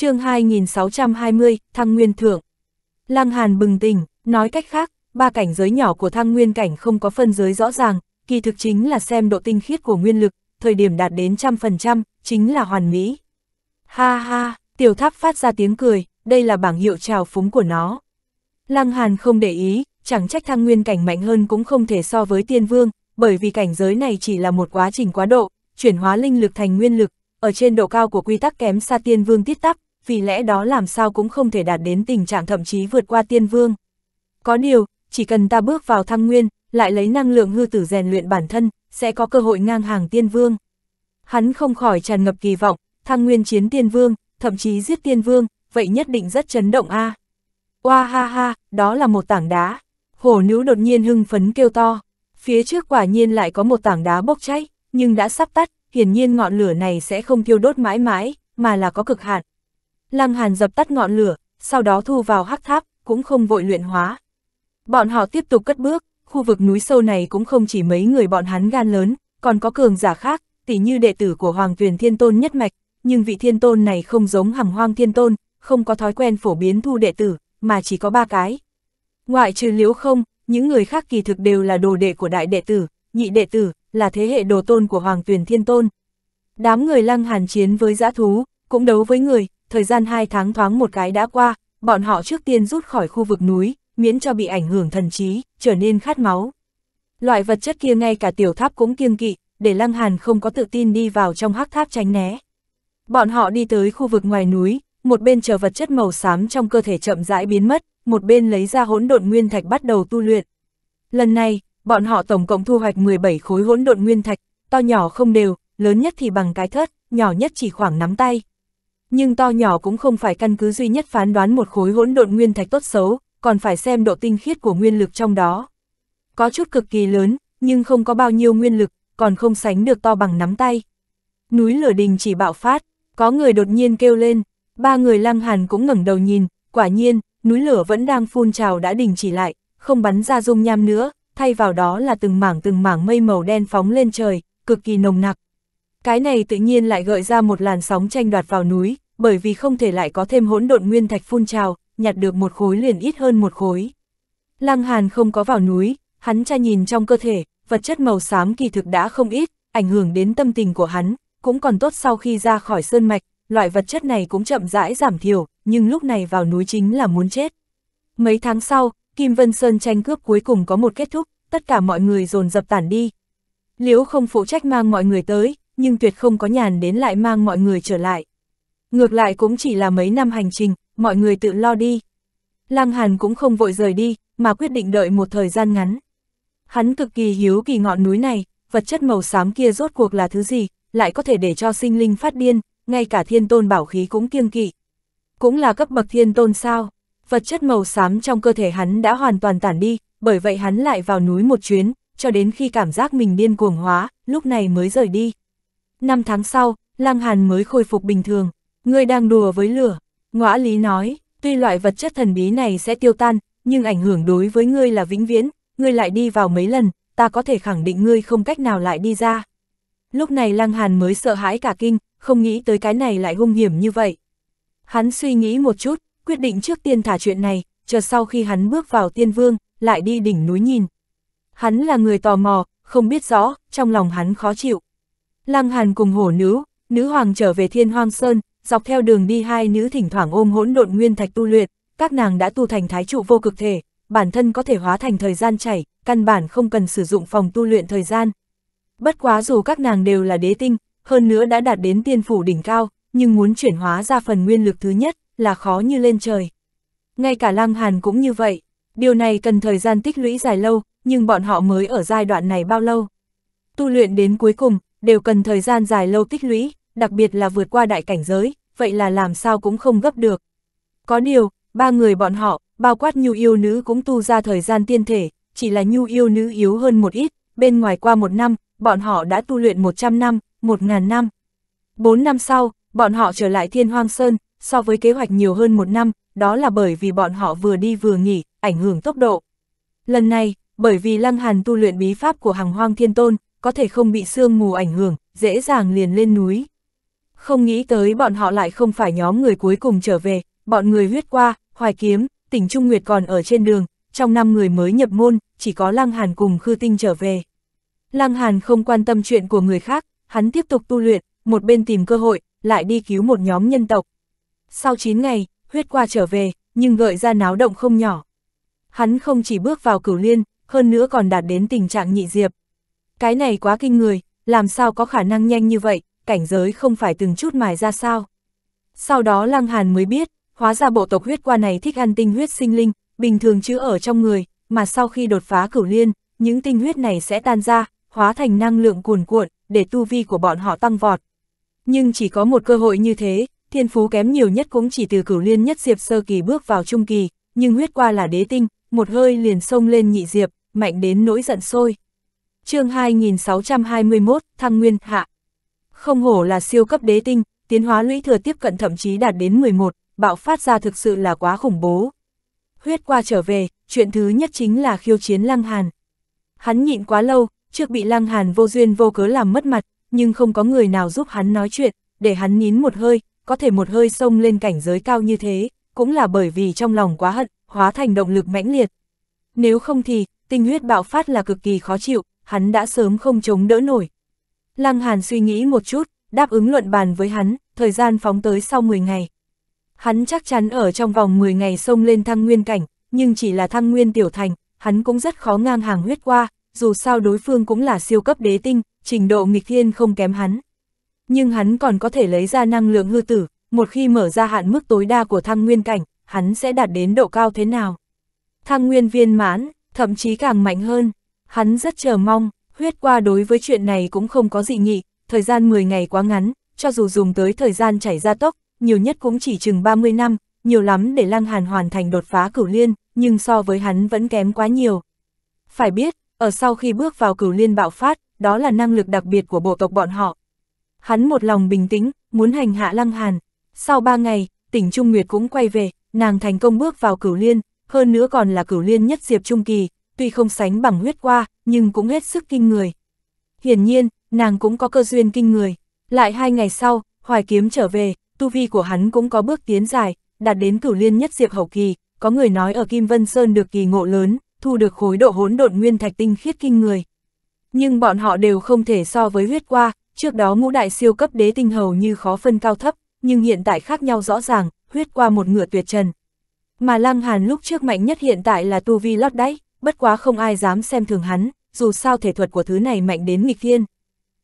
chương 2620, Thăng Nguyên Thượng. Lăng Hàn bừng tỉnh, nói cách khác, ba cảnh giới nhỏ của Thăng Nguyên cảnh không có phân giới rõ ràng, kỳ thực chính là xem độ tinh khiết của nguyên lực, thời điểm đạt đến trăm phần trăm, chính là hoàn mỹ. Ha ha, tiểu tháp phát ra tiếng cười, đây là bảng hiệu trào phúng của nó. Lăng Hàn không để ý, chẳng trách thăng nguyên cảnh mạnh hơn cũng không thể so với tiên vương, bởi vì cảnh giới này chỉ là một quá trình quá độ, chuyển hóa linh lực thành nguyên lực, ở trên độ cao của quy tắc kém xa tiên vương tiết tắp, vì lẽ đó làm sao cũng không thể đạt đến tình trạng thậm chí vượt qua tiên vương. Có điều, chỉ cần ta bước vào thăng nguyên, lại lấy năng lượng hư tử rèn luyện bản thân, sẽ có cơ hội ngang hàng tiên vương. Hắn không khỏi tràn ngập kỳ vọng, thăng nguyên chiến tiên vương, thậm chí giết tiên vương, vậy nhất định rất chấn động a. À. Oa ha ha, đó là một tảng đá. Hổ nữ đột nhiên hưng phấn kêu to. Phía trước quả nhiên lại có một tảng đá bốc cháy, nhưng đã sắp tắt, hiển nhiên ngọn lửa này sẽ không thiêu đốt mãi mãi, mà là có cực hạn. Lăng Hàn dập tắt ngọn lửa, sau đó thu vào hắc tháp, cũng không vội luyện hóa. Bọn họ tiếp tục cất bước, khu vực núi sâu này cũng không chỉ mấy người bọn hắn gan lớn, còn có cường giả khác, tỉ như đệ tử của Hoàng Tuyền Thiên Tôn nhất mạch, nhưng vị thiên tôn này không giống hằng hoang thiên tôn, không có thói quen phổ biến thu đệ tử, mà chỉ có ba cái. Ngoại trừ liếu không, những người khác kỳ thực đều là đồ đệ của đại đệ tử, nhị đệ tử, là thế hệ đồ tôn của Hoàng Tuyền Thiên Tôn. Đám người lăng hàn chiến với giã thú, cũng đấu với người, thời gian hai tháng thoáng một cái đã qua, bọn họ trước tiên rút khỏi khu vực núi, miễn cho bị ảnh hưởng thần trí, trở nên khát máu. Loại vật chất kia ngay cả tiểu tháp cũng kiêng kỵ, để Lăng Hàn không có tự tin đi vào trong hắc tháp tránh né. Bọn họ đi tới khu vực ngoài núi, một bên chờ vật chất màu xám trong cơ thể chậm rãi biến mất, một bên lấy ra hỗn độn nguyên thạch bắt đầu tu luyện. Lần này, bọn họ tổng cộng thu hoạch 17 khối hỗn độn nguyên thạch, to nhỏ không đều, lớn nhất thì bằng cái thớt, nhỏ nhất chỉ khoảng nắm tay nhưng to nhỏ cũng không phải căn cứ duy nhất phán đoán một khối hỗn độn nguyên thạch tốt xấu, còn phải xem độ tinh khiết của nguyên lực trong đó. Có chút cực kỳ lớn, nhưng không có bao nhiêu nguyên lực, còn không sánh được to bằng nắm tay. Núi lửa đình chỉ bạo phát, có người đột nhiên kêu lên, ba người lăng hàn cũng ngẩng đầu nhìn, quả nhiên, núi lửa vẫn đang phun trào đã đình chỉ lại, không bắn ra dung nham nữa, thay vào đó là từng mảng từng mảng mây màu đen phóng lên trời, cực kỳ nồng nặc. Cái này tự nhiên lại gợi ra một làn sóng tranh đoạt vào núi, bởi vì không thể lại có thêm hỗn độn nguyên thạch phun trào, nhặt được một khối liền ít hơn một khối. Lăng Hàn không có vào núi, hắn tra nhìn trong cơ thể, vật chất màu xám kỳ thực đã không ít, ảnh hưởng đến tâm tình của hắn, cũng còn tốt sau khi ra khỏi sơn mạch, loại vật chất này cũng chậm rãi giảm thiểu, nhưng lúc này vào núi chính là muốn chết. Mấy tháng sau, Kim Vân Sơn tranh cướp cuối cùng có một kết thúc, tất cả mọi người dồn dập tản đi. Liễu không phụ trách mang mọi người tới, nhưng tuyệt không có nhàn đến lại mang mọi người trở lại. Ngược lại cũng chỉ là mấy năm hành trình, mọi người tự lo đi. Lăng Hàn cũng không vội rời đi, mà quyết định đợi một thời gian ngắn. Hắn cực kỳ hiếu kỳ ngọn núi này, vật chất màu xám kia rốt cuộc là thứ gì, lại có thể để cho sinh linh phát điên, ngay cả thiên tôn bảo khí cũng kiêng kỵ. Cũng là cấp bậc thiên tôn sao, vật chất màu xám trong cơ thể hắn đã hoàn toàn tản đi, bởi vậy hắn lại vào núi một chuyến, cho đến khi cảm giác mình điên cuồng hóa, lúc này mới rời đi. Năm tháng sau, Lăng Hàn mới khôi phục bình thường. Ngươi đang đùa với lửa, ngõa lý nói, tuy loại vật chất thần bí này sẽ tiêu tan, nhưng ảnh hưởng đối với ngươi là vĩnh viễn, ngươi lại đi vào mấy lần, ta có thể khẳng định ngươi không cách nào lại đi ra. Lúc này Lăng Hàn mới sợ hãi cả kinh, không nghĩ tới cái này lại hung hiểm như vậy. Hắn suy nghĩ một chút, quyết định trước tiên thả chuyện này, chờ sau khi hắn bước vào tiên vương, lại đi đỉnh núi nhìn. Hắn là người tò mò, không biết rõ, trong lòng hắn khó chịu. Lăng Hàn cùng hổ nữ, nữ hoàng trở về thiên hoang sơn, dọc theo đường đi hai nữ thỉnh thoảng ôm hỗn độn nguyên thạch tu luyện, các nàng đã tu thành thái trụ vô cực thể, bản thân có thể hóa thành thời gian chảy, căn bản không cần sử dụng phòng tu luyện thời gian. Bất quá dù các nàng đều là đế tinh, hơn nữa đã đạt đến tiên phủ đỉnh cao, nhưng muốn chuyển hóa ra phần nguyên lực thứ nhất là khó như lên trời. Ngay cả Lăng Hàn cũng như vậy, điều này cần thời gian tích lũy dài lâu, nhưng bọn họ mới ở giai đoạn này bao lâu. Tu luyện đến cuối cùng, đều cần thời gian dài lâu tích lũy, đặc biệt là vượt qua đại cảnh giới, vậy là làm sao cũng không gấp được. Có điều, ba người bọn họ, bao quát nhu yêu nữ cũng tu ra thời gian tiên thể, chỉ là nhu yêu nữ yếu hơn một ít, bên ngoài qua một năm, bọn họ đã tu luyện 100 năm, 1.000 năm. bốn năm sau, bọn họ trở lại thiên hoang sơn, so với kế hoạch nhiều hơn một năm, đó là bởi vì bọn họ vừa đi vừa nghỉ, ảnh hưởng tốc độ. Lần này, bởi vì Lăng Hàn tu luyện bí pháp của hàng hoang thiên tôn, có thể không bị sương mù ảnh hưởng, dễ dàng liền lên núi. Không nghĩ tới bọn họ lại không phải nhóm người cuối cùng trở về, bọn người huyết qua, hoài kiếm, tỉnh Trung Nguyệt còn ở trên đường, trong năm người mới nhập môn, chỉ có Lăng Hàn cùng Khư Tinh trở về. Lăng Hàn không quan tâm chuyện của người khác, hắn tiếp tục tu luyện, một bên tìm cơ hội, lại đi cứu một nhóm nhân tộc. Sau 9 ngày, huyết qua trở về, nhưng gợi ra náo động không nhỏ. Hắn không chỉ bước vào cửu liên, hơn nữa còn đạt đến tình trạng nhị diệp. Cái này quá kinh người, làm sao có khả năng nhanh như vậy, cảnh giới không phải từng chút mài ra sao. Sau đó Lăng Hàn mới biết, hóa ra bộ tộc huyết qua này thích ăn tinh huyết sinh linh, bình thường chứa ở trong người, mà sau khi đột phá cửu liên, những tinh huyết này sẽ tan ra, hóa thành năng lượng cuồn cuộn, để tu vi của bọn họ tăng vọt. Nhưng chỉ có một cơ hội như thế, thiên phú kém nhiều nhất cũng chỉ từ cửu liên nhất diệp sơ kỳ bước vào trung kỳ, nhưng huyết qua là đế tinh, một hơi liền sông lên nhị diệp, mạnh đến nỗi giận sôi. chương 2621, Thăng Nguyên, Hạ không hổ là siêu cấp đế tinh, tiến hóa lũy thừa tiếp cận thậm chí đạt đến 11, bạo phát ra thực sự là quá khủng bố. Huyết qua trở về, chuyện thứ nhất chính là khiêu chiến Lăng Hàn. Hắn nhịn quá lâu, trước bị Lăng Hàn vô duyên vô cớ làm mất mặt, nhưng không có người nào giúp hắn nói chuyện, để hắn nín một hơi, có thể một hơi xông lên cảnh giới cao như thế, cũng là bởi vì trong lòng quá hận, hóa thành động lực mãnh liệt. Nếu không thì, tinh huyết bạo phát là cực kỳ khó chịu, hắn đã sớm không chống đỡ nổi, Lăng Hàn suy nghĩ một chút, đáp ứng luận bàn với hắn, thời gian phóng tới sau 10 ngày. Hắn chắc chắn ở trong vòng 10 ngày xông lên thăng nguyên cảnh, nhưng chỉ là thăng nguyên tiểu thành, hắn cũng rất khó ngang hàng huyết qua, dù sao đối phương cũng là siêu cấp đế tinh, trình độ nghịch thiên không kém hắn. Nhưng hắn còn có thể lấy ra năng lượng hư tử, một khi mở ra hạn mức tối đa của thăng nguyên cảnh, hắn sẽ đạt đến độ cao thế nào. Thăng nguyên viên mãn, thậm chí càng mạnh hơn, hắn rất chờ mong, Huyết qua đối với chuyện này cũng không có dị nghị, thời gian 10 ngày quá ngắn, cho dù dùng tới thời gian chảy ra tốc, nhiều nhất cũng chỉ chừng 30 năm, nhiều lắm để Lăng Hàn hoàn thành đột phá cửu liên, nhưng so với hắn vẫn kém quá nhiều. Phải biết, ở sau khi bước vào cửu liên bạo phát, đó là năng lực đặc biệt của bộ tộc bọn họ. Hắn một lòng bình tĩnh, muốn hành hạ Lăng Hàn. Sau 3 ngày, tỉnh Trung Nguyệt cũng quay về, nàng thành công bước vào cửu liên, hơn nữa còn là cửu liên nhất diệp trung kỳ, tuy không sánh bằng huyết qua, nhưng cũng hết sức kinh người. Hiển nhiên, nàng cũng có cơ duyên kinh người. Lại hai ngày sau, Hoài Kiếm trở về, tu vi của hắn cũng có bước tiến dài, đạt đến cửu liên nhất diệp hậu kỳ, có người nói ở Kim Vân Sơn được kỳ ngộ lớn, thu được khối độ hỗn độn nguyên thạch tinh khiết kinh người. Nhưng bọn họ đều không thể so với huyết qua, trước đó ngũ đại siêu cấp đế tinh hầu như khó phân cao thấp, nhưng hiện tại khác nhau rõ ràng, huyết qua một ngựa tuyệt trần. Mà Lăng Hàn lúc trước mạnh nhất hiện tại là tu vi lót đáy, bất quá không ai dám xem thường hắn dù sao thể thuật của thứ này mạnh đến nghịch thiên.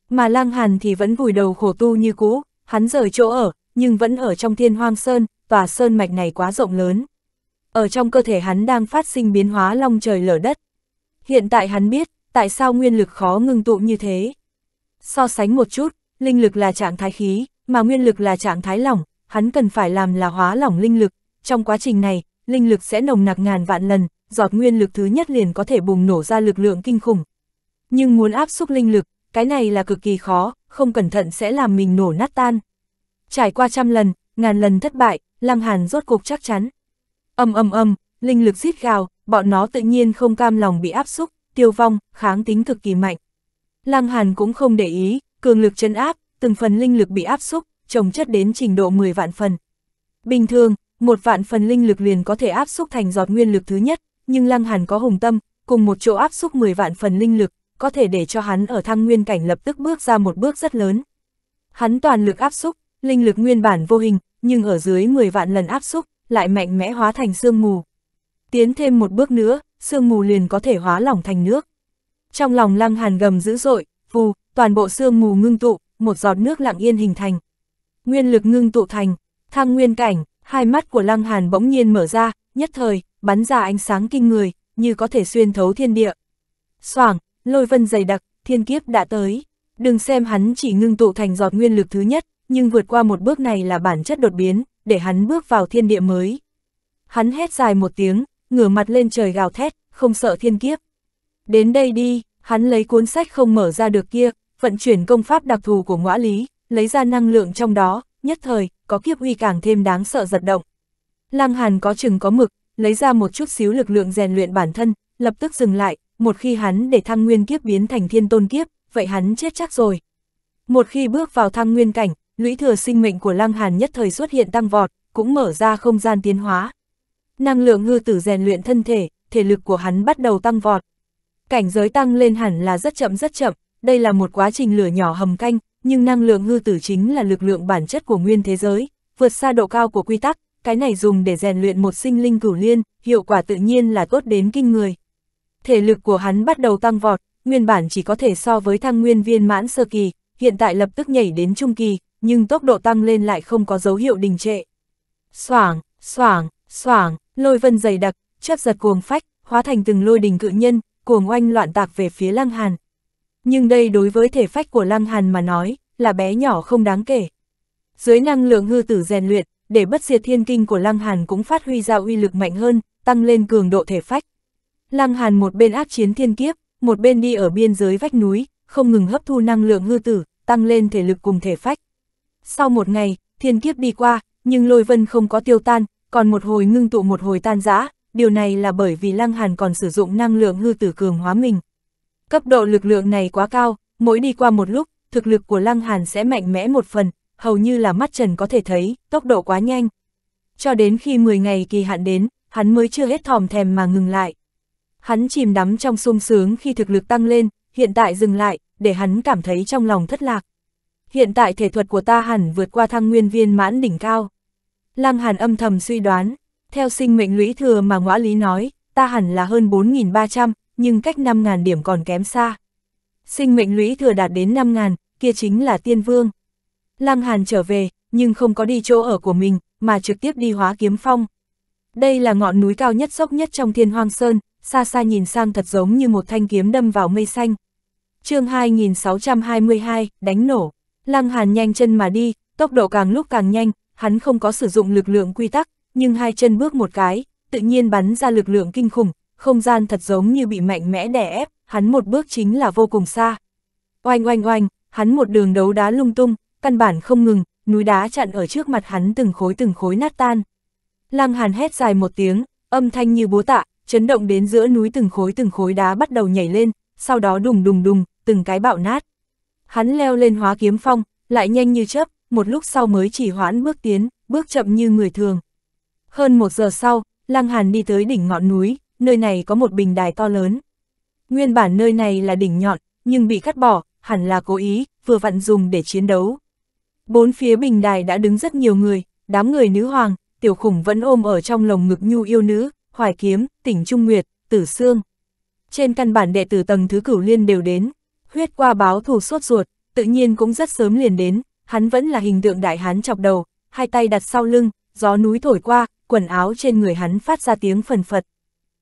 Mà Lăng Hàn thì vẫn vùi đầu khổ tu như cũ, hắn rời chỗ ở, nhưng vẫn ở trong thiên hoang sơn, tòa sơn mạch này quá rộng lớn. Ở trong cơ thể hắn đang phát sinh biến hóa long trời lở đất. Hiện tại hắn biết, tại sao nguyên lực khó ngưng tụ như thế. So sánh một chút, linh lực là trạng thái khí, mà nguyên lực là trạng thái lỏng, hắn cần phải làm là hóa lỏng linh lực. Trong quá trình này, linh lực sẽ nồng nặc ngàn vạn lần, giọt nguyên lực thứ nhất liền có thể bùng nổ ra lực lượng kinh khủng. Nhưng muốn áp xúc linh lực, cái này là cực kỳ khó, không cẩn thận sẽ làm mình nổ nát tan. Trải qua trăm lần, ngàn lần thất bại, Lăng Hàn rốt cục chắc chắn. Âm âm âm, linh lực rít gào, bọn nó tự nhiên không cam lòng bị áp xúc, tiêu vong, kháng tính cực kỳ mạnh. Lăng Hàn cũng không để ý, cường lực chân áp, từng phần linh lực bị áp xúc, trồng chất đến trình độ 10 vạn phần. Bình thường, một vạn phần linh lực liền có thể áp xúc thành giọt nguyên lực thứ nhất, nhưng Lăng Hàn có hùng tâm, cùng một chỗ áp xúc 10 vạn phần linh lực, có thể để cho hắn ở thăng nguyên cảnh lập tức bước ra một bước rất lớn. Hắn toàn lực áp xúc, linh lực nguyên bản vô hình, nhưng ở dưới 10 vạn lần áp xúc, lại mạnh mẽ hóa thành sương mù. Tiến thêm một bước nữa, sương mù liền có thể hóa lỏng thành nước. Trong lòng Lăng Hàn gầm dữ dội, phù, toàn bộ sương mù ngưng tụ, một giọt nước lặng yên hình thành. Nguyên lực ngưng tụ thành, thăng nguyên cảnh, hai mắt của Lăng Hàn bỗng nhiên mở ra, nhất thời, bắn ra ánh sáng kinh người, như có thể xuyên thấu thiên địa. Soảng, lôi vân dày đặc, thiên kiếp đã tới. Đừng xem hắn chỉ ngưng tụ thành giọt nguyên lực thứ nhất, nhưng vượt qua một bước này là bản chất đột biến, để hắn bước vào thiên địa mới. Hắn hét dài một tiếng, ngửa mặt lên trời gào thét, không sợ thiên kiếp. Đến đây đi, hắn lấy cuốn sách không mở ra được kia, vận chuyển công pháp đặc thù của ngõa lý, lấy ra năng lượng trong đó, nhất thời, có kiếp uy càng thêm đáng sợ giật động. Lăng Hàn có chừng có mực, lấy ra một chút xíu lực lượng rèn luyện bản thân, lập tức dừng lại, một khi hắn để thăng nguyên kiếp biến thành thiên tôn kiếp, vậy hắn chết chắc rồi. Một khi bước vào thăng nguyên cảnh, lũy thừa sinh mệnh của Lăng Hàn nhất thời xuất hiện tăng vọt, cũng mở ra không gian tiến hóa. Năng lượng ngư tử rèn luyện thân thể, thể lực của hắn bắt đầu tăng vọt. Cảnh giới tăng lên hẳn là rất chậm rất chậm, đây là một quá trình lửa nhỏ hầm canh, nhưng năng lượng ngư tử chính là lực lượng bản chất của nguyên thế giới, vượt xa độ cao của quy tắc, cái này dùng để rèn luyện một sinh linh cửu liên, hiệu quả tự nhiên là tốt đến kinh người. Thể lực của hắn bắt đầu tăng vọt, nguyên bản chỉ có thể so với thăng nguyên viên mãn sơ kỳ, hiện tại lập tức nhảy đến trung kỳ, nhưng tốc độ tăng lên lại không có dấu hiệu đình trệ. xoảng xoảng xoảng lôi vân dày đặc, chớp giật cuồng phách, hóa thành từng lôi đình cự nhân, cuồng oanh loạn tạc về phía Lăng Hàn. Nhưng đây đối với thể phách của Lăng Hàn mà nói, là bé nhỏ không đáng kể. Dưới năng lượng hư tử rèn luyện, để bất diệt thiên kinh của Lăng Hàn cũng phát huy ra uy lực mạnh hơn, tăng lên cường độ thể phách. Lăng Hàn một bên ác chiến thiên kiếp, một bên đi ở biên giới vách núi, không ngừng hấp thu năng lượng hư tử, tăng lên thể lực cùng thể phách. Sau một ngày, thiên kiếp đi qua, nhưng lôi vân không có tiêu tan, còn một hồi ngưng tụ một hồi tan rã, điều này là bởi vì Lăng Hàn còn sử dụng năng lượng hư tử cường hóa mình. Cấp độ lực lượng này quá cao, mỗi đi qua một lúc, thực lực của Lăng Hàn sẽ mạnh mẽ một phần, hầu như là mắt trần có thể thấy, tốc độ quá nhanh. Cho đến khi 10 ngày kỳ hạn đến, hắn mới chưa hết thòm thèm mà ngừng lại. Hắn chìm đắm trong sung sướng khi thực lực tăng lên, hiện tại dừng lại, để hắn cảm thấy trong lòng thất lạc. Hiện tại thể thuật của ta hẳn vượt qua thăng nguyên viên mãn đỉnh cao. Lăng Hàn âm thầm suy đoán, theo sinh mệnh lũy thừa mà ngõ lý nói, ta hẳn là hơn 4.300, nhưng cách 5.000 điểm còn kém xa. Sinh mệnh lũy thừa đạt đến 5.000, kia chính là tiên vương. Lăng Hàn trở về, nhưng không có đi chỗ ở của mình, mà trực tiếp đi hóa kiếm phong. Đây là ngọn núi cao nhất sốc nhất trong thiên hoang sơn, xa xa nhìn sang thật giống như một thanh kiếm đâm vào mây xanh. chương 2622, đánh nổ. Lăng Hàn nhanh chân mà đi, tốc độ càng lúc càng nhanh, hắn không có sử dụng lực lượng quy tắc, nhưng hai chân bước một cái, tự nhiên bắn ra lực lượng kinh khủng, không gian thật giống như bị mạnh mẽ đè ép, hắn một bước chính là vô cùng xa. Oanh oanh oanh, hắn một đường đấu đá lung tung, căn bản không ngừng, núi đá chặn ở trước mặt hắn từng khối từng khối nát tan. Lăng Hàn hét dài một tiếng, âm thanh như búa tạ, chấn động đến giữa núi từng khối từng khối đá bắt đầu nhảy lên, sau đó đùng đùng đùng, từng cái bạo nát. Hắn leo lên hóa kiếm phong, lại nhanh như chớp, một lúc sau mới chỉ hoãn bước tiến, bước chậm như người thường. Hơn một giờ sau, Lăng Hàn đi tới đỉnh ngọn núi, nơi này có một bình đài to lớn. Nguyên bản nơi này là đỉnh nhọn, nhưng bị cắt bỏ, hẳn là cố ý, vừa vặn dùng để chiến đấu. Bốn phía bình đài đã đứng rất nhiều người, đám người nữ hoàng, tiểu khủng vẫn ôm ở trong lồng ngực nhu yêu nữ, hoài kiếm, tỉnh Trung Nguyệt, tử xương. Trên căn bản đệ tử tầng thứ cửu liên đều đến, huyết qua báo thù suốt ruột, tự nhiên cũng rất sớm liền đến, hắn vẫn là hình tượng đại hán chọc đầu, hai tay đặt sau lưng, gió núi thổi qua, quần áo trên người hắn phát ra tiếng phần phật.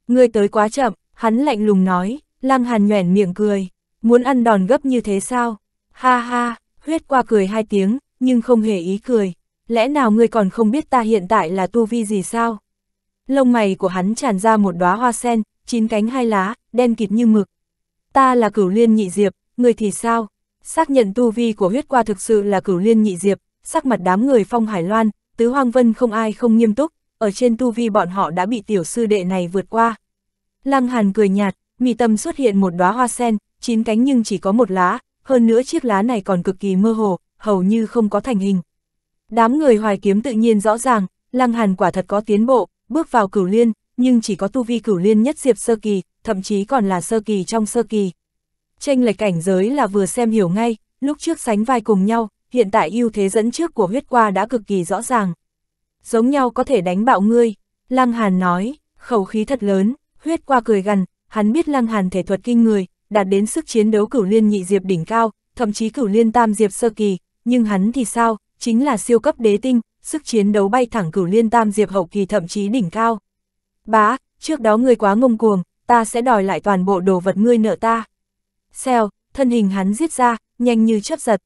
người tới quá chậm, hắn lạnh lùng nói, Lăng Hàn nhoẻn miệng cười, muốn ăn đòn gấp như thế sao? Ha ha, huyết qua cười hai tiếng, nhưng không hề ý cười. Lẽ nào ngươi còn không biết ta hiện tại là tu vi gì sao? Lông mày của hắn tràn ra một đóa hoa sen, chín cánh hai lá, đen kịt như mực. Ta là cửu liên nhị diệp, ngươi thì sao? Xác nhận tu vi của huyết qua thực sự là cửu liên nhị diệp, sắc mặt đám người phong hải loan, tứ hoang vân không ai không nghiêm túc, ở trên tu vi bọn họ đã bị tiểu sư đệ này vượt qua. Lăng Hàn cười nhạt, mì tâm xuất hiện một đóa hoa sen, chín cánh nhưng chỉ có một lá, hơn nữa chiếc lá này còn cực kỳ mơ hồ, hầu như không có thành hình. Đám người hoài kiếm tự nhiên rõ ràng, Lăng Hàn quả thật có tiến bộ, bước vào cửu liên, nhưng chỉ có tu vi cửu liên nhất diệp sơ kỳ, thậm chí còn là sơ kỳ trong sơ kỳ. Tranh lệch cảnh giới là vừa xem hiểu ngay, lúc trước sánh vai cùng nhau, hiện tại ưu thế dẫn trước của huyết qua đã cực kỳ rõ ràng. Giống nhau có thể đánh bạo ngươi, Lăng Hàn nói, khẩu khí thật lớn, huyết qua cười gằn, hắn biết Lăng Hàn thể thuật kinh người, đạt đến sức chiến đấu cửu liên nhị diệp đỉnh cao, thậm chí cửu liên tam diệp sơ kỳ, nhưng hắn thì sao, chính là siêu cấp đế tinh, sức chiến đấu bay thẳng cửu liên tam diệp hậu kỳ thậm chí đỉnh cao. Bá, trước đó ngươi quá ngông cuồng, ta sẽ đòi lại toàn bộ đồ vật ngươi nợ ta. xeo thân hình hắn giết ra, nhanh như chớp giật.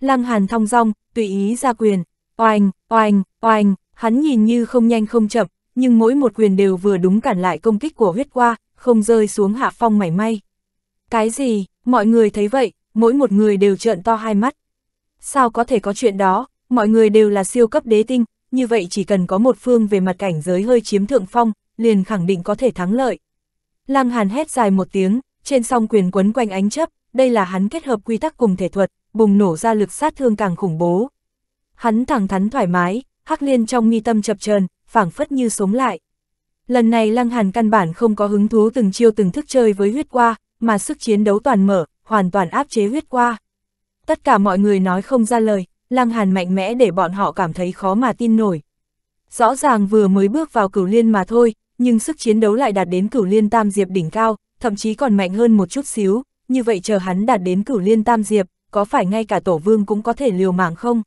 Lăng hàn thong dong, tùy ý ra quyền, oanh, oanh, oanh, hắn nhìn như không nhanh không chậm, nhưng mỗi một quyền đều vừa đúng cản lại công kích của huyết qua, không rơi xuống hạ phong mảy may. Cái gì, mọi người thấy vậy, mỗi một người đều trợn to hai mắt sao có thể có chuyện đó, mọi người đều là siêu cấp đế tinh, như vậy chỉ cần có một phương về mặt cảnh giới hơi chiếm thượng phong, liền khẳng định có thể thắng lợi. Lăng Hàn hét dài một tiếng, trên song quyền quấn quanh ánh chấp, đây là hắn kết hợp quy tắc cùng thể thuật, bùng nổ ra lực sát thương càng khủng bố. Hắn thẳng thắn thoải mái, hắc liên trong mi tâm chập chờn, phảng phất như sống lại. Lần này Lăng Hàn căn bản không có hứng thú từng chiêu từng thức chơi với huyết qua, mà sức chiến đấu toàn mở, hoàn toàn áp chế huyết qua. Tất cả mọi người nói không ra lời, Lăng Hàn mạnh mẽ để bọn họ cảm thấy khó mà tin nổi. Rõ ràng vừa mới bước vào cửu liên mà thôi, nhưng sức chiến đấu lại đạt đến cửu liên tam diệp đỉnh cao, thậm chí còn mạnh hơn một chút xíu, như vậy chờ hắn đạt đến cửu liên tam diệp, có phải ngay cả tổ vương cũng có thể liều mạng không?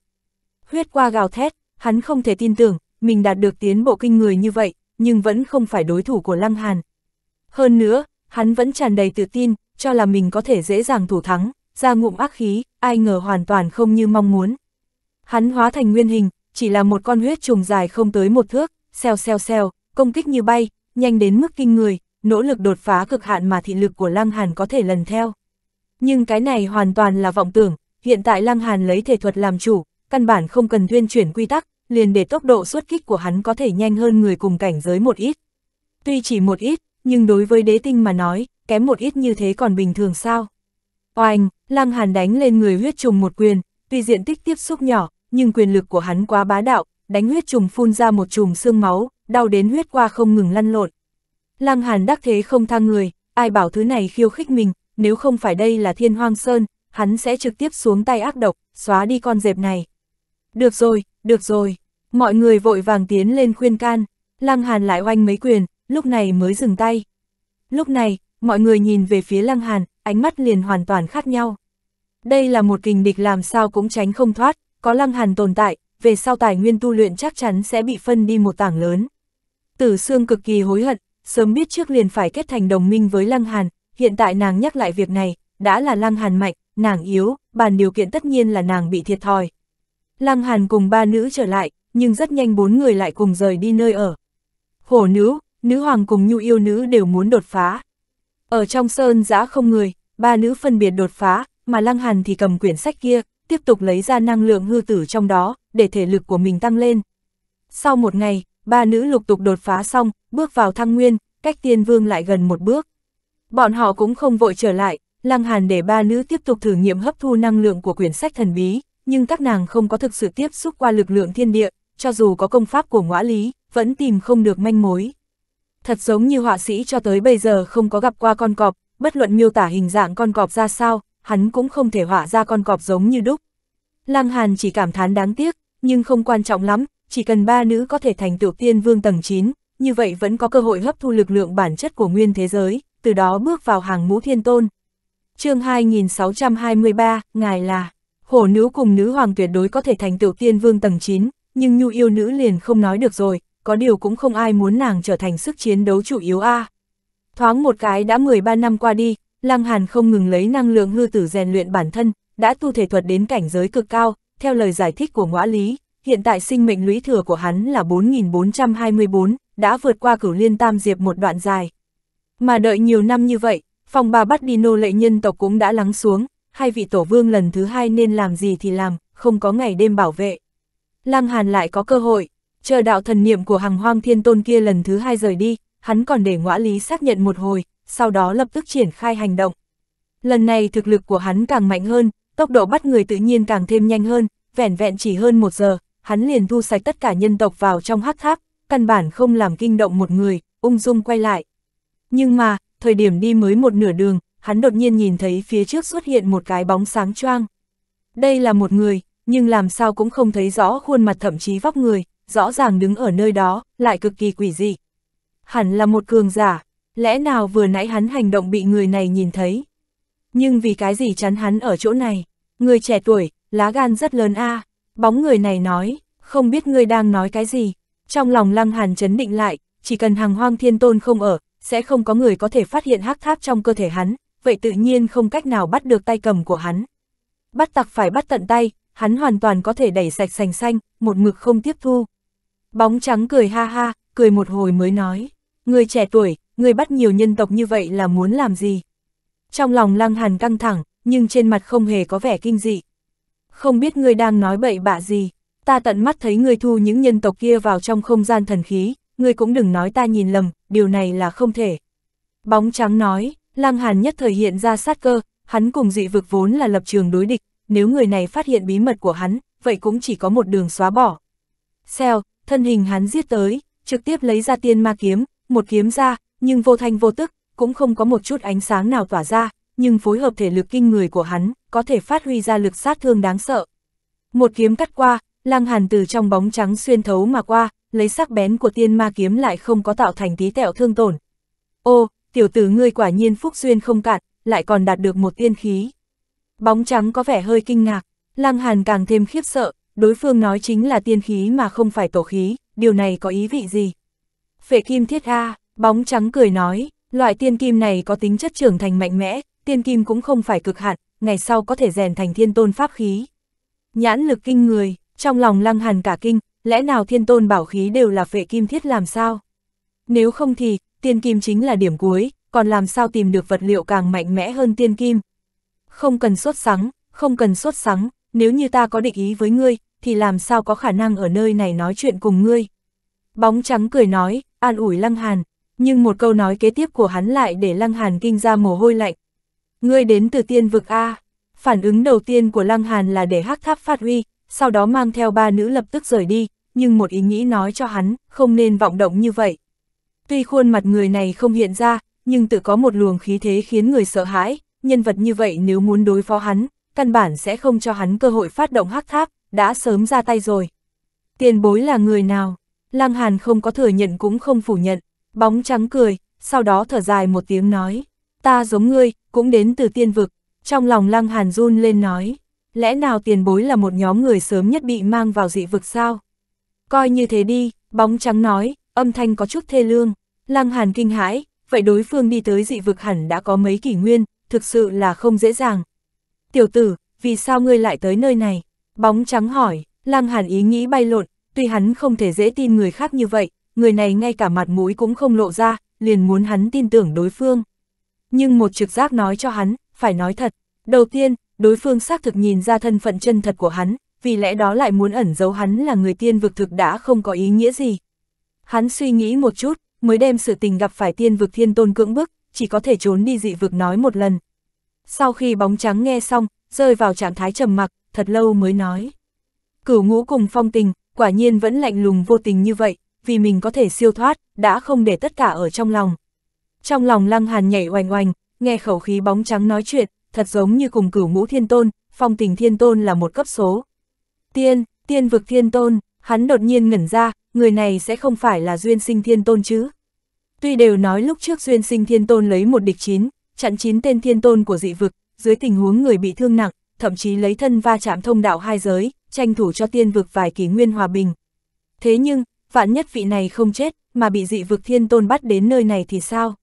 Huyết qua gào thét, hắn không thể tin tưởng, mình đạt được tiến bộ kinh người như vậy, nhưng vẫn không phải đối thủ của Lăng Hàn. Hơn nữa, hắn vẫn tràn đầy tự tin, cho là mình có thể dễ dàng thủ thắng ra ngụm ác khí, ai ngờ hoàn toàn không như mong muốn. Hắn hóa thành nguyên hình, chỉ là một con huyết trùng dài không tới một thước, xèo xèo xèo, công kích như bay, nhanh đến mức kinh người, nỗ lực đột phá cực hạn mà thị lực của Lăng Hàn có thể lần theo. Nhưng cái này hoàn toàn là vọng tưởng, hiện tại Lăng Hàn lấy thể thuật làm chủ, căn bản không cần tuyên chuyển quy tắc, liền để tốc độ xuất kích của hắn có thể nhanh hơn người cùng cảnh giới một ít. Tuy chỉ một ít, nhưng đối với đế tinh mà nói, kém một ít như thế còn bình thường sao? Oanh, Lăng Hàn đánh lên người huyết trùng một quyền, tuy diện tích tiếp xúc nhỏ, nhưng quyền lực của hắn quá bá đạo, đánh huyết trùng phun ra một chùm xương máu, đau đến huyết qua không ngừng lăn lộn. Lăng Hàn đắc thế không tha người, ai bảo thứ này khiêu khích mình, nếu không phải đây là thiên hoang sơn, hắn sẽ trực tiếp xuống tay ác độc, xóa đi con dẹp này. Được rồi, được rồi, mọi người vội vàng tiến lên khuyên can, Lăng Hàn lại oanh mấy quyền, lúc này mới dừng tay. Lúc này, mọi người nhìn về phía Lăng Hàn, ánh mắt liền hoàn toàn khác nhau. Đây là một kình địch làm sao cũng tránh không thoát, có lăng hàn tồn tại, về sau tài nguyên tu luyện chắc chắn sẽ bị phân đi một tảng lớn. Tử xương cực kỳ hối hận, sớm biết trước liền phải kết thành đồng minh với Lăng Hàn, hiện tại nàng nhắc lại việc này, đã là Lăng Hàn mạnh, nàng yếu, bàn điều kiện tất nhiên là nàng bị thiệt thòi. Lăng Hàn cùng ba nữ trở lại, nhưng rất nhanh bốn người lại cùng rời đi nơi ở. Hổ nữ, nữ hoàng cùng nhu yêu nữ đều muốn đột phá, ở trong sơn giã không người, ba nữ phân biệt đột phá, mà Lăng Hàn thì cầm quyển sách kia, tiếp tục lấy ra năng lượng hư tử trong đó, để thể lực của mình tăng lên. Sau một ngày, ba nữ lục tục đột phá xong, bước vào thăng nguyên, cách tiên vương lại gần một bước. Bọn họ cũng không vội trở lại, Lăng Hàn để ba nữ tiếp tục thử nghiệm hấp thu năng lượng của quyển sách thần bí, nhưng các nàng không có thực sự tiếp xúc qua lực lượng thiên địa, cho dù có công pháp của ngõa lý, vẫn tìm không được manh mối thật giống như họa sĩ cho tới bây giờ không có gặp qua con cọp, bất luận miêu tả hình dạng con cọp ra sao, hắn cũng không thể họa ra con cọp giống như đúc. Lăng Hàn chỉ cảm thán đáng tiếc, nhưng không quan trọng lắm, chỉ cần ba nữ có thể thành tựu tiên vương tầng 9, như vậy vẫn có cơ hội hấp thu lực lượng bản chất của nguyên thế giới, từ đó bước vào hàng ngũ thiên tôn. chương 2623, Ngài là, hổ nữ cùng nữ hoàng tuyệt đối có thể thành tựu tiên vương tầng 9, nhưng nhu yêu nữ liền không nói được rồi, có điều cũng không ai muốn nàng trở thành sức chiến đấu chủ yếu a. À. Thoáng một cái đã 13 năm qua đi, Lăng Hàn không ngừng lấy năng lượng hư tử rèn luyện bản thân, đã tu thể thuật đến cảnh giới cực cao, theo lời giải thích của ngõa lý, hiện tại sinh mệnh lũy thừa của hắn là 4.424, đã vượt qua cửu liên tam diệp một đoạn dài. Mà đợi nhiều năm như vậy, phòng bà bắt đi nô lệ nhân tộc cũng đã lắng xuống, hai vị tổ vương lần thứ hai nên làm gì thì làm, không có ngày đêm bảo vệ. Lăng Hàn lại có cơ hội, chờ đạo thần niệm của hàng hoang thiên tôn kia lần thứ hai rời đi, hắn còn để ngõa lý xác nhận một hồi, sau đó lập tức triển khai hành động. Lần này thực lực của hắn càng mạnh hơn, tốc độ bắt người tự nhiên càng thêm nhanh hơn, vẻn vẹn chỉ hơn một giờ, hắn liền thu sạch tất cả nhân tộc vào trong hắc tháp, căn bản không làm kinh động một người, ung dung quay lại. Nhưng mà, thời điểm đi mới một nửa đường, hắn đột nhiên nhìn thấy phía trước xuất hiện một cái bóng sáng choang. Đây là một người, nhưng làm sao cũng không thấy rõ khuôn mặt thậm chí vóc người, rõ ràng đứng ở nơi đó, lại cực kỳ quỷ dị. Hẳn là một cường giả, lẽ nào vừa nãy hắn hành động bị người này nhìn thấy. Nhưng vì cái gì chắn hắn ở chỗ này, người trẻ tuổi, lá gan rất lớn a à. bóng người này nói, không biết ngươi đang nói cái gì. Trong lòng lăng hàn chấn định lại, chỉ cần hàng hoang thiên tôn không ở, sẽ không có người có thể phát hiện hắc tháp trong cơ thể hắn, vậy tự nhiên không cách nào bắt được tay cầm của hắn. Bắt tặc phải bắt tận tay, hắn hoàn toàn có thể đẩy sạch sành xanh, một mực không tiếp thu. Bóng trắng cười ha ha, cười một hồi mới nói, người trẻ tuổi, người bắt nhiều nhân tộc như vậy là muốn làm gì? Trong lòng lăng hàn căng thẳng, nhưng trên mặt không hề có vẻ kinh dị. Không biết người đang nói bậy bạ gì, ta tận mắt thấy người thu những nhân tộc kia vào trong không gian thần khí, người cũng đừng nói ta nhìn lầm, điều này là không thể. Bóng trắng nói, lăng hàn nhất thời hiện ra sát cơ, hắn cùng dị vực vốn là lập trường đối địch, nếu người này phát hiện bí mật của hắn, vậy cũng chỉ có một đường xóa bỏ. Xeo, thân hình hắn giết tới, trực tiếp lấy ra tiên ma kiếm, một kiếm ra, nhưng vô thanh vô tức, cũng không có một chút ánh sáng nào tỏa ra, nhưng phối hợp thể lực kinh người của hắn, có thể phát huy ra lực sát thương đáng sợ. Một kiếm cắt qua, lăng hàn từ trong bóng trắng xuyên thấu mà qua, lấy sắc bén của tiên ma kiếm lại không có tạo thành tí tẹo thương tổn. Ô, tiểu tử ngươi quả nhiên phúc duyên không cạn, lại còn đạt được một tiên khí. Bóng trắng có vẻ hơi kinh ngạc, lăng hàn càng thêm khiếp sợ, đối phương nói chính là tiên khí mà không phải tổ khí, điều này có ý vị gì? Phệ kim thiết A, bóng trắng cười nói, loại tiên kim này có tính chất trưởng thành mạnh mẽ, tiên kim cũng không phải cực hạn, ngày sau có thể rèn thành thiên tôn pháp khí. Nhãn lực kinh người, trong lòng lăng hàn cả kinh, lẽ nào thiên tôn bảo khí đều là phệ kim thiết làm sao? Nếu không thì, tiên kim chính là điểm cuối, còn làm sao tìm được vật liệu càng mạnh mẽ hơn tiên kim? Không cần sốt sắng, không cần sốt sắng, nếu như ta có định ý với ngươi, thì làm sao có khả năng ở nơi này nói chuyện cùng ngươi. Bóng trắng cười nói, an ủi Lăng Hàn, nhưng một câu nói kế tiếp của hắn lại để Lăng Hàn kinh ra mồ hôi lạnh. Ngươi đến từ tiên vực A, phản ứng đầu tiên của Lăng Hàn là để hắc tháp phát huy, sau đó mang theo ba nữ lập tức rời đi, nhưng một ý nghĩ nói cho hắn, không nên vọng động như vậy. Tuy khuôn mặt người này không hiện ra, nhưng tự có một luồng khí thế khiến người sợ hãi, nhân vật như vậy nếu muốn đối phó hắn, căn bản sẽ không cho hắn cơ hội phát động hắc tháp, đã sớm ra tay rồi. Tiền bối là người nào? Lăng Hàn không có thừa nhận cũng không phủ nhận, bóng trắng cười, sau đó thở dài một tiếng nói, ta giống ngươi, cũng đến từ tiên vực, trong lòng Lăng Hàn run lên nói, lẽ nào tiền bối là một nhóm người sớm nhất bị mang vào dị vực sao? Coi như thế đi, bóng trắng nói, âm thanh có chút thê lương, Lăng Hàn kinh hãi, vậy đối phương đi tới dị vực hẳn đã có mấy kỷ nguyên, thực sự là không dễ dàng, tiểu tử, vì sao ngươi lại tới nơi này? Bóng trắng hỏi, Lang Hàn ý nghĩ bay lộn, tuy hắn không thể dễ tin người khác như vậy, người này ngay cả mặt mũi cũng không lộ ra, liền muốn hắn tin tưởng đối phương. Nhưng một trực giác nói cho hắn, phải nói thật. Đầu tiên, đối phương xác thực nhìn ra thân phận chân thật của hắn, vì lẽ đó lại muốn ẩn giấu hắn là người tiên vực thực đã không có ý nghĩa gì. Hắn suy nghĩ một chút, mới đem sự tình gặp phải tiên vực thiên tôn cưỡng bức, chỉ có thể trốn đi dị vực nói một lần, sau khi bóng trắng nghe xong, rơi vào trạng thái trầm mặc, thật lâu mới nói. Cửu ngũ cùng phong tình, quả nhiên vẫn lạnh lùng vô tình như vậy, vì mình có thể siêu thoát, đã không để tất cả ở trong lòng. Trong lòng lăng hàn nhảy oành oành, nghe khẩu khí bóng trắng nói chuyện, thật giống như cùng cửu ngũ thiên tôn, phong tình thiên tôn là một cấp số. Tiên, tiên vực thiên tôn, hắn đột nhiên ngẩn ra, người này sẽ không phải là duyên sinh thiên tôn chứ. Tuy đều nói lúc trước duyên sinh thiên tôn lấy một địch chín, chặn chín tên thiên tôn của dị vực, dưới tình huống người bị thương nặng, thậm chí lấy thân va chạm thông đạo hai giới, tranh thủ cho tiên vực vài kỷ nguyên hòa bình. Thế nhưng, vạn nhất vị này không chết, mà bị dị vực thiên tôn bắt đến nơi này thì sao?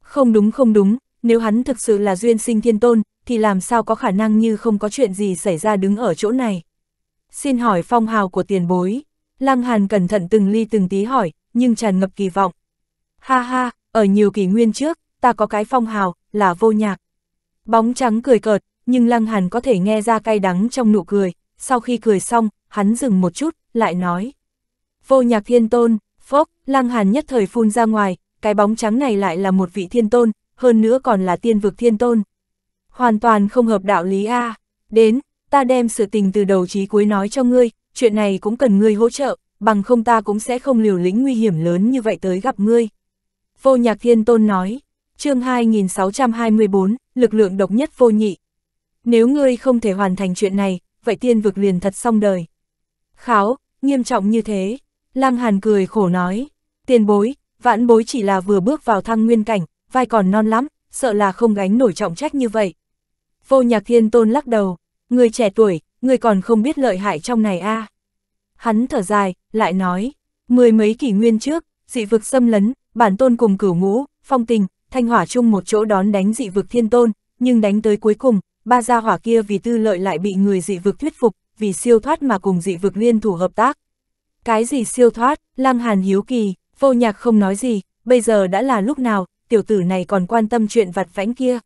Không đúng không đúng, nếu hắn thực sự là duyên sinh thiên tôn, thì làm sao có khả năng như không có chuyện gì xảy ra đứng ở chỗ này? Xin hỏi phong hào của tiền bối. Lăng Hàn cẩn thận từng ly từng tí hỏi, nhưng tràn ngập kỳ vọng. Ha ha, ở nhiều kỷ nguyên trước, ta có cái phong hào, là vô nhạc. Bóng trắng cười cợt, nhưng Lăng Hàn có thể nghe ra cay đắng trong nụ cười, sau khi cười xong, hắn dừng một chút, lại nói. Vô nhạc thiên tôn, phốc, Lăng Hàn nhất thời phun ra ngoài, cái bóng trắng này lại là một vị thiên tôn, hơn nữa còn là tiên vực thiên tôn. Hoàn toàn không hợp đạo lý A, đến, ta đem sự tình từ đầu chí cuối nói cho ngươi, chuyện này cũng cần ngươi hỗ trợ, bằng không ta cũng sẽ không liều lĩnh nguy hiểm lớn như vậy tới gặp ngươi. Vô nhạc thiên tôn nói, chương 2624, lực lượng độc nhất vô nhị. Nếu ngươi không thể hoàn thành chuyện này, vậy tiên vực liền thật xong đời. Kháo, nghiêm trọng như thế. Lăng Hàn cười khổ nói. Tiền bối, vãn bối chỉ là vừa bước vào thăng nguyên cảnh, vai còn non lắm, sợ là không gánh nổi trọng trách như vậy. Vô nhạc thiên tôn lắc đầu. Người trẻ tuổi, người còn không biết lợi hại trong này a à. Hắn thở dài, lại nói. Mười mấy kỷ nguyên trước, dị vực xâm lấn, bản tôn cùng cửu ngũ, phong tình, Thanh Hỏa chung một chỗ đón đánh dị vực thiên tôn, nhưng đánh tới cuối cùng, ba gia hỏa kia vì tư lợi lại bị người dị vực thuyết phục, vì siêu thoát mà cùng dị vực liên thủ hợp tác. Cái gì siêu thoát, Lăng Hàn hiếu kỳ, vô nhạc không nói gì, bây giờ đã là lúc nào, tiểu tử này còn quan tâm chuyện vặt vãnh kia.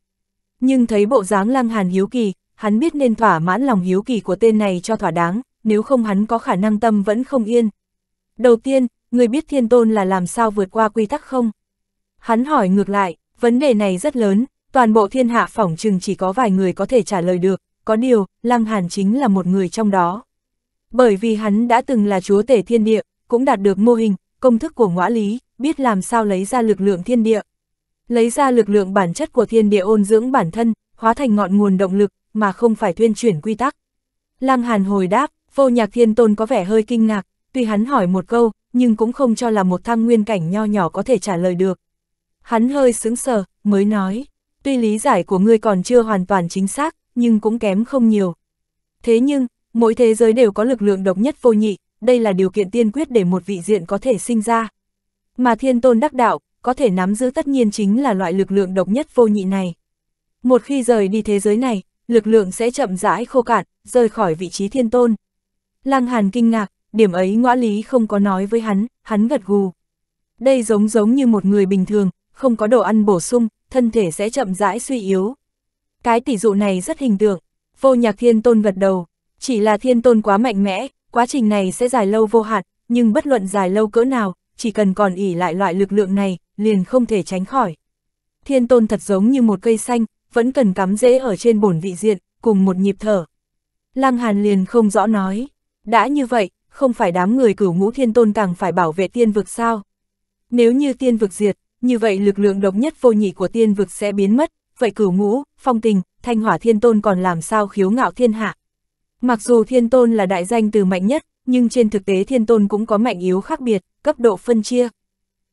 Nhưng thấy bộ dáng Lăng Hàn hiếu kỳ, hắn biết nên thỏa mãn lòng hiếu kỳ của tên này cho thỏa đáng, nếu không hắn có khả năng tâm vẫn không yên. Đầu tiên, người biết thiên tôn là làm sao vượt qua quy tắc không? Hắn hỏi ngược lại, vấn đề này rất lớn, toàn bộ thiên hạ phỏng chừng chỉ có vài người có thể trả lời được, có điều, Lăng Hàn chính là một người trong đó. Bởi vì hắn đã từng là chúa tể thiên địa, cũng đạt được mô hình, công thức của ngõa lý, biết làm sao lấy ra lực lượng thiên địa. Lấy ra lực lượng bản chất của thiên địa ôn dưỡng bản thân, hóa thành ngọn nguồn động lực, mà không phải tuyên chuyển quy tắc. Lăng Hàn hồi đáp, vô nhạc thiên tôn có vẻ hơi kinh ngạc, tuy hắn hỏi một câu, nhưng cũng không cho là một thăng nguyên cảnh nho nhỏ có thể trả lời được. Hắn hơi sững sờ, mới nói, tuy lý giải của ngươi còn chưa hoàn toàn chính xác, nhưng cũng kém không nhiều. Thế nhưng, mỗi thế giới đều có lực lượng độc nhất vô nhị, đây là điều kiện tiên quyết để một vị diện có thể sinh ra. Mà thiên tôn đắc đạo, có thể nắm giữ tất nhiên chính là loại lực lượng độc nhất vô nhị này. Một khi rời đi thế giới này, lực lượng sẽ chậm rãi khô cạn, rời khỏi vị trí thiên tôn. Lăng Hàn kinh ngạc, điểm ấy ngõ lý không có nói với hắn, hắn gật gù. Đây giống giống như một người bình thường, không có đồ ăn bổ sung, thân thể sẽ chậm rãi suy yếu. Cái tỷ dụ này rất hình tượng, vô nhạc thiên tôn gật đầu, chỉ là thiên tôn quá mạnh mẽ, quá trình này sẽ dài lâu vô hạn, nhưng bất luận dài lâu cỡ nào, chỉ cần còn ỉ lại loại lực lượng này, liền không thể tránh khỏi. Thiên tôn thật giống như một cây xanh, vẫn cần cắm rễ ở trên bổn vị diện, cùng một nhịp thở. Lăng Hàn liền không rõ nói, đã như vậy, không phải đám người cửu ngũ thiên tôn càng phải bảo vệ tiên vực sao? Nếu như tiên vực diệt, như vậy lực lượng độc nhất vô nhị của tiên vực sẽ biến mất, vậy cửu ngũ, phong tình, thanh hỏa thiên tôn còn làm sao khiếu ngạo thiên hạ. Mặc dù thiên tôn là đại danh từ mạnh nhất, nhưng trên thực tế thiên tôn cũng có mạnh yếu khác biệt, cấp độ phân chia.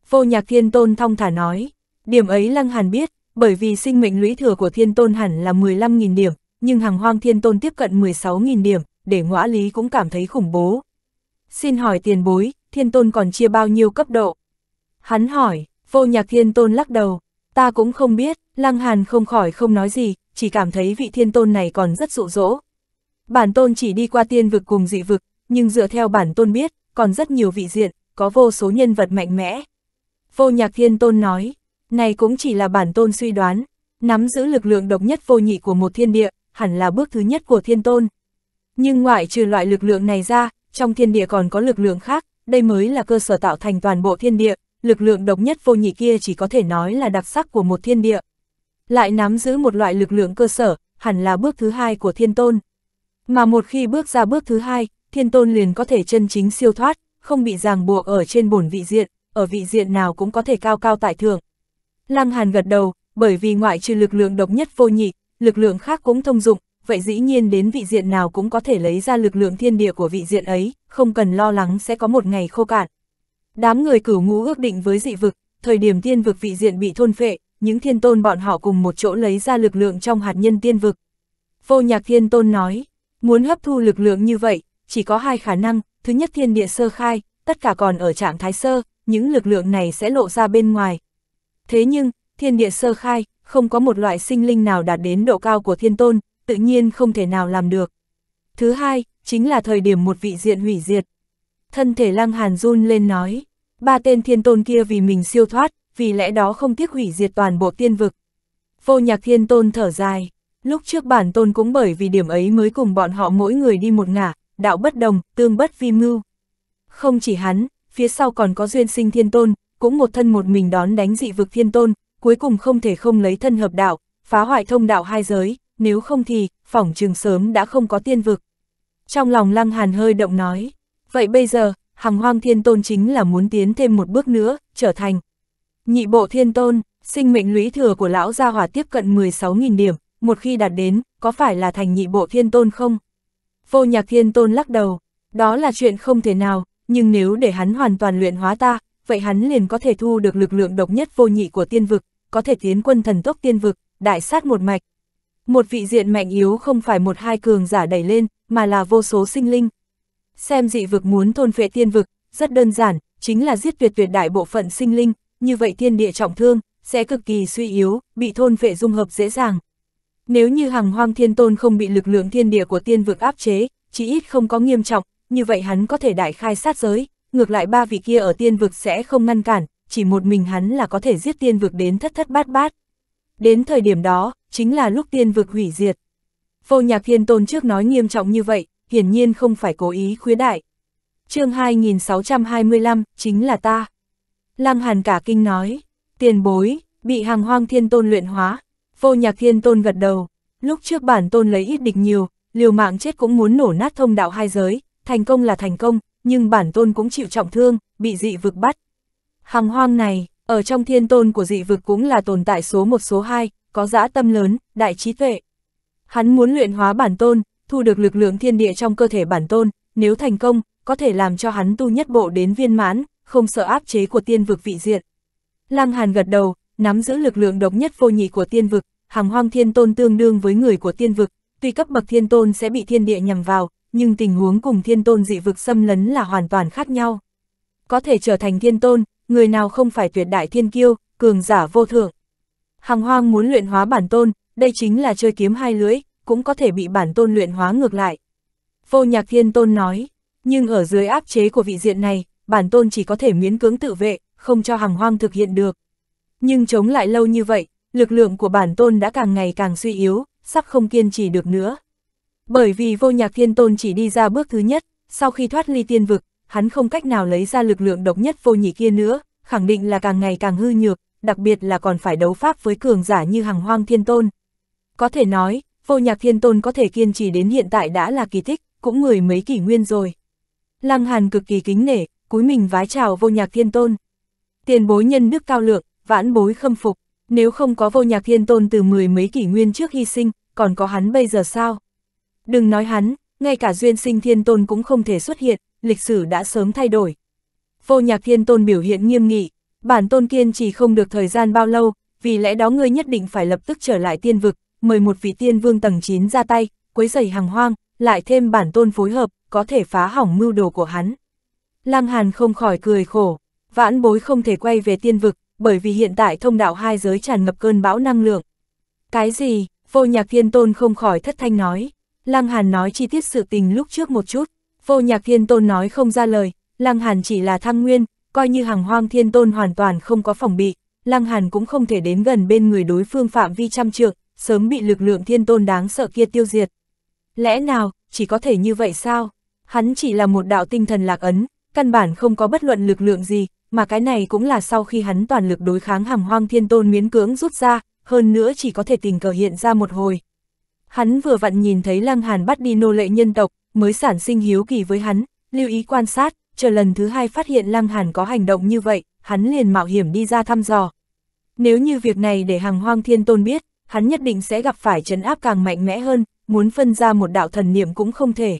Vô nhạc thiên tôn thong thả nói, điểm ấy Lăng Hàn biết, bởi vì sinh mệnh lũy thừa của thiên tôn hẳn là 15.000 điểm, nhưng hàng hoang thiên tôn tiếp cận 16.000 điểm, để ngõa lý cũng cảm thấy khủng bố. Xin hỏi tiền bối, thiên tôn còn chia bao nhiêu cấp độ? Hắn hỏi, Vô nhạc thiên tôn lắc đầu, ta cũng không biết, lăng hàn không khỏi không nói gì, chỉ cảm thấy vị thiên tôn này còn rất dụ dỗ. Bản tôn chỉ đi qua tiên vực cùng dị vực, nhưng dựa theo bản tôn biết, còn rất nhiều vị diện, có vô số nhân vật mạnh mẽ. Vô nhạc thiên tôn nói, này cũng chỉ là bản tôn suy đoán, nắm giữ lực lượng độc nhất vô nhị của một thiên địa, hẳn là bước thứ nhất của thiên tôn. Nhưng ngoại trừ loại lực lượng này ra, trong thiên địa còn có lực lượng khác, đây mới là cơ sở tạo thành toàn bộ thiên địa, lực lượng độc nhất vô nhị kia chỉ có thể nói là đặc sắc của một thiên địa. Lại nắm giữ một loại lực lượng cơ sở, hẳn là bước thứ hai của thiên tôn. Mà một khi bước ra bước thứ hai, thiên tôn liền có thể chân chính siêu thoát, không bị ràng buộc ở trên bổn vị diện, ở vị diện nào cũng có thể cao cao tại thượng. Lăng Hàn gật đầu, bởi vì ngoại trừ lực lượng độc nhất vô nhị, lực lượng khác cũng thông dụng, vậy dĩ nhiên đến vị diện nào cũng có thể lấy ra lực lượng thiên địa của vị diện ấy, không cần lo lắng sẽ có một ngày khô cạn. Đám người cửu ngũ ước định với dị vực, thời điểm tiên vực vị diện bị thôn phệ, những thiên tôn bọn họ cùng một chỗ lấy ra lực lượng trong hạt nhân tiên vực. Vô nhạc thiên tôn nói, muốn hấp thu lực lượng như vậy, chỉ có hai khả năng, thứ nhất thiên địa sơ khai, tất cả còn ở trạng thái sơ, những lực lượng này sẽ lộ ra bên ngoài. Thế nhưng, thiên địa sơ khai, không có một loại sinh linh nào đạt đến độ cao của thiên tôn, tự nhiên không thể nào làm được. Thứ hai, chính là thời điểm một vị diện hủy diệt. Thân thể lăng hàn run lên nói, ba tên thiên tôn kia vì mình siêu thoát, vì lẽ đó không tiếc hủy diệt toàn bộ tiên vực. Vô nhạc thiên tôn thở dài, lúc trước bản tôn cũng bởi vì điểm ấy mới cùng bọn họ mỗi người đi một ngả, đạo bất đồng, tương bất vi mưu. Không chỉ hắn, phía sau còn có duyên sinh thiên tôn, cũng một thân một mình đón đánh dị vực thiên tôn, cuối cùng không thể không lấy thân hợp đạo, phá hoại thông đạo hai giới, nếu không thì, phỏng trường sớm đã không có tiên vực. Trong lòng lăng hàn hơi động nói, vậy bây giờ, hằng hoang thiên tôn chính là muốn tiến thêm một bước nữa, trở thành nhị bộ thiên tôn, sinh mệnh lũy thừa của lão gia hỏa tiếp cận 16.000 điểm, một khi đạt đến, có phải là thành nhị bộ thiên tôn không? Vô nhạc thiên tôn lắc đầu, đó là chuyện không thể nào, nhưng nếu để hắn hoàn toàn luyện hóa ta, vậy hắn liền có thể thu được lực lượng độc nhất vô nhị của tiên vực, có thể tiến quân thần tốc tiên vực, đại sát một mạch. Một vị diện mạnh yếu không phải một hai cường giả đẩy lên, mà là vô số sinh linh, xem dị vực muốn thôn phệ tiên vực, rất đơn giản, chính là giết tuyệt tuyệt đại bộ phận sinh linh, như vậy thiên địa trọng thương, sẽ cực kỳ suy yếu, bị thôn phệ dung hợp dễ dàng. Nếu như hàng hoang thiên tôn không bị lực lượng thiên địa của tiên vực áp chế, chỉ ít không có nghiêm trọng, như vậy hắn có thể đại khai sát giới, ngược lại ba vị kia ở tiên vực sẽ không ngăn cản, chỉ một mình hắn là có thể giết tiên vực đến thất thất bát bát. Đến thời điểm đó, chính là lúc tiên vực hủy diệt. Vô nhạc thiên tôn trước nói nghiêm trọng như vậy, hiển nhiên không phải cố ý khuyến đại. chương 2625, chính là ta. Lăng Hàn cả kinh nói, tiền bối, bị hàng hoang thiên tôn luyện hóa, vô nhạc thiên tôn gật đầu, lúc trước bản tôn lấy ít địch nhiều, liều mạng chết cũng muốn nổ nát thông đạo hai giới, thành công là thành công, nhưng bản tôn cũng chịu trọng thương, bị dị vực bắt. Hàng hoang này, ở trong thiên tôn của dị vực cũng là tồn tại số một số hai, có dã tâm lớn, đại trí tuệ. Hắn muốn luyện hóa bản tôn, thu được lực lượng thiên địa trong cơ thể bản tôn, nếu thành công, có thể làm cho hắn tu nhất bộ đến viên mãn, không sợ áp chế của tiên vực vị diện. Lăng Hàn gật đầu, nắm giữ lực lượng độc nhất vô nhị của tiên vực, hàng hoang thiên tôn tương đương với người của tiên vực, tuy cấp bậc thiên tôn sẽ bị thiên địa nhằm vào, nhưng tình huống cùng thiên tôn dị vực xâm lấn là hoàn toàn khác nhau. Có thể trở thành thiên tôn, người nào không phải tuyệt đại thiên kiêu, cường giả vô thượng. Hàng hoang muốn luyện hóa bản tôn, đây chính là chơi kiếm hai lưỡi, cũng có thể bị bản tôn luyện hóa ngược lại. Vô nhạc thiên tôn nói, nhưng ở dưới áp chế của vị diện này, bản tôn chỉ có thể miễn cưỡng tự vệ, không cho hằng hoang thực hiện được. Nhưng chống lại lâu như vậy, lực lượng của bản tôn đã càng ngày càng suy yếu, sắp không kiên trì được nữa. Bởi vì vô nhạc thiên tôn chỉ đi ra bước thứ nhất, sau khi thoát ly tiên vực, hắn không cách nào lấy ra lực lượng độc nhất vô nhị kia nữa, khẳng định là càng ngày càng hư nhược, đặc biệt là còn phải đấu pháp với cường giả như hằng hoang thiên tôn. Có thể nói, Vô nhạc thiên tôn có thể kiên trì đến hiện tại đã là kỳ tích, cũng người mấy kỷ nguyên rồi. Lăng Hàn cực kỳ kính nể, cúi mình vái chào vô nhạc thiên tôn. Tiền bối nhân đức cao lượng, vãn bối khâm phục, nếu không có vô nhạc thiên tôn từ mười mấy kỷ nguyên trước hy sinh, còn có hắn bây giờ sao? Đừng nói hắn, ngay cả duyên sinh thiên tôn cũng không thể xuất hiện, lịch sử đã sớm thay đổi. Vô nhạc thiên tôn biểu hiện nghiêm nghị, bản tôn kiên trì không được thời gian bao lâu, vì lẽ đó ngươi nhất định phải lập tức trở lại tiên vực, mời một vị tiên vương tầng 9 ra tay, quấy rầy hàng hoang, lại thêm bản tôn phối hợp, có thể phá hỏng mưu đồ của hắn. Lăng Hàn không khỏi cười khổ, vãn bối không thể quay về tiên vực, bởi vì hiện tại thông đạo hai giới tràn ngập cơn bão năng lượng. Cái gì, vô nhạc thiên tôn không khỏi thất thanh nói. Lăng Hàn nói chi tiết sự tình lúc trước một chút, vô nhạc thiên tôn nói không ra lời, Lăng Hàn chỉ là thăng nguyên, coi như hàng hoang thiên tôn hoàn toàn không có phòng bị, Lăng Hàn cũng không thể đến gần bên người đối phương phạm vi trăm trượng, sớm bị lực lượng thiên tôn đáng sợ kia tiêu diệt. Lẽ nào, chỉ có thể như vậy sao? Hắn chỉ là một đạo tinh thần lạc ấn, căn bản không có bất luận lực lượng gì, mà cái này cũng là sau khi hắn toàn lực đối kháng hàm hoang thiên tôn miến cưỡng rút ra, hơn nữa chỉ có thể tình cờ hiện ra một hồi. Hắn vừa vặn nhìn thấy lăng hàn bắt đi nô lệ nhân tộc, mới sản sinh hiếu kỳ với hắn, lưu ý quan sát, chờ lần thứ hai phát hiện lăng hàn có hành động như vậy, hắn liền mạo hiểm đi ra thăm dò. Nếu như việc này để hàng hoang thiên tôn biết, hắn nhất định sẽ gặp phải chấn áp càng mạnh mẽ hơn, muốn phân ra một đạo thần niệm cũng không thể.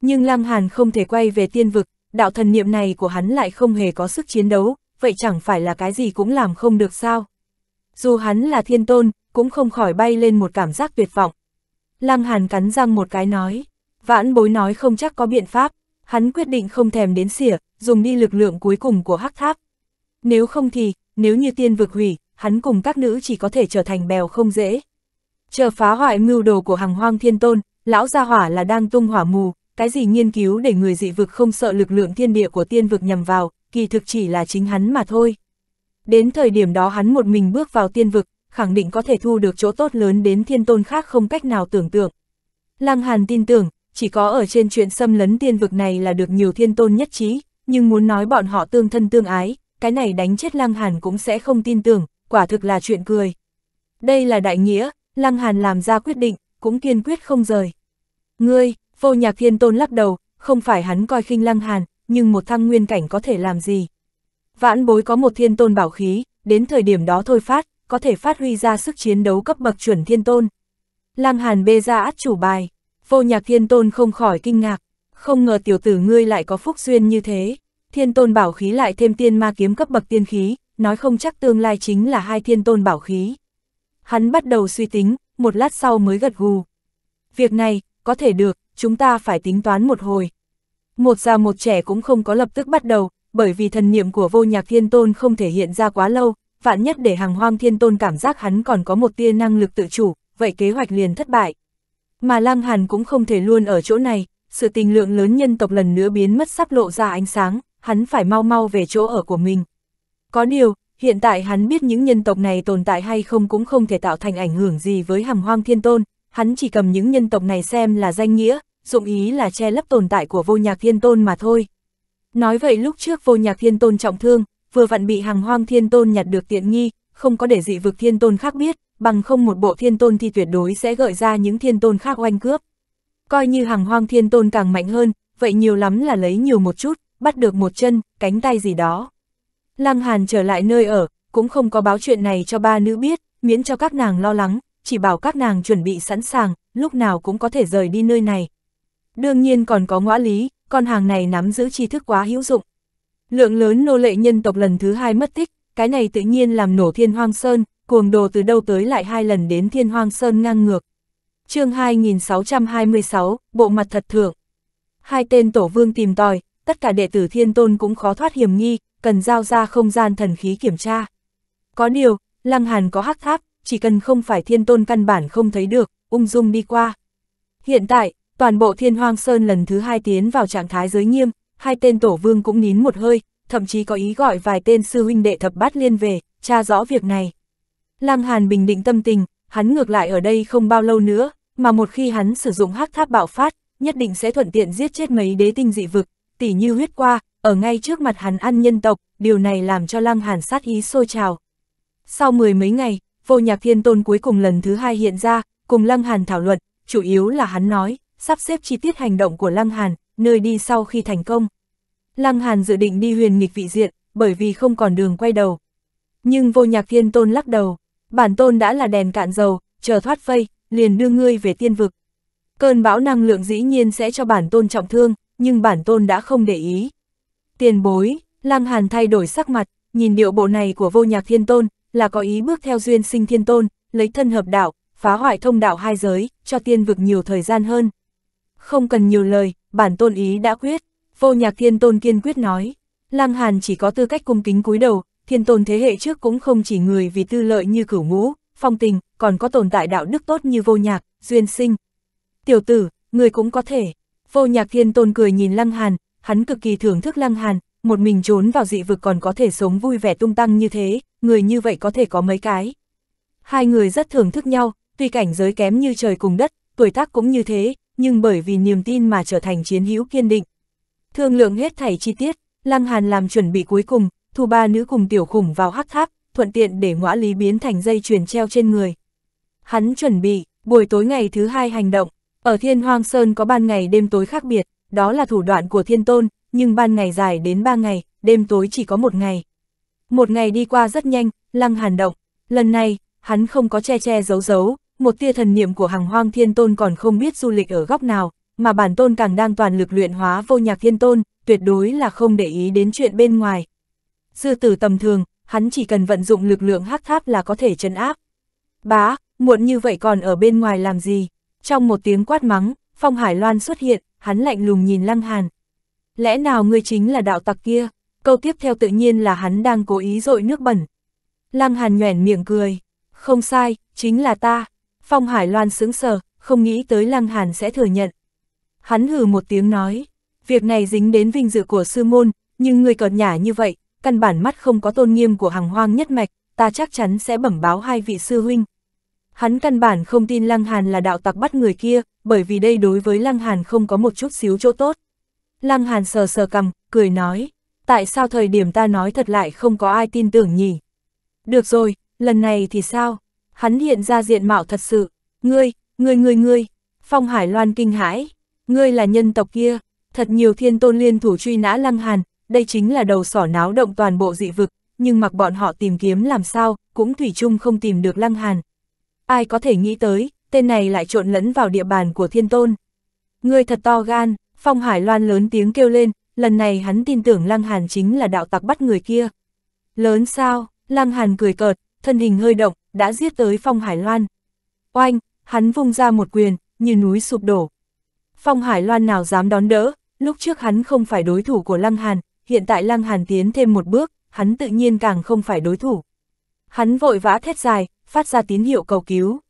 Nhưng Lăng Hàn không thể quay về tiên vực, đạo thần niệm này của hắn lại không hề có sức chiến đấu, vậy chẳng phải là cái gì cũng làm không được sao. Dù hắn là thiên tôn, cũng không khỏi bay lên một cảm giác tuyệt vọng. Lăng Hàn cắn răng một cái nói, vãn bối nói không chắc có biện pháp, hắn quyết định không thèm đến xỉa, dùng đi lực lượng cuối cùng của hắc tháp. Nếu không thì, nếu như tiên vực hủy, hắn cùng các nữ chỉ có thể trở thành bèo không dễ. Chờ phá hoại mưu đồ của hàng hoang thiên tôn, lão gia hỏa là đang tung hỏa mù, cái gì nghiên cứu để người dị vực không sợ lực lượng thiên địa của tiên vực nhằm vào, kỳ thực chỉ là chính hắn mà thôi. Đến thời điểm đó hắn một mình bước vào tiên vực, khẳng định có thể thu được chỗ tốt lớn đến thiên tôn khác không cách nào tưởng tượng. Lăng Hàn tin tưởng, chỉ có ở trên chuyện xâm lấn tiên vực này là được nhiều thiên tôn nhất trí, nhưng muốn nói bọn họ tương thân tương ái, cái này đánh chết Lăng Hàn cũng sẽ không tin tưởng, quả thực là chuyện cười. Đây là đại nghĩa, Lăng Hàn làm ra quyết định, cũng kiên quyết không rời. Ngươi, vô nhạc thiên tôn lắc đầu, không phải hắn coi khinh Lăng Hàn, nhưng một thăng nguyên cảnh có thể làm gì. Vãn bối có một thiên tôn bảo khí, đến thời điểm đó thôi phát, có thể phát huy ra sức chiến đấu cấp bậc chuẩn thiên tôn. Lăng Hàn bê ra át chủ bài, vô nhạc thiên tôn không khỏi kinh ngạc, không ngờ tiểu tử ngươi lại có phúc duyên như thế, thiên tôn bảo khí lại thêm tiên ma kiếm cấp bậc tiên khí, nói không chắc tương lai chính là hai thiên tôn bảo khí. Hắn bắt đầu suy tính, một lát sau mới gật gù. Việc này, có thể được, chúng ta phải tính toán một hồi. Một già một trẻ cũng không có lập tức bắt đầu, bởi vì thần niệm của vô nhạc thiên tôn không thể hiện ra quá lâu, vạn nhất để hàng hoang thiên tôn cảm giác hắn còn có một tia năng lực tự chủ, vậy kế hoạch liền thất bại. Mà lang Hàn cũng không thể luôn ở chỗ này, sự tình lượng lớn nhân tộc lần nữa biến mất sắp lộ ra ánh sáng, hắn phải mau mau về chỗ ở của mình. Có điều, hiện tại hắn biết những nhân tộc này tồn tại hay không cũng không thể tạo thành ảnh hưởng gì với hàm hoang thiên tôn, hắn chỉ cầm những nhân tộc này xem là danh nghĩa, dụng ý là che lấp tồn tại của vô nhạc thiên tôn mà thôi. Nói vậy lúc trước vô nhạc thiên tôn trọng thương, vừa vặn bị hàng hoang thiên tôn nhặt được tiện nghi, không có để dị vực thiên tôn khác biết, bằng không một bộ thiên tôn thì tuyệt đối sẽ gợi ra những thiên tôn khác oanh cướp. Coi như hàng hoang thiên tôn càng mạnh hơn, vậy nhiều lắm là lấy nhiều một chút, bắt được một chân, cánh tay gì đó. Lăng Hàn trở lại nơi ở, cũng không có báo chuyện này cho ba nữ biết, miễn cho các nàng lo lắng, chỉ bảo các nàng chuẩn bị sẵn sàng, lúc nào cũng có thể rời đi nơi này. Đương nhiên còn có ngõ lý, con hàng này nắm giữ tri thức quá hữu dụng. Lượng lớn nô lệ nhân tộc lần thứ hai mất tích, cái này tự nhiên làm nổ thiên hoang sơn, cuồng đồ từ đâu tới lại hai lần đến thiên hoang sơn ngang ngược. chương 2626, bộ mặt thật thượng. Hai tên tổ vương tìm tòi, tất cả đệ tử thiên tôn cũng khó thoát hiểm nghi, cần giao ra không gian thần khí kiểm tra. Có điều, Lăng Hàn có hắc tháp, chỉ cần không phải thiên tôn căn bản không thấy được, ung dung đi qua. Hiện tại, toàn bộ thiên hoang sơn lần thứ hai tiến vào trạng thái giới nghiêm, hai tên tổ vương cũng nín một hơi, thậm chí có ý gọi vài tên sư huynh đệ thập bát liên về, tra rõ việc này. Lăng Hàn bình định tâm tình, hắn ngược lại ở đây không bao lâu nữa, mà một khi hắn sử dụng hắc tháp bạo phát, nhất định sẽ thuận tiện giết chết mấy đế tinh dị vực, tỉ như huyết qua, ở ngay trước mặt hắn ăn nhân tộc, điều này làm cho Lăng Hàn sát ý sôi trào. Sau mười mấy ngày, vô nhạc thiên tôn cuối cùng lần thứ hai hiện ra, cùng Lăng Hàn thảo luận, chủ yếu là hắn nói, sắp xếp chi tiết hành động của Lăng Hàn, nơi đi sau khi thành công. Lăng Hàn dự định đi huyền nghịch vị diện, bởi vì không còn đường quay đầu. Nhưng vô nhạc thiên tôn lắc đầu, bản tôn đã là đèn cạn dầu, chờ thoát phây, liền đưa ngươi về tiên vực. Cơn bão năng lượng dĩ nhiên sẽ cho bản tôn trọng thương, nhưng bản tôn đã không để ý. Tiền bối, Lăng Hàn thay đổi sắc mặt, nhìn điệu bộ này của vô nhạc thiên tôn, là có ý bước theo duyên sinh thiên tôn, lấy thân hợp đạo, phá hoại thông đạo hai giới, cho tiên vực nhiều thời gian hơn. Không cần nhiều lời, bản tôn ý đã quyết, vô nhạc thiên tôn kiên quyết nói. Lăng Hàn chỉ có tư cách cung kính cúi đầu, thiên tôn thế hệ trước cũng không chỉ người vì tư lợi như cửu ngũ, phong tình, còn có tồn tại đạo đức tốt như vô nhạc, duyên sinh. Tiểu tử, người cũng có thể. Vô nhạc thiên tôn cười nhìn Lăng Hàn, hắn cực kỳ thưởng thức Lăng Hàn, một mình trốn vào dị vực còn có thể sống vui vẻ tung tăng như thế, người như vậy có thể có mấy cái. Hai người rất thưởng thức nhau, tuy cảnh giới kém như trời cùng đất, tuổi tác cũng như thế, nhưng bởi vì niềm tin mà trở thành chiến hữu kiên định. Thương lượng hết thảy chi tiết, Lăng Hàn làm chuẩn bị cuối cùng, thu ba nữ cùng tiểu khủng vào hắc tháp, thuận tiện để ngõa lý biến thành dây chuyền treo trên người. Hắn chuẩn bị, buổi tối ngày thứ hai hành động, ở Thiên Hoang Sơn có ban ngày đêm tối khác biệt đó là thủ đoạn của thiên tôn, nhưng ban ngày dài đến ba ngày, đêm tối chỉ có một ngày. Một ngày đi qua rất nhanh, lăng hàn động, lần này, hắn không có che che giấu giấu, một tia thần niệm của hàng hoang thiên tôn còn không biết du lịch ở góc nào, mà bản tôn càng đang toàn lực luyện hóa vô nhạc thiên tôn, tuyệt đối là không để ý đến chuyện bên ngoài. Sư tử tầm thường, hắn chỉ cần vận dụng lực lượng hắc tháp là có thể chấn áp. Bá, muộn như vậy còn ở bên ngoài làm gì? Trong một tiếng quát mắng, Phong Hải Loan xuất hiện, hắn lạnh lùng nhìn Lăng Hàn. Lẽ nào ngươi chính là đạo tặc kia? Câu tiếp theo tự nhiên là hắn đang cố ý dội nước bẩn. Lăng Hàn nhoẻn miệng cười. Không sai, chính là ta. Phong Hải Loan sững sờ, không nghĩ tới Lăng Hàn sẽ thừa nhận. Hắn hừ một tiếng nói. Việc này dính đến vinh dự của sư môn, nhưng ngươi còn nhả như vậy, căn bản mắt không có tôn nghiêm của hàng hoang nhất mạch, ta chắc chắn sẽ bẩm báo hai vị sư huynh. Hắn căn bản không tin Lăng Hàn là đạo tặc bắt người kia, bởi vì đây đối với Lăng Hàn không có một chút xíu chỗ tốt. Lăng Hàn sờ sờ cầm, cười nói, tại sao thời điểm ta nói thật lại không có ai tin tưởng nhỉ? Được rồi, lần này thì sao? Hắn hiện ra diện mạo thật sự, ngươi, ngươi ngươi ngươi, Phong Hải Loan kinh hãi, ngươi là nhân tộc kia, thật nhiều thiên tôn liên thủ truy nã Lăng Hàn, đây chính là đầu sỏ náo động toàn bộ dị vực, nhưng mặc bọn họ tìm kiếm làm sao, cũng thủy chung không tìm được Lăng Hàn. Ai có thể nghĩ tới, tên này lại trộn lẫn vào địa bàn của thiên tôn. Người thật to gan, Phong Hải Loan lớn tiếng kêu lên, lần này hắn tin tưởng Lăng Hàn chính là đạo tặc bắt người kia. Lớn sao, Lăng Hàn cười cợt, thân hình hơi động, đã giết tới Phong Hải Loan. Oanh, hắn vung ra một quyền, như núi sụp đổ. Phong Hải Loan nào dám đón đỡ, lúc trước hắn không phải đối thủ của Lăng Hàn, hiện tại Lăng Hàn tiến thêm một bước, hắn tự nhiên càng không phải đối thủ. Hắn vội vã thét dài, phát ra tín hiệu cầu cứu.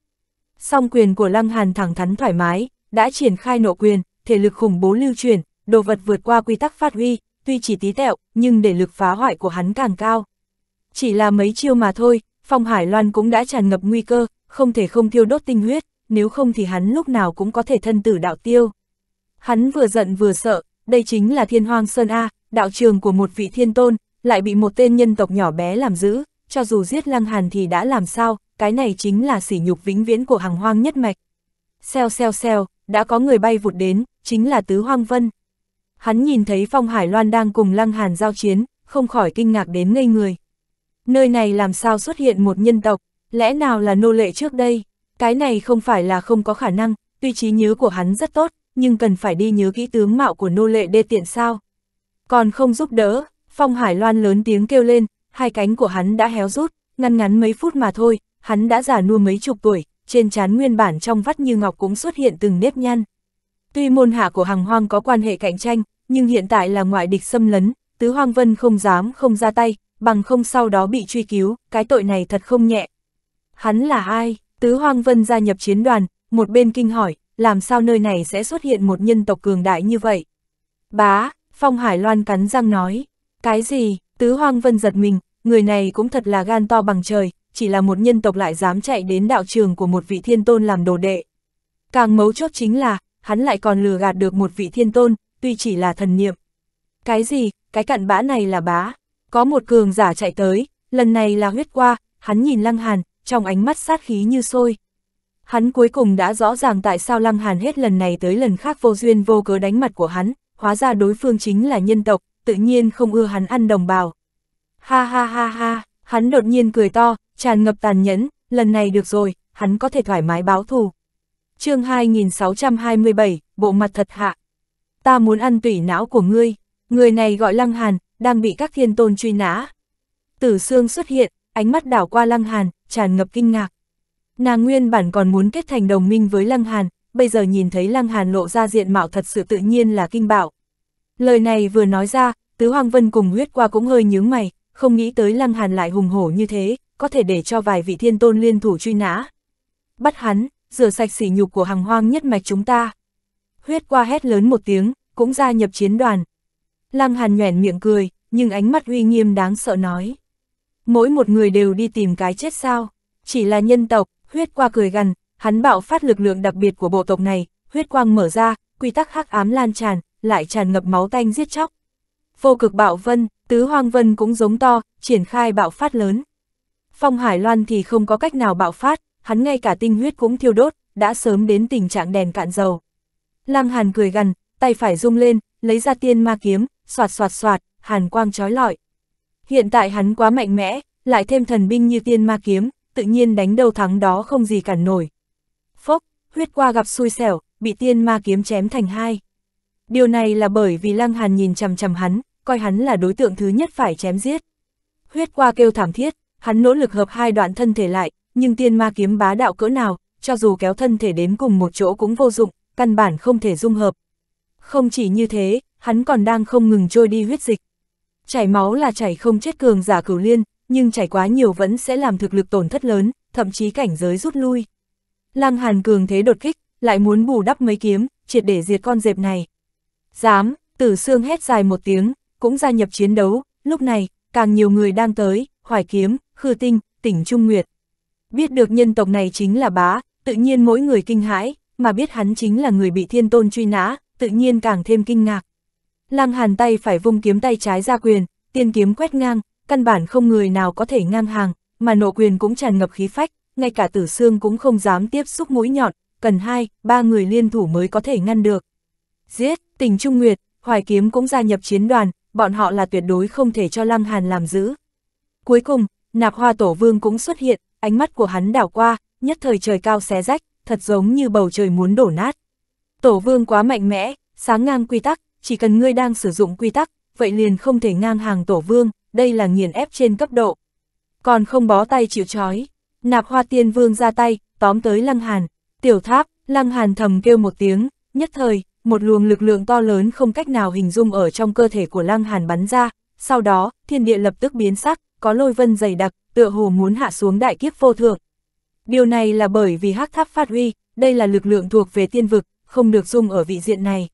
Song quyền của Lăng Hàn thẳng thắn thoải mái, đã triển khai nộ quyền, thể lực khủng bố lưu truyền, đồ vật vượt qua quy tắc phát huy, tuy chỉ tí tẹo, nhưng để lực phá hoại của hắn càng cao. Chỉ là mấy chiêu mà thôi, Phong Hải Loan cũng đã tràn ngập nguy cơ, không thể không thiêu đốt tinh huyết, nếu không thì hắn lúc nào cũng có thể thân tử đạo tiêu. Hắn vừa giận vừa sợ, đây chính là thiên hoang Sơn A, đạo trường của một vị thiên tôn, lại bị một tên nhân tộc nhỏ bé làm giữ, cho dù giết Lăng Hàn thì đã làm sao, cái này chính là sỉ nhục vĩnh viễn của hàng hoang nhất mạch. xeo xeo xeo đã có người bay vụt đến, chính là Tứ Hoang Vân. Hắn nhìn thấy Phong Hải Loan đang cùng Lăng Hàn giao chiến, không khỏi kinh ngạc đến ngây người. Nơi này làm sao xuất hiện một nhân tộc, lẽ nào là nô lệ trước đây? Cái này không phải là không có khả năng, tuy trí nhớ của hắn rất tốt, nhưng cần phải đi nhớ kỹ tướng mạo của nô lệ đê tiện sao. Còn không giúp đỡ, Phong Hải Loan lớn tiếng kêu lên, hai cánh của hắn đã héo rút, ngăn ngắn mấy phút mà thôi, hắn đã già nua mấy chục tuổi, trên trán nguyên bản trong vắt như ngọc cũng xuất hiện từng nếp nhăn. Tuy môn hạ của hàng hoang có quan hệ cạnh tranh, nhưng hiện tại là ngoại địch xâm lấn, tứ hoang vân không dám không ra tay, bằng không sau đó bị truy cứu, cái tội này thật không nhẹ. Hắn là ai? Tứ hoang vân gia nhập chiến đoàn, một bên kinh hỏi, làm sao nơi này sẽ xuất hiện một nhân tộc cường đại như vậy? Bá, Phong Hải Loan cắn răng nói, cái gì, tứ hoang vân giật mình, người này cũng thật là gan to bằng trời, chỉ là một nhân tộc lại dám chạy đến đạo trường của một vị thiên tôn làm đồ đệ. Càng mấu chốt chính là, hắn lại còn lừa gạt được một vị thiên tôn, tuy chỉ là thần niệm. Cái gì, cái cặn bã này là bá. Có một cường giả chạy tới, lần này là huyết qua, hắn nhìn Lăng Hàn, trong ánh mắt sát khí như sôi. Hắn cuối cùng đã rõ ràng tại sao Lăng Hàn hết lần này tới lần khác vô duyên vô cớ đánh mặt của hắn, hóa ra đối phương chính là nhân tộc, tự nhiên không ưa hắn ăn đồng bào. Ha ha ha ha, hắn đột nhiên cười to, tràn ngập tàn nhẫn, lần này được rồi, hắn có thể thoải mái báo thù. chương 2627, bộ mặt thật hạ. Ta muốn ăn tủy não của ngươi, người này gọi Lăng Hàn, đang bị các thiên tôn truy nã. Tử Sương xuất hiện, ánh mắt đảo qua Lăng Hàn, tràn ngập kinh ngạc. Nàng nguyên bản còn muốn kết thành đồng minh với Lăng Hàn, bây giờ nhìn thấy Lăng Hàn lộ ra diện mạo thật sự tự nhiên là kinh bạo. Lời này vừa nói ra, Tứ Hoàng Vân cùng huyết qua cũng hơi nhướng mày, không nghĩ tới Lăng Hàn lại hùng hổ như thế, có thể để cho vài vị thiên tôn liên thủ truy nã. Bắt hắn, rửa sạch sỉ nhục của hàng hoang nhất mạch chúng ta. Huyết qua hét lớn một tiếng, cũng gia nhập chiến đoàn. Lăng hàn nhoẻn miệng cười, nhưng ánh mắt uy nghiêm đáng sợ nói. Mỗi một người đều đi tìm cái chết sao, chỉ là nhân tộc, huyết qua cười gằn, hắn bạo phát lực lượng đặc biệt của bộ tộc này, huyết quang mở ra, quy tắc hắc ám lan tràn, lại tràn ngập máu tanh giết chóc. Vô cực bạo vân, tứ hoang vân cũng giống to, triển khai bạo phát lớn. Phong Hải Loan thì không có cách nào bạo phát, hắn ngay cả tinh huyết cũng thiêu đốt, đã sớm đến tình trạng đèn cạn dầu. Lam Hàn cười gần, tay phải rung lên, lấy ra tiên ma kiếm, soạt soạt soạt, hàn quang trói lọi. Hiện tại hắn quá mạnh mẽ, lại thêm thần binh như tiên ma kiếm, tự nhiên đánh đầu thắng đó không gì cản nổi. Phốc, huyết qua gặp xui xẻo, bị tiên ma kiếm chém thành hai. Điều này là bởi vì Lăng Hàn nhìn chằm chằm hắn, coi hắn là đối tượng thứ nhất phải chém giết. Huyết qua kêu thảm thiết, Hắn nỗ lực hợp hai đoạn thân thể lại, nhưng tiên ma kiếm bá đạo cỡ nào, cho dù kéo thân thể đến cùng một chỗ cũng vô dụng, căn bản không thể dung hợp. Không chỉ như thế, hắn còn đang không ngừng trôi đi huyết dịch. Chảy máu là chảy không chết cường giả cửu liên, nhưng chảy quá nhiều vẫn sẽ làm thực lực tổn thất lớn, thậm chí cảnh giới rút lui. Lăng Hàn cường thế đột kích, lại muốn bù đắp mấy kiếm, triệt để diệt con dẹp này. Dám, Tử Xương hét dài một tiếng, cũng gia nhập chiến đấu, lúc này, càng nhiều người đang tới, hoài kiếm, Khư Tinh, tỉnh Trung Nguyệt. Biết được nhân tộc này chính là bá, tự nhiên mỗi người kinh hãi, mà biết hắn chính là người bị thiên tôn truy nã, tự nhiên càng thêm kinh ngạc. Lăng hàn tay phải vung kiếm tay trái ra quyền, tiên kiếm quét ngang, căn bản không người nào có thể ngang hàng, mà nộ quyền cũng tràn ngập khí phách, ngay cả tử xương cũng không dám tiếp xúc mũi nhọn, cần hai, ba người liên thủ mới có thể ngăn được. Giết, Tỉnh Trung Nguyệt, Hoài Kiếm cũng gia nhập chiến đoàn, bọn họ là tuyệt đối không thể cho Lăng Hàn làm giữ. Cuối cùng, Nạp hoa tổ vương cũng xuất hiện, ánh mắt của hắn đảo qua, nhất thời trời cao xé rách, thật giống như bầu trời muốn đổ nát. Tổ vương quá mạnh mẽ, sáng ngang quy tắc, chỉ cần ngươi đang sử dụng quy tắc, vậy liền không thể ngang hàng tổ vương, đây là nghiền ép trên cấp độ. Còn không bó tay chịu chói, nạp hoa tiên vương ra tay, tóm tới lăng hàn, tiểu tháp, lăng hàn thầm kêu một tiếng, nhất thời, một luồng lực lượng to lớn không cách nào hình dung ở trong cơ thể của lăng hàn bắn ra, sau đó, thiên địa lập tức biến sắc, có lôi vân dày đặc, tựa hồ muốn hạ xuống đại kiếp vô thượng. Điều này là bởi vì hắc tháp phát huy, đây là lực lượng thuộc về tiên vực, không được dung ở vị diện này.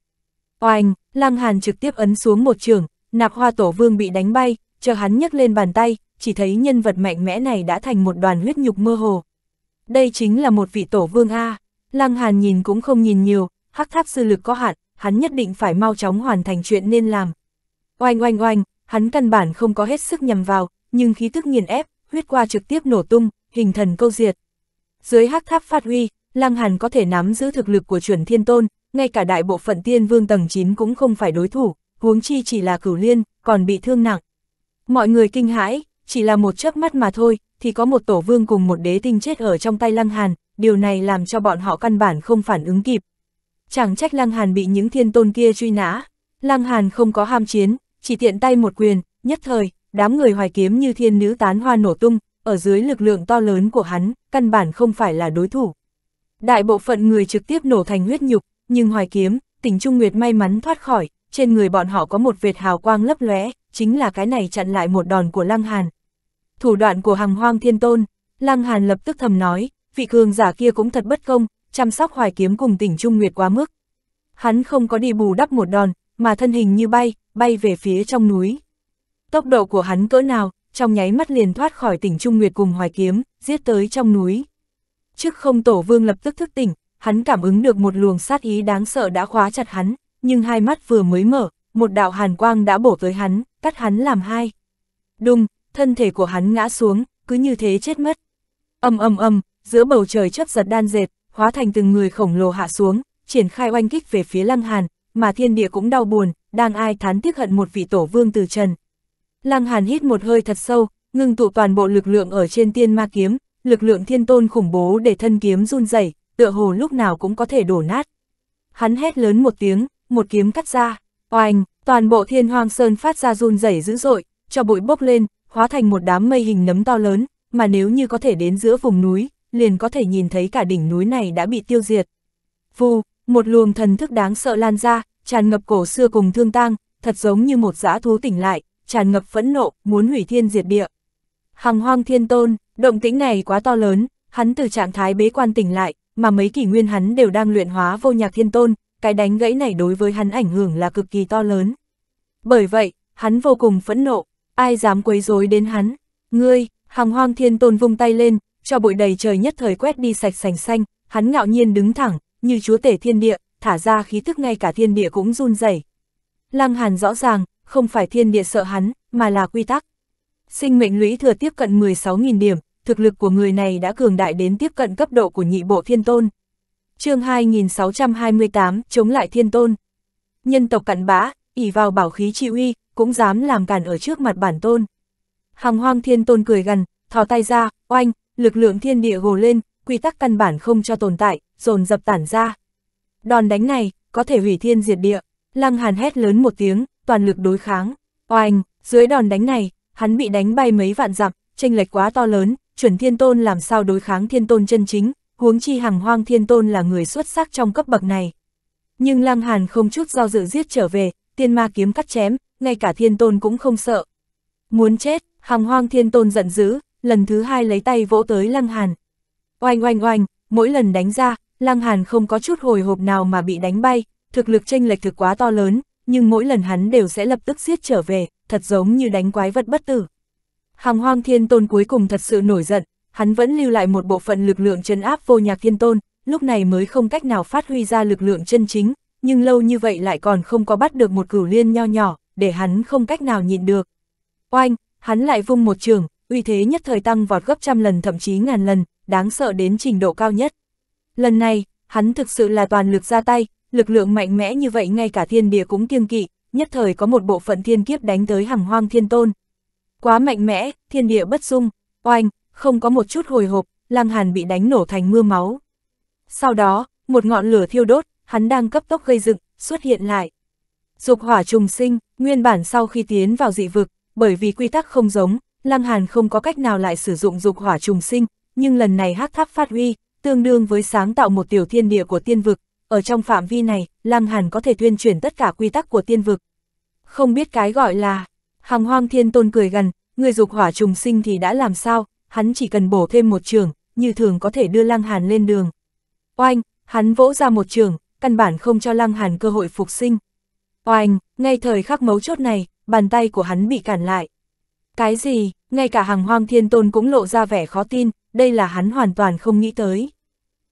Oanh, Lăng Hàn trực tiếp ấn xuống một trường, nạp hoa tổ vương bị đánh bay, chờ hắn nhấc lên bàn tay, chỉ thấy nhân vật mạnh mẽ này đã thành một đoàn huyết nhục mơ hồ. Đây chính là một vị tổ vương A, Lăng Hàn nhìn cũng không nhìn nhiều, hắc tháp sư lực có hạn, hắn nhất định phải mau chóng hoàn thành chuyện nên làm. Oanh oanh oanh, hắn căn bản không có hết sức nhằm vào, nhưng khí tức nghiền ép, huyết qua trực tiếp nổ tung, hình thần câu diệt. Dưới hắc tháp phát huy, Lăng Hàn có thể nắm giữ thực lực của chuẩn thiên tôn, ngay cả đại bộ phận tiên vương tầng 9 cũng không phải đối thủ, huống chi chỉ là cửu liên, còn bị thương nặng. Mọi người kinh hãi, chỉ là một chớp mắt mà thôi, thì có một tổ vương cùng một đế tinh chết ở trong tay Lăng Hàn, điều này làm cho bọn họ căn bản không phản ứng kịp. Chẳng trách Lăng Hàn bị những thiên tôn kia truy nã, Lăng Hàn không có ham chiến, chỉ tiện tay một quyền, nhất thời, đám người hoài kiếm như thiên nữ tán hoa nổ tung, ở dưới lực lượng to lớn của hắn, căn bản không phải là đối thủ. Đại bộ phận người trực tiếp nổ thành huyết nhục, nhưng hoài kiếm, tỉnh Trung Nguyệt may mắn thoát khỏi, trên người bọn họ có một vệt hào quang lấp lóe, chính là cái này chặn lại một đòn của Lăng Hàn. Thủ đoạn của hàng hoang thiên tôn, Lăng Hàn lập tức thầm nói, vị cường giả kia cũng thật bất công, chăm sóc hoài kiếm cùng tỉnh Trung Nguyệt quá mức. Hắn không có đi bù đắp một đòn, mà thân hình như bay, bay về phía trong núi. Tốc độ của hắn cỡ nào, trong nháy mắt liền thoát khỏi tỉnh Trung Nguyệt cùng hoài kiếm, giết tới trong núi. Trước không tổ vương lập tức thức tỉnh, hắn cảm ứng được một luồng sát ý đáng sợ đã khóa chặt hắn, nhưng hai mắt vừa mới mở, một đạo hàn quang đã bổ tới hắn, cắt hắn làm hai. Đùng, thân thể của hắn ngã xuống, cứ như thế chết mất. Âm âm âm, giữa bầu trời chấp giật đan dệt, hóa thành từng người khổng lồ hạ xuống, triển khai oanh kích về phía Lăng Hàn, mà thiên địa cũng đau buồn, đang ai thán tiếc hận một vị tổ vương từ trần, Lăng Hàn hít một hơi thật sâu, ngưng tụ toàn bộ lực lượng ở trên tiên ma kiếm, lực lượng thiên tôn khủng bố để thân kiếm run rẩy, tựa hồ lúc nào cũng có thể đổ nát. Hắn hét lớn một tiếng, một kiếm cắt ra, oanh, toàn bộ thiên hoang sơn phát ra run rẩy dữ dội, cho bụi bốc lên, hóa thành một đám mây hình nấm to lớn, mà nếu như có thể đến giữa vùng núi, liền có thể nhìn thấy cả đỉnh núi này đã bị tiêu diệt. Vù, một luồng thần thức đáng sợ lan ra, tràn ngập cổ xưa cùng thương tang, thật giống như một dã thú tỉnh lại, tràn ngập phẫn nộ, muốn hủy thiên diệt địa. Hằng hoang thiên tôn, động tĩnh này quá to lớn, hắn từ trạng thái bế quan tỉnh lại, mà mấy kỷ nguyên hắn đều đang luyện hóa vô nhạc thiên tôn, cái đánh gãy này đối với hắn ảnh hưởng là cực kỳ to lớn. Bởi vậy, hắn vô cùng phẫn nộ, ai dám quấy rối đến hắn, ngươi, hằng hoang thiên tôn vung tay lên, cho bụi đầy trời nhất thời quét đi sạch sành xanh, hắn ngạo nhiên đứng thẳng, như chúa tể thiên địa, thả ra khí thức ngay cả thiên địa cũng run rẩy. Lăng Hàn rõ ràng, không phải thiên địa sợ hắn, mà là quy tắc. Sinh mệnh lũy thừa tiếp cận 16.000 điểm, thực lực của người này đã cường đại đến tiếp cận cấp độ của nhị bộ thiên tôn. chương 2628, chống lại thiên tôn. Nhân tộc cặn bã, ỉ vào bảo khí trị uy, cũng dám làm cản ở trước mặt bản tôn. Hằng hoang thiên tôn cười gần, thò tay ra, oanh, lực lượng thiên địa gồ lên, quy tắc căn bản không cho tồn tại, dồn dập tản ra. Đòn đánh này, có thể hủy thiên diệt địa, lăng hàn hét lớn một tiếng, toàn lực đối kháng. Oanh, dưới đòn đánh này, hắn bị đánh bay mấy vạn dặm, chênh lệch quá to lớn, chuẩn thiên tôn làm sao đối kháng thiên tôn chân chính, huống chi hằng hoang thiên tôn là người xuất sắc trong cấp bậc này. Nhưng Lăng Hàn không chút do dự giết trở về, tiên ma kiếm cắt chém, ngay cả thiên tôn cũng không sợ. Muốn chết, hằng hoang thiên tôn giận dữ, lần thứ hai lấy tay vỗ tới Lăng Hàn. Oanh oanh oanh, mỗi lần đánh ra, Lăng Hàn không có chút hồi hộp nào mà bị đánh bay, thực lực chênh lệch thực quá to lớn, nhưng mỗi lần hắn đều sẽ lập tức siết trở về, thật giống như đánh quái vật bất tử. Hàng hoang thiên tôn cuối cùng thật sự nổi giận, hắn vẫn lưu lại một bộ phận lực lượng chân áp vô nhạc thiên tôn, lúc này mới không cách nào phát huy ra lực lượng chân chính, nhưng lâu như vậy lại còn không có bắt được một cửu liên nho nhỏ, để hắn không cách nào nhịn được. Oanh, hắn lại vung một trường, uy thế nhất thời tăng vọt gấp trăm lần thậm chí ngàn lần, đáng sợ đến trình độ cao nhất. Lần này, hắn thực sự là toàn lực ra tay, lực lượng mạnh mẽ như vậy ngay cả thiên địa cũng kiêng kỵ, nhất thời có một bộ phận thiên kiếp đánh tới hằng hoang thiên tôn. Quá mạnh mẽ, thiên địa bất dung, oanh, không có một chút hồi hộp, Lăng Hàn bị đánh nổ thành mưa máu. Sau đó, một ngọn lửa thiêu đốt, hắn đang cấp tốc gây dựng, xuất hiện lại. Dục hỏa trùng sinh, nguyên bản sau khi tiến vào dị vực, bởi vì quy tắc không giống, Lăng Hàn không có cách nào lại sử dụng dục hỏa trùng sinh, nhưng lần này hắc tháp phát huy, tương đương với sáng tạo một tiểu thiên địa của tiên vực, ở trong phạm vi này, Lăng Hàn có thể tuyên truyền tất cả quy tắc của tiên vực. Không biết cái gọi là, hàng hoang thiên tôn cười gần, người dục hỏa trùng sinh thì đã làm sao, hắn chỉ cần bổ thêm một trường, như thường có thể đưa Lăng Hàn lên đường. Oanh, hắn vỗ ra một trường, căn bản không cho Lăng Hàn cơ hội phục sinh. Oanh, ngay thời khắc mấu chốt này, bàn tay của hắn bị cản lại. Cái gì, ngay cả hàng hoang thiên tôn cũng lộ ra vẻ khó tin, đây là hắn hoàn toàn không nghĩ tới.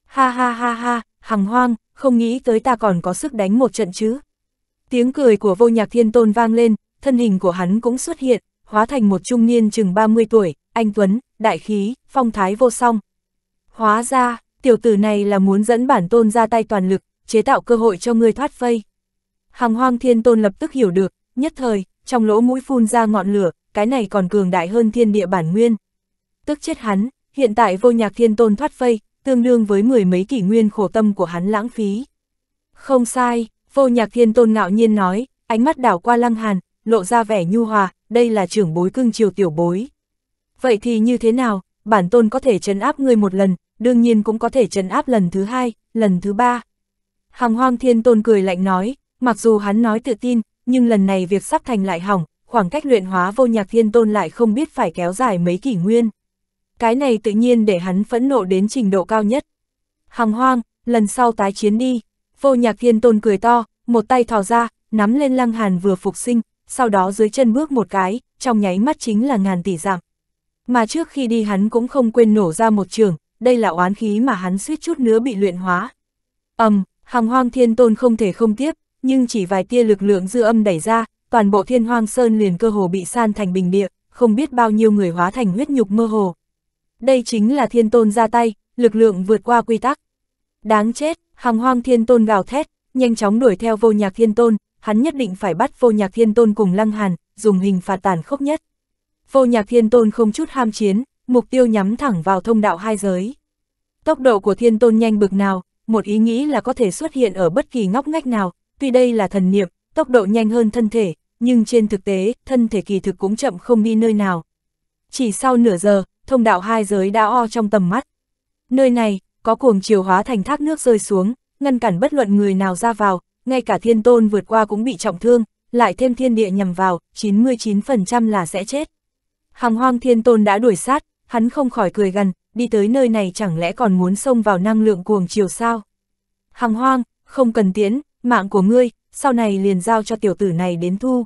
Ha ha ha ha, hàng hoang, không nghĩ tới ta còn có sức đánh một trận chứ. Tiếng cười của vô nhạc thiên tôn vang lên, thân hình của hắn cũng xuất hiện, hóa thành một trung niên chừng 30 tuổi, anh Tuấn, đại khí, phong thái vô song. Hóa ra, tiểu tử này là muốn dẫn bản tôn ra tay toàn lực, chế tạo cơ hội cho người thoát vây. Hàng hoang thiên tôn lập tức hiểu được, nhất thời, trong lỗ mũi phun ra ngọn lửa, cái này còn cường đại hơn thiên địa bản nguyên. Tức chết hắn, hiện tại vô nhạc thiên tôn thoát vây, tương đương với mười mấy kỷ nguyên khổ tâm của hắn lãng phí. Không sai, vô nhạc thiên tôn ngạo nhiên nói, ánh mắt đảo qua lăng hàn, lộ ra vẻ nhu hòa, đây là trưởng bối cưng chiều tiểu bối. Vậy thì như thế nào, bản tôn có thể trấn áp ngươi một lần, đương nhiên cũng có thể trấn áp lần thứ hai, lần thứ ba. hằng hoang thiên tôn cười lạnh nói, mặc dù hắn nói tự tin, nhưng lần này việc sắp thành lại hỏng, khoảng cách luyện hóa vô nhạc thiên tôn lại không biết phải kéo dài mấy kỷ nguyên cái này tự nhiên để hắn phẫn nộ đến trình độ cao nhất. Hằng hoang, lần sau tái chiến đi, vô nhạc thiên tôn cười to, một tay thò ra, nắm lên lăng hàn vừa phục sinh, sau đó dưới chân bước một cái, trong nháy mắt chính là ngàn tỷ giảm. Mà trước khi đi hắn cũng không quên nổ ra một trường, đây là oán khí mà hắn suýt chút nữa bị luyện hóa. Âm, um, hằng hoang thiên tôn không thể không tiếp, nhưng chỉ vài tia lực lượng dư âm đẩy ra, toàn bộ thiên hoang sơn liền cơ hồ bị san thành bình địa, không biết bao nhiêu người hóa thành huyết nhục mơ hồ đây chính là thiên tôn ra tay, lực lượng vượt qua quy tắc. Đáng chết, hàng hoang thiên tôn gào thét, nhanh chóng đuổi theo vô nhạc thiên tôn, hắn nhất định phải bắt vô nhạc thiên tôn cùng lăng hàn, dùng hình phạt tàn khốc nhất. Vô nhạc thiên tôn không chút ham chiến, mục tiêu nhắm thẳng vào thông đạo hai giới. Tốc độ của thiên tôn nhanh bực nào, một ý nghĩ là có thể xuất hiện ở bất kỳ ngóc ngách nào, tuy đây là thần niệm, tốc độ nhanh hơn thân thể, nhưng trên thực tế, thân thể kỳ thực cũng chậm không đi nơi nào. Chỉ sau nửa giờ, thông đạo hai giới đã o trong tầm mắt. Nơi này, có cuồng chiều hóa thành thác nước rơi xuống, ngăn cản bất luận người nào ra vào, ngay cả thiên tôn vượt qua cũng bị trọng thương, lại thêm thiên địa nhằm vào, 99% là sẽ chết. Hàng hoang thiên tôn đã đuổi sát, hắn không khỏi cười gần, đi tới nơi này chẳng lẽ còn muốn xông vào năng lượng cuồng chiều sao? Hàng hoang, không cần tiến, mạng của ngươi, sau này liền giao cho tiểu tử này đến thu.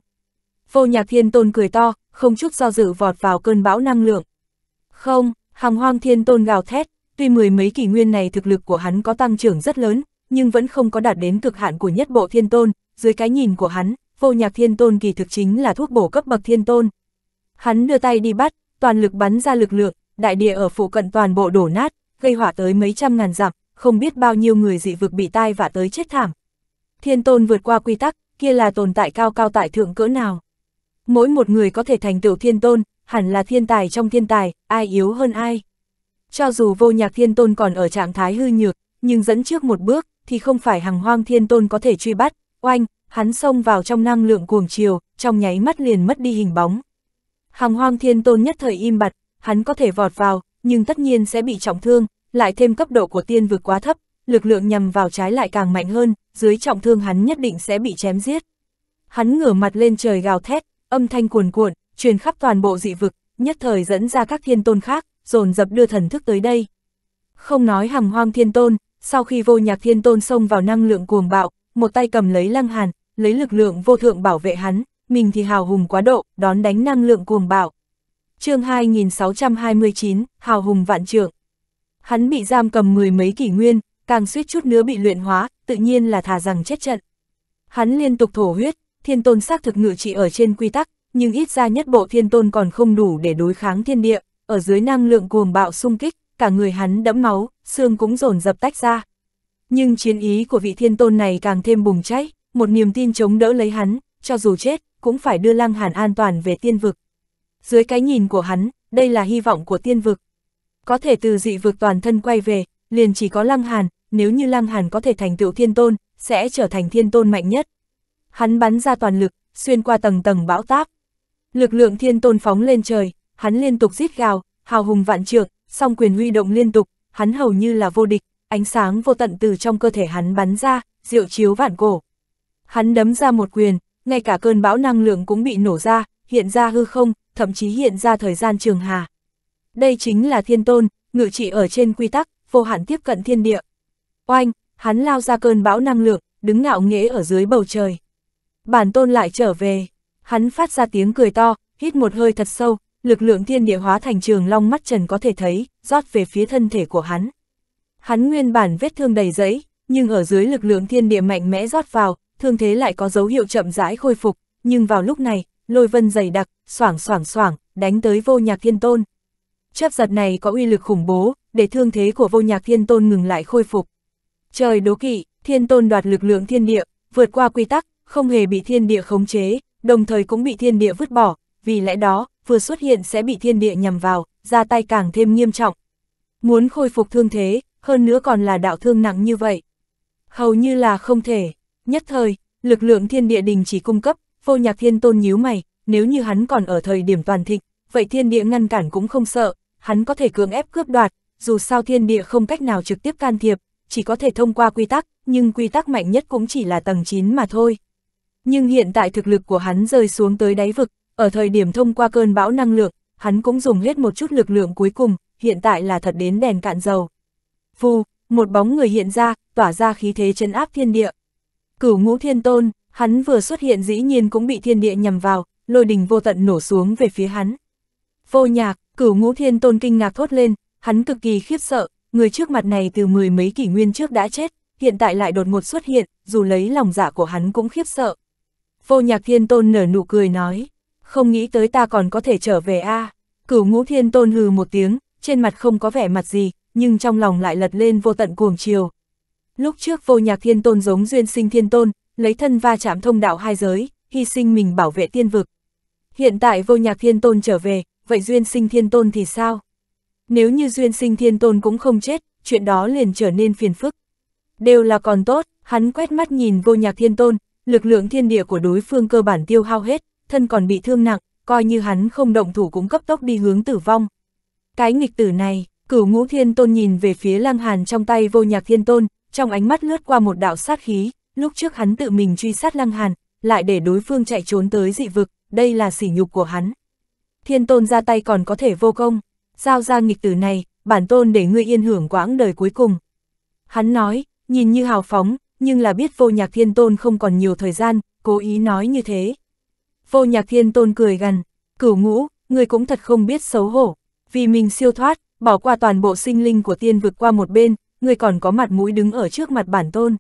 Vô nhạc thiên tôn cười to, không chút do dự vọt vào cơn bão năng lượng. Không, hằng hoang thiên tôn gào thét, tuy mười mấy kỷ nguyên này thực lực của hắn có tăng trưởng rất lớn, nhưng vẫn không có đạt đến cực hạn của nhất bộ thiên tôn, dưới cái nhìn của hắn, vô nhạc thiên tôn kỳ thực chính là thuốc bổ cấp bậc thiên tôn. Hắn đưa tay đi bắt, toàn lực bắn ra lực lượng, đại địa ở phụ cận toàn bộ đổ nát, gây hỏa tới mấy trăm ngàn dặm, không biết bao nhiêu người dị vực bị tai vạ tới chết thảm. Thiên tôn vượt qua quy tắc, kia là tồn tại cao cao tại thượng cỡ nào. Mỗi một người có thể thành tựu thiên tôn, hẳn là thiên tài trong thiên tài, ai yếu hơn ai. Cho dù vô nhạc thiên tôn còn ở trạng thái hư nhược, nhưng dẫn trước một bước, thì không phải hàng hoang thiên tôn có thể truy bắt, oanh, hắn xông vào trong năng lượng cuồng chiều, trong nháy mắt liền mất đi hình bóng. Hàng hoang thiên tôn nhất thời im bặt, hắn có thể vọt vào, nhưng tất nhiên sẽ bị trọng thương, lại thêm cấp độ của tiên vực quá thấp, lực lượng nhằm vào trái lại càng mạnh hơn, dưới trọng thương hắn nhất định sẽ bị chém giết. Hắn ngửa mặt lên trời gào thét, âm thanh cuồn cuộn, truyền khắp toàn bộ dị vực, nhất thời dẫn ra các thiên tôn khác, dồn dập đưa thần thức tới đây. Không nói hằng hoang thiên tôn, sau khi vô nhạc thiên tôn xông vào năng lượng cuồng bạo, một tay cầm lấy lăng hàn, lấy lực lượng vô thượng bảo vệ hắn, mình thì hào hùng quá độ, đón đánh năng lượng cuồng bạo. chương 2629, hào hùng vạn trượng. Hắn bị giam cầm mười mấy kỷ nguyên, càng suýt chút nữa bị luyện hóa, tự nhiên là thà rằng chết trận. Hắn liên tục thổ huyết, thiên tôn xác thực ngự trị ở trên quy tắc, nhưng ít ra nhất bộ thiên tôn còn không đủ để đối kháng thiên địa, ở dưới năng lượng cuồng bạo xung kích, cả người hắn đẫm máu, xương cũng rồn dập tách ra. Nhưng chiến ý của vị thiên tôn này càng thêm bùng cháy, một niềm tin chống đỡ lấy hắn, cho dù chết, cũng phải đưa Lăng Hàn an toàn về tiên vực. Dưới cái nhìn của hắn, đây là hy vọng của tiên vực. Có thể từ dị vực toàn thân quay về, liền chỉ có Lăng Hàn, nếu như Lăng Hàn có thể thành tựu thiên tôn, sẽ trở thành thiên tôn mạnh nhất. Hắn bắn ra toàn lực, xuyên qua tầng tầng bão táp, Lực lượng thiên tôn phóng lên trời, hắn liên tục giết gào, hào hùng vạn trượng, song quyền huy động liên tục, hắn hầu như là vô địch, ánh sáng vô tận từ trong cơ thể hắn bắn ra, diệu chiếu vạn cổ. Hắn đấm ra một quyền, ngay cả cơn bão năng lượng cũng bị nổ ra, hiện ra hư không, thậm chí hiện ra thời gian trường hà. Đây chính là thiên tôn, ngự trị ở trên quy tắc, vô hạn tiếp cận thiên địa. Oanh, hắn lao ra cơn bão năng lượng, đứng ngạo nghễ ở dưới bầu trời. Bản tôn lại trở về, hắn phát ra tiếng cười to, hít một hơi thật sâu, lực lượng thiên địa hóa thành trường long mắt trần có thể thấy, rót về phía thân thể của hắn. Hắn nguyên bản vết thương đầy giấy, nhưng ở dưới lực lượng thiên địa mạnh mẽ rót vào, thương thế lại có dấu hiệu chậm rãi khôi phục, nhưng vào lúc này, lôi vân dày đặc, xoảng xoảng xoảng, đánh tới vô nhạc thiên tôn. Chấp giật này có uy lực khủng bố, để thương thế của vô nhạc thiên tôn ngừng lại khôi phục. Trời đố kỵ, thiên tôn đoạt lực lượng thiên địa, vượt qua quy tắc, không hề bị thiên địa khống chế, đồng thời cũng bị thiên địa vứt bỏ, vì lẽ đó, vừa xuất hiện sẽ bị thiên địa nhằm vào, ra tay càng thêm nghiêm trọng. Muốn khôi phục thương thế, hơn nữa còn là đạo thương nặng như vậy. Hầu như là không thể, nhất thời, lực lượng thiên địa đình chỉ cung cấp, vô nhạc thiên tôn nhíu mày, nếu như hắn còn ở thời điểm toàn thịnh, vậy thiên địa ngăn cản cũng không sợ, hắn có thể cưỡng ép cướp đoạt, dù sao thiên địa không cách nào trực tiếp can thiệp, chỉ có thể thông qua quy tắc, nhưng quy tắc mạnh nhất cũng chỉ là tầng 9 mà thôi. Nhưng hiện tại thực lực của hắn rơi xuống tới đáy vực, ở thời điểm thông qua cơn bão năng lượng, hắn cũng dùng hết một chút lực lượng cuối cùng, hiện tại là thật đến đèn cạn dầu. Vù, một bóng người hiện ra, tỏa ra khí thế chân áp thiên địa. Cửu ngũ thiên tôn, hắn vừa xuất hiện dĩ nhiên cũng bị thiên địa nhầm vào, lôi đình vô tận nổ xuống về phía hắn. Vô nhạc, cửu ngũ thiên tôn kinh ngạc thốt lên, hắn cực kỳ khiếp sợ, người trước mặt này từ mười mấy kỷ nguyên trước đã chết, hiện tại lại đột ngột xuất hiện, dù lấy lòng giả dạ của hắn cũng khiếp sợ. Vô nhạc thiên tôn nở nụ cười nói, không nghĩ tới ta còn có thể trở về a à. Cửu ngũ thiên tôn hừ một tiếng, trên mặt không có vẻ mặt gì, nhưng trong lòng lại lật lên vô tận cuồng chiều. Lúc trước vô nhạc thiên tôn giống duyên sinh thiên tôn, lấy thân va chạm thông đạo hai giới, hy sinh mình bảo vệ tiên vực. Hiện tại vô nhạc thiên tôn trở về, vậy duyên sinh thiên tôn thì sao? Nếu như duyên sinh thiên tôn cũng không chết, chuyện đó liền trở nên phiền phức. Đều là còn tốt, hắn quét mắt nhìn vô nhạc thiên tôn, lực lượng thiên địa của đối phương cơ bản tiêu hao hết, thân còn bị thương nặng, coi như hắn không động thủ cũng cấp tốc đi hướng tử vong. Cái nghịch tử này, cửu ngũ thiên tôn nhìn về phía lang hàn trong tay vô nhạc thiên tôn, trong ánh mắt lướt qua một đạo sát khí, lúc trước hắn tự mình truy sát lang hàn, lại để đối phương chạy trốn tới dị vực, đây là sỉ nhục của hắn. Thiên tôn ra tay còn có thể vô công, giao ra nghịch tử này, bản tôn để ngươi yên hưởng quãng đời cuối cùng. Hắn nói, nhìn như hào phóng, nhưng là biết vô nhạc thiên tôn không còn nhiều thời gian, cố ý nói như thế. Vô nhạc thiên tôn cười gằn, cửu ngũ, người cũng thật không biết xấu hổ, vì mình siêu thoát, bỏ qua toàn bộ sinh linh của tiên vượt qua một bên, người còn có mặt mũi đứng ở trước mặt bản tôn.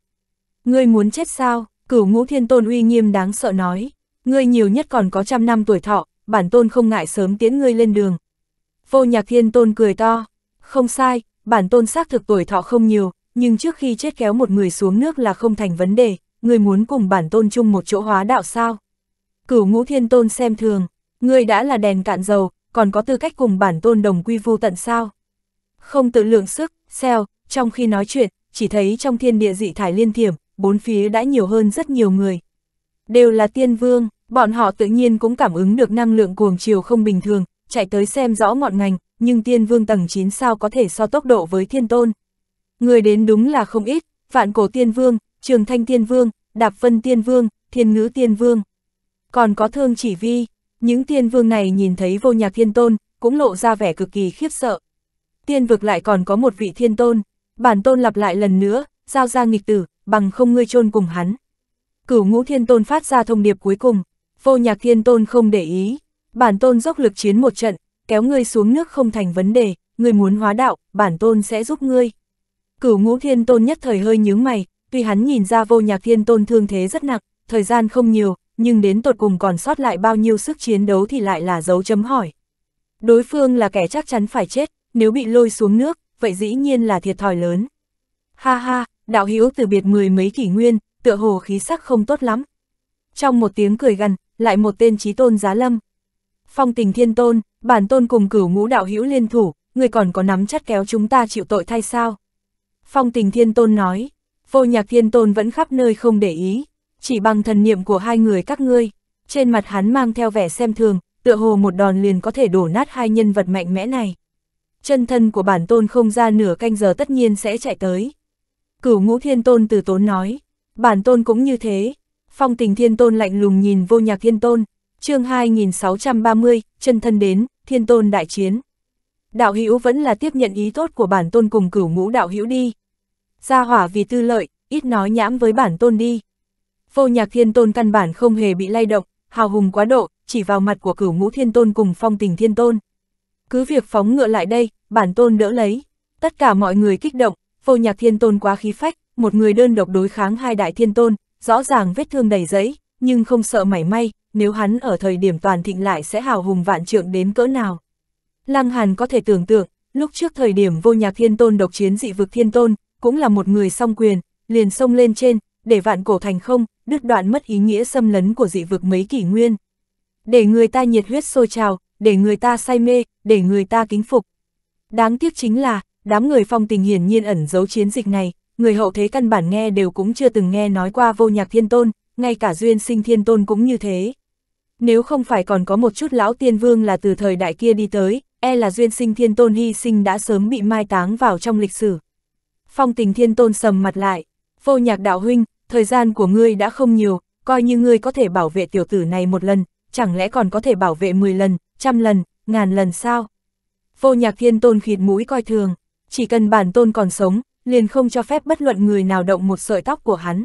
người muốn chết sao? Cửu ngũ thiên tôn uy nghiêm đáng sợ nói. người nhiều nhất còn có trăm năm tuổi thọ, bản tôn không ngại sớm tiễn ngươi lên đường. Vô nhạc thiên tôn cười to. Không sai, bản tôn xác thực tuổi thọ không nhiều, nhưng trước khi chết kéo một người xuống nước là không thành vấn đề, người muốn cùng bản tôn chung một chỗ hóa đạo sao. Cửu ngũ thiên tôn xem thường, người đã là đèn cạn dầu, còn có tư cách cùng bản tôn đồng quy vu tận sao. Không tự lượng sức, xeo, trong khi nói chuyện, chỉ thấy trong thiên địa dị thải liên thiểm, bốn phía đã nhiều hơn rất nhiều người. Đều là tiên vương, bọn họ tự nhiên cũng cảm ứng được năng lượng cuồng chiều không bình thường, chạy tới xem rõ ngọn ngành, nhưng tiên vương tầng 9 sao có thể so tốc độ với thiên tôn. Người đến đúng là không ít, Vạn Cổ Tiên Vương, Trường Thanh Tiên Vương, Đạp Vân Tiên Vương, Thiên Ngữ Tiên Vương. Còn có Thương Chỉ Vi, những tiên vương này nhìn thấy vô nhạc thiên tôn, cũng lộ ra vẻ cực kỳ khiếp sợ. Tiên vực lại còn có một vị thiên tôn, bản tôn lặp lại lần nữa, giao ra nghịch tử, bằng không ngươi chôn cùng hắn. Cửu ngũ thiên tôn phát ra thông điệp cuối cùng, vô nhạc thiên tôn không để ý, bản tôn dốc lực chiến một trận, kéo ngươi xuống nước không thành vấn đề, ngươi muốn hóa đạo, bản tôn sẽ giúp ngươi. Cửu ngũ thiên tôn nhất thời hơi nhướng mày, tuy hắn nhìn ra vô nhạc thiên tôn thương thế rất nặng, thời gian không nhiều, nhưng đến tột cùng còn sót lại bao nhiêu sức chiến đấu thì lại là dấu chấm hỏi. Đối phương là kẻ chắc chắn phải chết, nếu bị lôi xuống nước, vậy dĩ nhiên là thiệt thòi lớn. Ha ha, đạo hữu từ biệt mười mấy kỷ nguyên, tựa hồ khí sắc không tốt lắm. Trong một tiếng cười gần, lại một tên trí tôn giá lâm. Phong tình thiên tôn, bản tôn cùng cửu ngũ đạo hữu liên thủ, người còn có nắm chắc kéo chúng ta chịu tội thay sao? Phong tình thiên tôn nói, vô nhạc thiên tôn vẫn khắp nơi không để ý, chỉ bằng thần niệm của hai người các ngươi, trên mặt hắn mang theo vẻ xem thường, tựa hồ một đòn liền có thể đổ nát hai nhân vật mạnh mẽ này. Chân thân của bản tôn không ra nửa canh giờ tất nhiên sẽ chạy tới. Cửu ngũ thiên tôn từ tốn nói, bản tôn cũng như thế, phong tình thiên tôn lạnh lùng nhìn vô nhạc thiên tôn, chương 2630, chân thân đến, thiên tôn đại chiến đạo hữu vẫn là tiếp nhận ý tốt của bản tôn cùng cửu ngũ đạo hữu đi. Gia hỏa vì tư lợi, ít nói nhãm với bản tôn đi. Vô nhạc thiên tôn căn bản không hề bị lay động, hào hùng quá độ, chỉ vào mặt của cửu ngũ thiên tôn cùng phong tình thiên tôn. Cứ việc phóng ngựa lại đây, bản tôn đỡ lấy. Tất cả mọi người kích động, vô nhạc thiên tôn quá khí phách, một người đơn độc đối kháng hai đại thiên tôn, rõ ràng vết thương đầy giấy, nhưng không sợ mảy may, nếu hắn ở thời điểm toàn thịnh lại sẽ hào hùng vạn trượng đến cỡ nào. Lăng Hàn có thể tưởng tượng, lúc trước thời điểm vô nhạc thiên tôn độc chiến dị vực thiên tôn, cũng là một người song quyền, liền sông lên trên, để vạn cổ thành không, đứt đoạn mất ý nghĩa xâm lấn của dị vực mấy kỷ nguyên. Để người ta nhiệt huyết sôi trào, để người ta say mê, để người ta kính phục. Đáng tiếc chính là, đám người phong tình hiển nhiên ẩn giấu chiến dịch này, người hậu thế căn bản nghe đều cũng chưa từng nghe nói qua vô nhạc thiên tôn, ngay cả duyên sinh thiên tôn cũng như thế. Nếu không phải còn có một chút lão tiên vương là từ thời đại kia đi tới, e là duyên sinh thiên tôn hy sinh đã sớm bị mai táng vào trong lịch sử. Phong tình thiên tôn sầm mặt lại, vô nhạc đạo huynh, thời gian của ngươi đã không nhiều, coi như ngươi có thể bảo vệ tiểu tử này một lần, chẳng lẽ còn có thể bảo vệ 10 lần, trăm lần, ngàn lần sao? Vô nhạc thiên tôn khịt mũi coi thường, chỉ cần bản tôn còn sống, liền không cho phép bất luận người nào động một sợi tóc của hắn.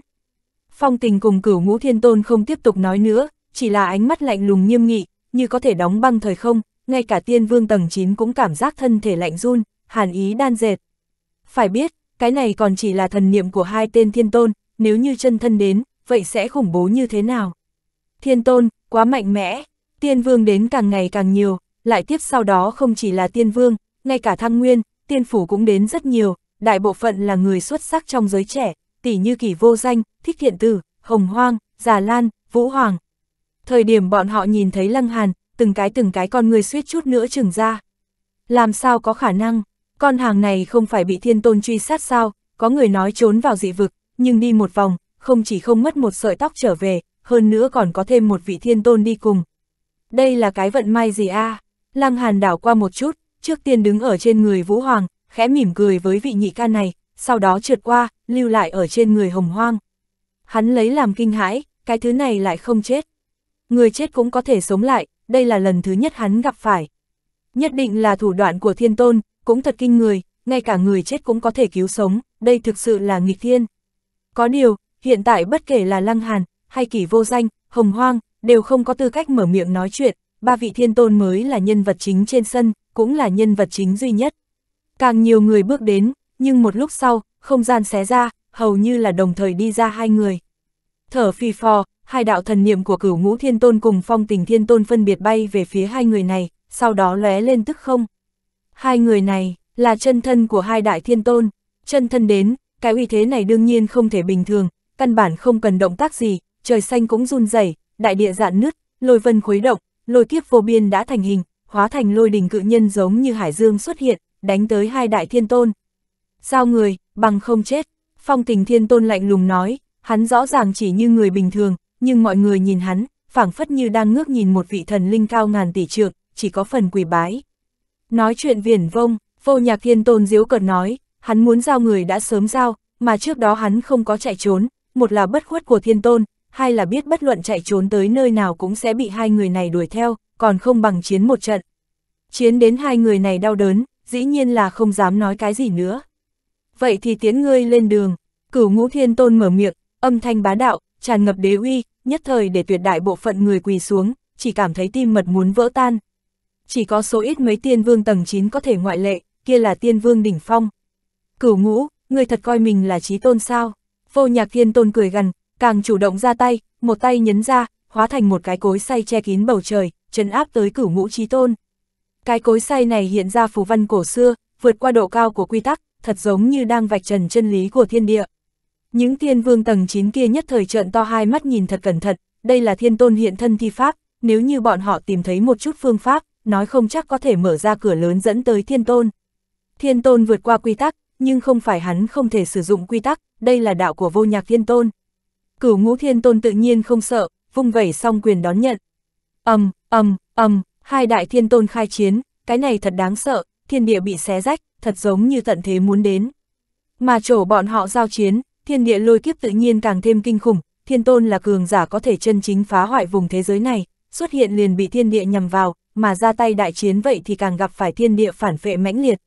Phong tình cùng cửu ngũ thiên tôn không tiếp tục nói nữa, chỉ là ánh mắt lạnh lùng nghiêm nghị, như có thể đóng băng thời không, ngay cả tiên vương tầng 9 cũng cảm giác thân thể lạnh run, hàn ý đan dệt. Phải biết, cái này còn chỉ là thần niệm của hai tên thiên tôn, nếu như chân thân đến, vậy sẽ khủng bố như thế nào? Thiên tôn, quá mạnh mẽ, tiên vương đến càng ngày càng nhiều, lại tiếp sau đó không chỉ là tiên vương, ngay cả thăng nguyên, tiên phủ cũng đến rất nhiều, đại bộ phận là người xuất sắc trong giới trẻ, tỷ như kỳ vô danh, thích thiện tử, hồng hoang, già lan, vũ hoàng. Thời điểm bọn họ nhìn thấy lăng hàn, từng cái từng cái con người suýt chút nữa trừng ra. Làm sao có khả năng, con hàng này không phải bị thiên tôn truy sát sao, có người nói trốn vào dị vực, nhưng đi một vòng, không chỉ không mất một sợi tóc trở về, hơn nữa còn có thêm một vị thiên tôn đi cùng. Đây là cái vận may gì a Lăng Hàn đảo qua một chút, trước tiên đứng ở trên người Vũ Hoàng, khẽ mỉm cười với vị nhị ca này, sau đó trượt qua, lưu lại ở trên người Hồng Hoang. Hắn lấy làm kinh hãi, cái thứ này lại không chết. Người chết cũng có thể sống lại, đây là lần thứ nhất hắn gặp phải. Nhất định là thủ đoạn của thiên tôn, cũng thật kinh người, ngay cả người chết cũng có thể cứu sống, đây thực sự là nghịch thiên. Có điều, hiện tại bất kể là Lăng Hàn, hay kỷ vô danh, hồng hoang, đều không có tư cách mở miệng nói chuyện, ba vị thiên tôn mới là nhân vật chính trên sân, cũng là nhân vật chính duy nhất. Càng nhiều người bước đến, nhưng một lúc sau, không gian xé ra, hầu như là đồng thời đi ra hai người. Thở phì phò, hai đạo thần niệm của cửu ngũ thiên tôn cùng phong tình thiên tôn phân biệt bay về phía hai người này, sau đó lóe lên tức không. Hai người này, là chân thân của hai đại thiên tôn, chân thân đến, cái uy thế này đương nhiên không thể bình thường, căn bản không cần động tác gì, trời xanh cũng run rẩy, đại địa dạn nứt, lôi vân khuấy động, lôi kiếp vô biên đã thành hình, hóa thành lôi đình cự nhân giống như hải dương xuất hiện, đánh tới hai đại thiên tôn. Sao người, bằng không chết, phong tình thiên tôn lạnh lùng nói, hắn rõ ràng chỉ như người bình thường, nhưng mọi người nhìn hắn, phảng phất như đang ngước nhìn một vị thần linh cao ngàn tỷ trượng, chỉ có phần quỳ bái. Nói chuyện viển vông, vô nhạc thiên tôn diếu cợt nói, hắn muốn giao người đã sớm giao, mà trước đó hắn không có chạy trốn, một là bất khuất của thiên tôn, hai là biết bất luận chạy trốn tới nơi nào cũng sẽ bị hai người này đuổi theo, còn không bằng chiến một trận. Chiến đến hai người này đau đớn, dĩ nhiên là không dám nói cái gì nữa. Vậy thì tiến ngươi lên đường, cửu ngũ thiên tôn mở miệng, âm thanh bá đạo, tràn ngập đế uy, nhất thời để tuyệt đại bộ phận người quỳ xuống, chỉ cảm thấy tim mật muốn vỡ tan. Chỉ có số ít mấy tiên vương tầng 9 có thể ngoại lệ, kia là tiên vương đỉnh phong. Cửu ngũ, người thật coi mình là trí tôn sao? Vô nhạc thiên tôn cười gần, càng chủ động ra tay, một tay nhấn ra, hóa thành một cái cối say che kín bầu trời, chấn áp tới cửu ngũ trí tôn. Cái cối say này hiện ra phù văn cổ xưa, vượt qua độ cao của quy tắc, thật giống như đang vạch trần chân lý của thiên địa. Những thiên vương tầng 9 kia nhất thời trợn to hai mắt nhìn thật cẩn thận, đây là thiên tôn hiện thân thi pháp, nếu như bọn họ tìm thấy một chút phương pháp, nói không chắc có thể mở ra cửa lớn dẫn tới thiên tôn. Thiên tôn vượt qua quy tắc, nhưng không phải hắn không thể sử dụng quy tắc, đây là đạo của vô nhạc thiên tôn. Cửu ngũ thiên tôn tự nhiên không sợ, vung vẩy xong quyền đón nhận. Âm, âm, âm, hai đại thiên tôn khai chiến, cái này thật đáng sợ, thiên địa bị xé rách, thật giống như tận thế muốn đến. Mà chỗ bọn họ giao chiến, thiên địa lôi kiếp tự nhiên càng thêm kinh khủng, thiên tôn là cường giả có thể chân chính phá hoại vùng thế giới này, xuất hiện liền bị thiên địa nhằm vào, mà ra tay đại chiến vậy thì càng gặp phải thiên địa phản phệ mãnh liệt.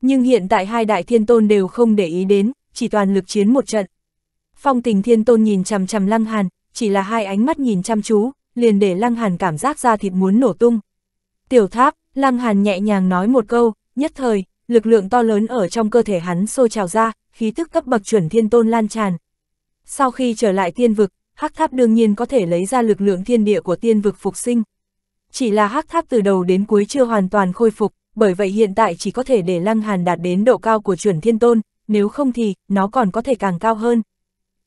Nhưng hiện tại hai đại thiên tôn đều không để ý đến, chỉ toàn lực chiến một trận. Phong tình thiên tôn nhìn chằm chằm lăng hàn, chỉ là hai ánh mắt nhìn chăm chú, liền để lăng hàn cảm giác ra thịt muốn nổ tung. Tiểu tháp, lăng hàn nhẹ nhàng nói một câu, nhất thời, lực lượng to lớn ở trong cơ thể hắn xô trào ra, khí thức cấp bậc chuẩn thiên tôn lan tràn. Sau khi trở lại tiên vực, hắc tháp đương nhiên có thể lấy ra lực lượng thiên địa của tiên vực phục sinh. Chỉ là hắc tháp từ đầu đến cuối chưa hoàn toàn khôi phục, bởi vậy hiện tại chỉ có thể để lăng hàn đạt đến độ cao của chuẩn thiên tôn, nếu không thì, nó còn có thể càng cao hơn.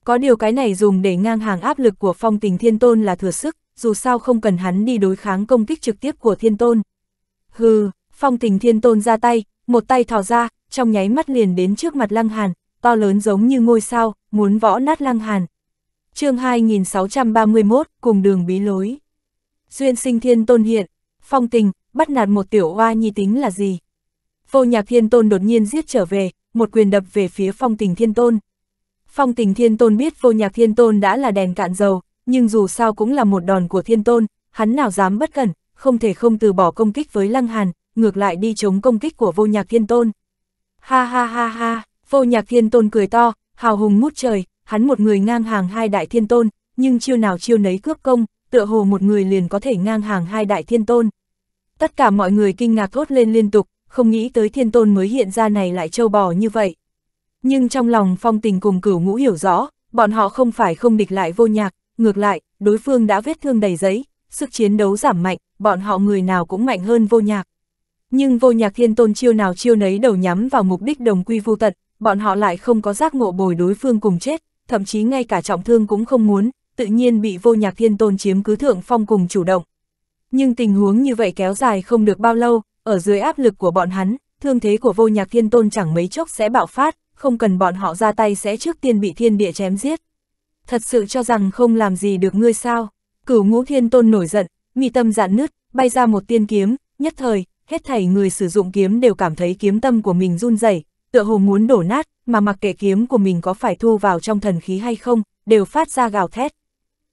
Có điều cái này dùng để ngang hàng áp lực của phong tình thiên tôn là thừa sức, dù sao không cần hắn đi đối kháng công kích trực tiếp của thiên tôn. Hừ, phong tình thiên tôn ra tay, một tay thò ra, trong nháy mắt liền đến trước mặt Lăng Hàn, to lớn giống như ngôi sao, muốn võ nát Lăng Hàn. chương 2631, cùng đường bí lối. Duyên sinh thiên tôn hiện, phong tình, bắt nạt một tiểu hoa nhi tính là gì? Vô nhạc thiên tôn đột nhiên giết trở về, một quyền đập về phía phong tình thiên tôn. Phong tình thiên tôn biết vô nhạc thiên tôn đã là đèn cạn dầu, nhưng dù sao cũng là một đòn của thiên tôn, hắn nào dám bất cẩn, không thể không từ bỏ công kích với lăng hàn, ngược lại đi chống công kích của vô nhạc thiên tôn. Ha ha ha ha, vô nhạc thiên tôn cười to, hào hùng ngút trời, hắn một người ngang hàng hai đại thiên tôn, nhưng chiêu nào chiêu nấy cướp công, tựa hồ một người liền có thể ngang hàng hai đại thiên tôn. Tất cả mọi người kinh ngạc thốt lên liên tục, không nghĩ tới thiên tôn mới hiện ra này lại trâu bò như vậy. Nhưng trong lòng phong tình cùng cửu ngũ hiểu rõ, bọn họ không phải không địch lại vô nhạc, ngược lại, đối phương đã vết thương đầy giấy, sức chiến đấu giảm mạnh, bọn họ người nào cũng mạnh hơn vô nhạc. Nhưng vô nhạc thiên tôn chiêu nào chiêu nấy đầu nhắm vào mục đích đồng quy vu tận, bọn họ lại không có giác ngộ bồi đối phương cùng chết, thậm chí ngay cả trọng thương cũng không muốn, tự nhiên bị vô nhạc thiên tôn chiếm cứ thượng phong cùng chủ động. Nhưng tình huống như vậy kéo dài không được bao lâu, ở dưới áp lực của bọn hắn, thương thế của vô nhạc thiên tôn chẳng mấy chốc sẽ bạo phát, không cần bọn họ ra tay sẽ trước tiên bị thiên địa chém giết. Thật sự cho rằng không làm gì được ngươi sao, cửu ngũ thiên tôn nổi giận, mi tâm dạn nứt, bay ra một tiên kiếm, nhất thời, hết thảy người sử dụng kiếm đều cảm thấy kiếm tâm của mình run rẩy, tựa hồ muốn đổ nát, mà mặc kệ kiếm của mình có phải thu vào trong thần khí hay không, đều phát ra gào thét.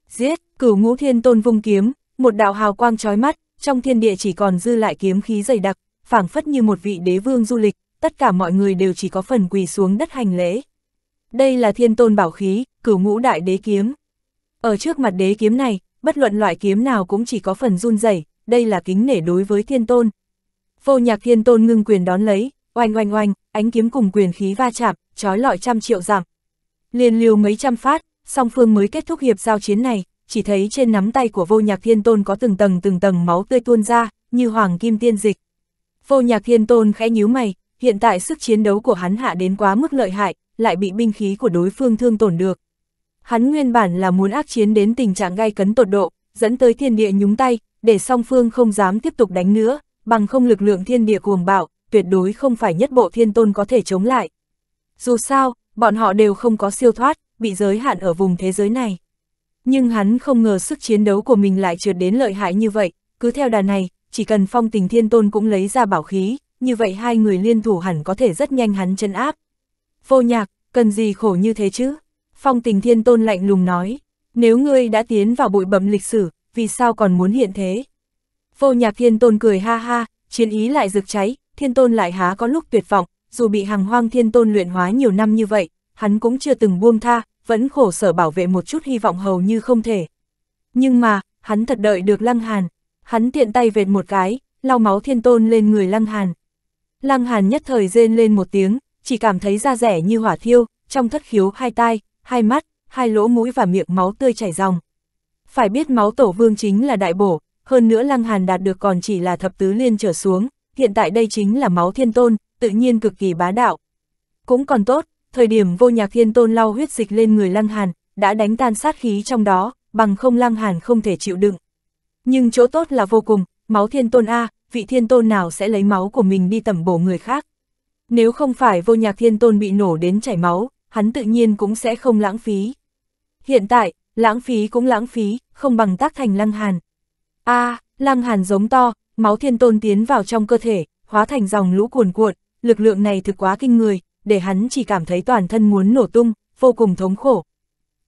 Giết, cửu ngũ thiên tôn vung kiếm, một đạo hào quang chói mắt, trong thiên địa chỉ còn dư lại kiếm khí dày đặc, phảng phất như một vị đế vương du lịch, tất cả mọi người đều chỉ có phần quỳ xuống đất hành lễ. Đây là thiên tôn bảo khí, cửu ngũ đại đế kiếm. Ở trước mặt đế kiếm này, bất luận loại kiếm nào cũng chỉ có phần run rẩy, đây là kính nể đối với thiên tôn, Vô nhạc thiên tôn ngưng quyền đón lấy, oanh oanh oanh, ánh kiếm cùng quyền khí va chạm, trói lọi trăm triệu giảm. Liên liều mấy trăm phát, song phương mới kết thúc hiệp giao chiến này, chỉ thấy trên nắm tay của vô nhạc thiên tôn có từng tầng từng tầng máu tươi tuôn ra, như hoàng kim tiên dịch. Vô nhạc thiên tôn khẽ nhíu mày, hiện tại sức chiến đấu của hắn hạ đến quá mức lợi hại, lại bị binh khí của đối phương thương tổn được. Hắn nguyên bản là muốn ác chiến đến tình trạng gai cấn tột độ, dẫn tới thiên địa nhúng tay, để song phương không dám tiếp tục đánh nữa, bằng không lực lượng thiên địa cuồng bạo, tuyệt đối không phải nhất bộ thiên tôn có thể chống lại. Dù sao, bọn họ đều không có siêu thoát, bị giới hạn ở vùng thế giới này. Nhưng hắn không ngờ sức chiến đấu của mình lại trượt đến lợi hại như vậy, cứ theo đà này, chỉ cần phong tình thiên tôn cũng lấy ra bảo khí, như vậy hai người liên thủ hẳn có thể rất nhanh hắn chân áp. Vô nhạc, cần gì khổ như thế chứ? Phong tình thiên tôn lạnh lùng nói, nếu ngươi đã tiến vào bụi bẩm lịch sử, vì sao còn muốn hiện thế? Vô nhạc thiên tôn cười ha ha, chiến ý lại rực cháy, thiên tôn lại há có lúc tuyệt vọng, dù bị hàng hoang thiên tôn luyện hóa nhiều năm như vậy, hắn cũng chưa từng buông tha, vẫn khổ sở bảo vệ một chút hy vọng hầu như không thể. Nhưng mà, hắn thật đợi được lăng hàn, hắn tiện tay vệt một cái, lau máu thiên tôn lên người lăng hàn. Lăng hàn nhất thời rên lên một tiếng, chỉ cảm thấy da rẻ như hỏa thiêu, trong thất khiếu hai tai, hai mắt, hai lỗ mũi và miệng máu tươi chảy ròng. Phải biết máu tổ vương chính là đại bổ, hơn nữa Lăng Hàn đạt được còn chỉ là thập tứ liên trở xuống, hiện tại đây chính là máu thiên tôn, tự nhiên cực kỳ bá đạo. Cũng còn tốt, thời điểm vô nhạc thiên tôn lau huyết dịch lên người Lăng Hàn, đã đánh tan sát khí trong đó, bằng không Lăng Hàn không thể chịu đựng. Nhưng chỗ tốt là vô cùng, máu thiên tôn A, vị thiên tôn nào sẽ lấy máu của mình đi tẩm bổ người khác. Nếu không phải vô nhạc thiên tôn bị nổ đến chảy máu, hắn tự nhiên cũng sẽ không lãng phí. Hiện tại, lãng phí cũng lãng phí, không bằng tác thành Lăng Hàn. A, à, Lăng Hàn giống to, máu thiên tôn tiến vào trong cơ thể, hóa thành dòng lũ cuồn cuộn, lực lượng này thực quá kinh người, để hắn chỉ cảm thấy toàn thân muốn nổ tung, vô cùng thống khổ.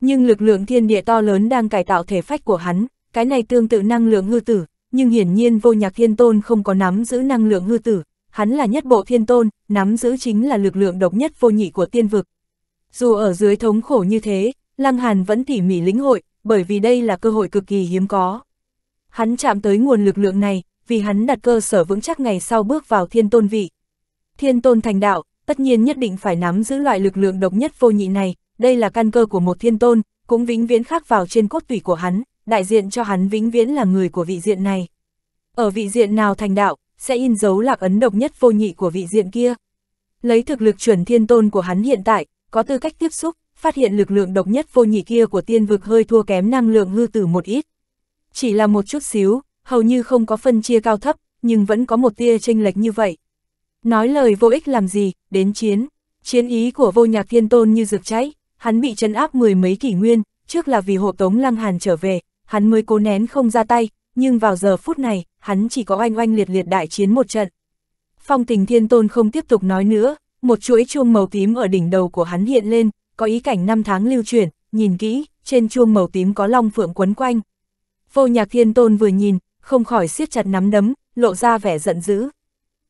Nhưng lực lượng thiên địa to lớn đang cải tạo thể phách của hắn, cái này tương tự năng lượng hư tử, nhưng hiển nhiên vô nhạc thiên tôn không có nắm giữ năng lượng hư tử, hắn là nhất bộ thiên tôn, nắm giữ chính là lực lượng độc nhất vô nhị của tiên vực. Dù ở dưới thống khổ như thế, Lăng Hàn vẫn tỉ mỉ lĩnh hội, bởi vì đây là cơ hội cực kỳ hiếm có. Hắn chạm tới nguồn lực lượng này, vì hắn đặt cơ sở vững chắc ngày sau bước vào thiên tôn vị. Thiên tôn thành đạo, tất nhiên nhất định phải nắm giữ loại lực lượng độc nhất vô nhị này, đây là căn cơ của một thiên tôn, cũng vĩnh viễn khắc vào trên cốt tủy của hắn, đại diện cho hắn vĩnh viễn là người của vị diện này. Ở vị diện nào thành đạo, sẽ in dấu lạc ấn độc nhất vô nhị của vị diện kia. Lấy thực lực chuẩn thiên tôn của hắn hiện tại, có tư cách tiếp xúc, phát hiện lực lượng độc nhất vô nhị kia của tiên vực hơi thua kém năng lượng hư tử một ít, chỉ là một chút xíu, hầu như không có phân chia cao thấp, nhưng vẫn có một tia tranh lệch như vậy. Nói lời vô ích làm gì, đến chiến. Chiến ý của vô nhạc thiên tôn như rực cháy, hắn bị chấn áp mười mấy kỷ nguyên, trước là vì hộ tống lăng hàn trở về, hắn mới cố nén không ra tay, nhưng vào giờ phút này, hắn chỉ có oanh oanh liệt liệt đại chiến một trận. Phong tình thiên tôn không tiếp tục nói nữa, một chuỗi chuông màu tím ở đỉnh đầu của hắn hiện lên, có ý cảnh năm tháng lưu chuyển, nhìn kỹ, trên chuông màu tím có long phượng quấn quanh. Vô nhạc thiên tôn vừa nhìn, không khỏi siết chặt nắm đấm, lộ ra vẻ giận dữ.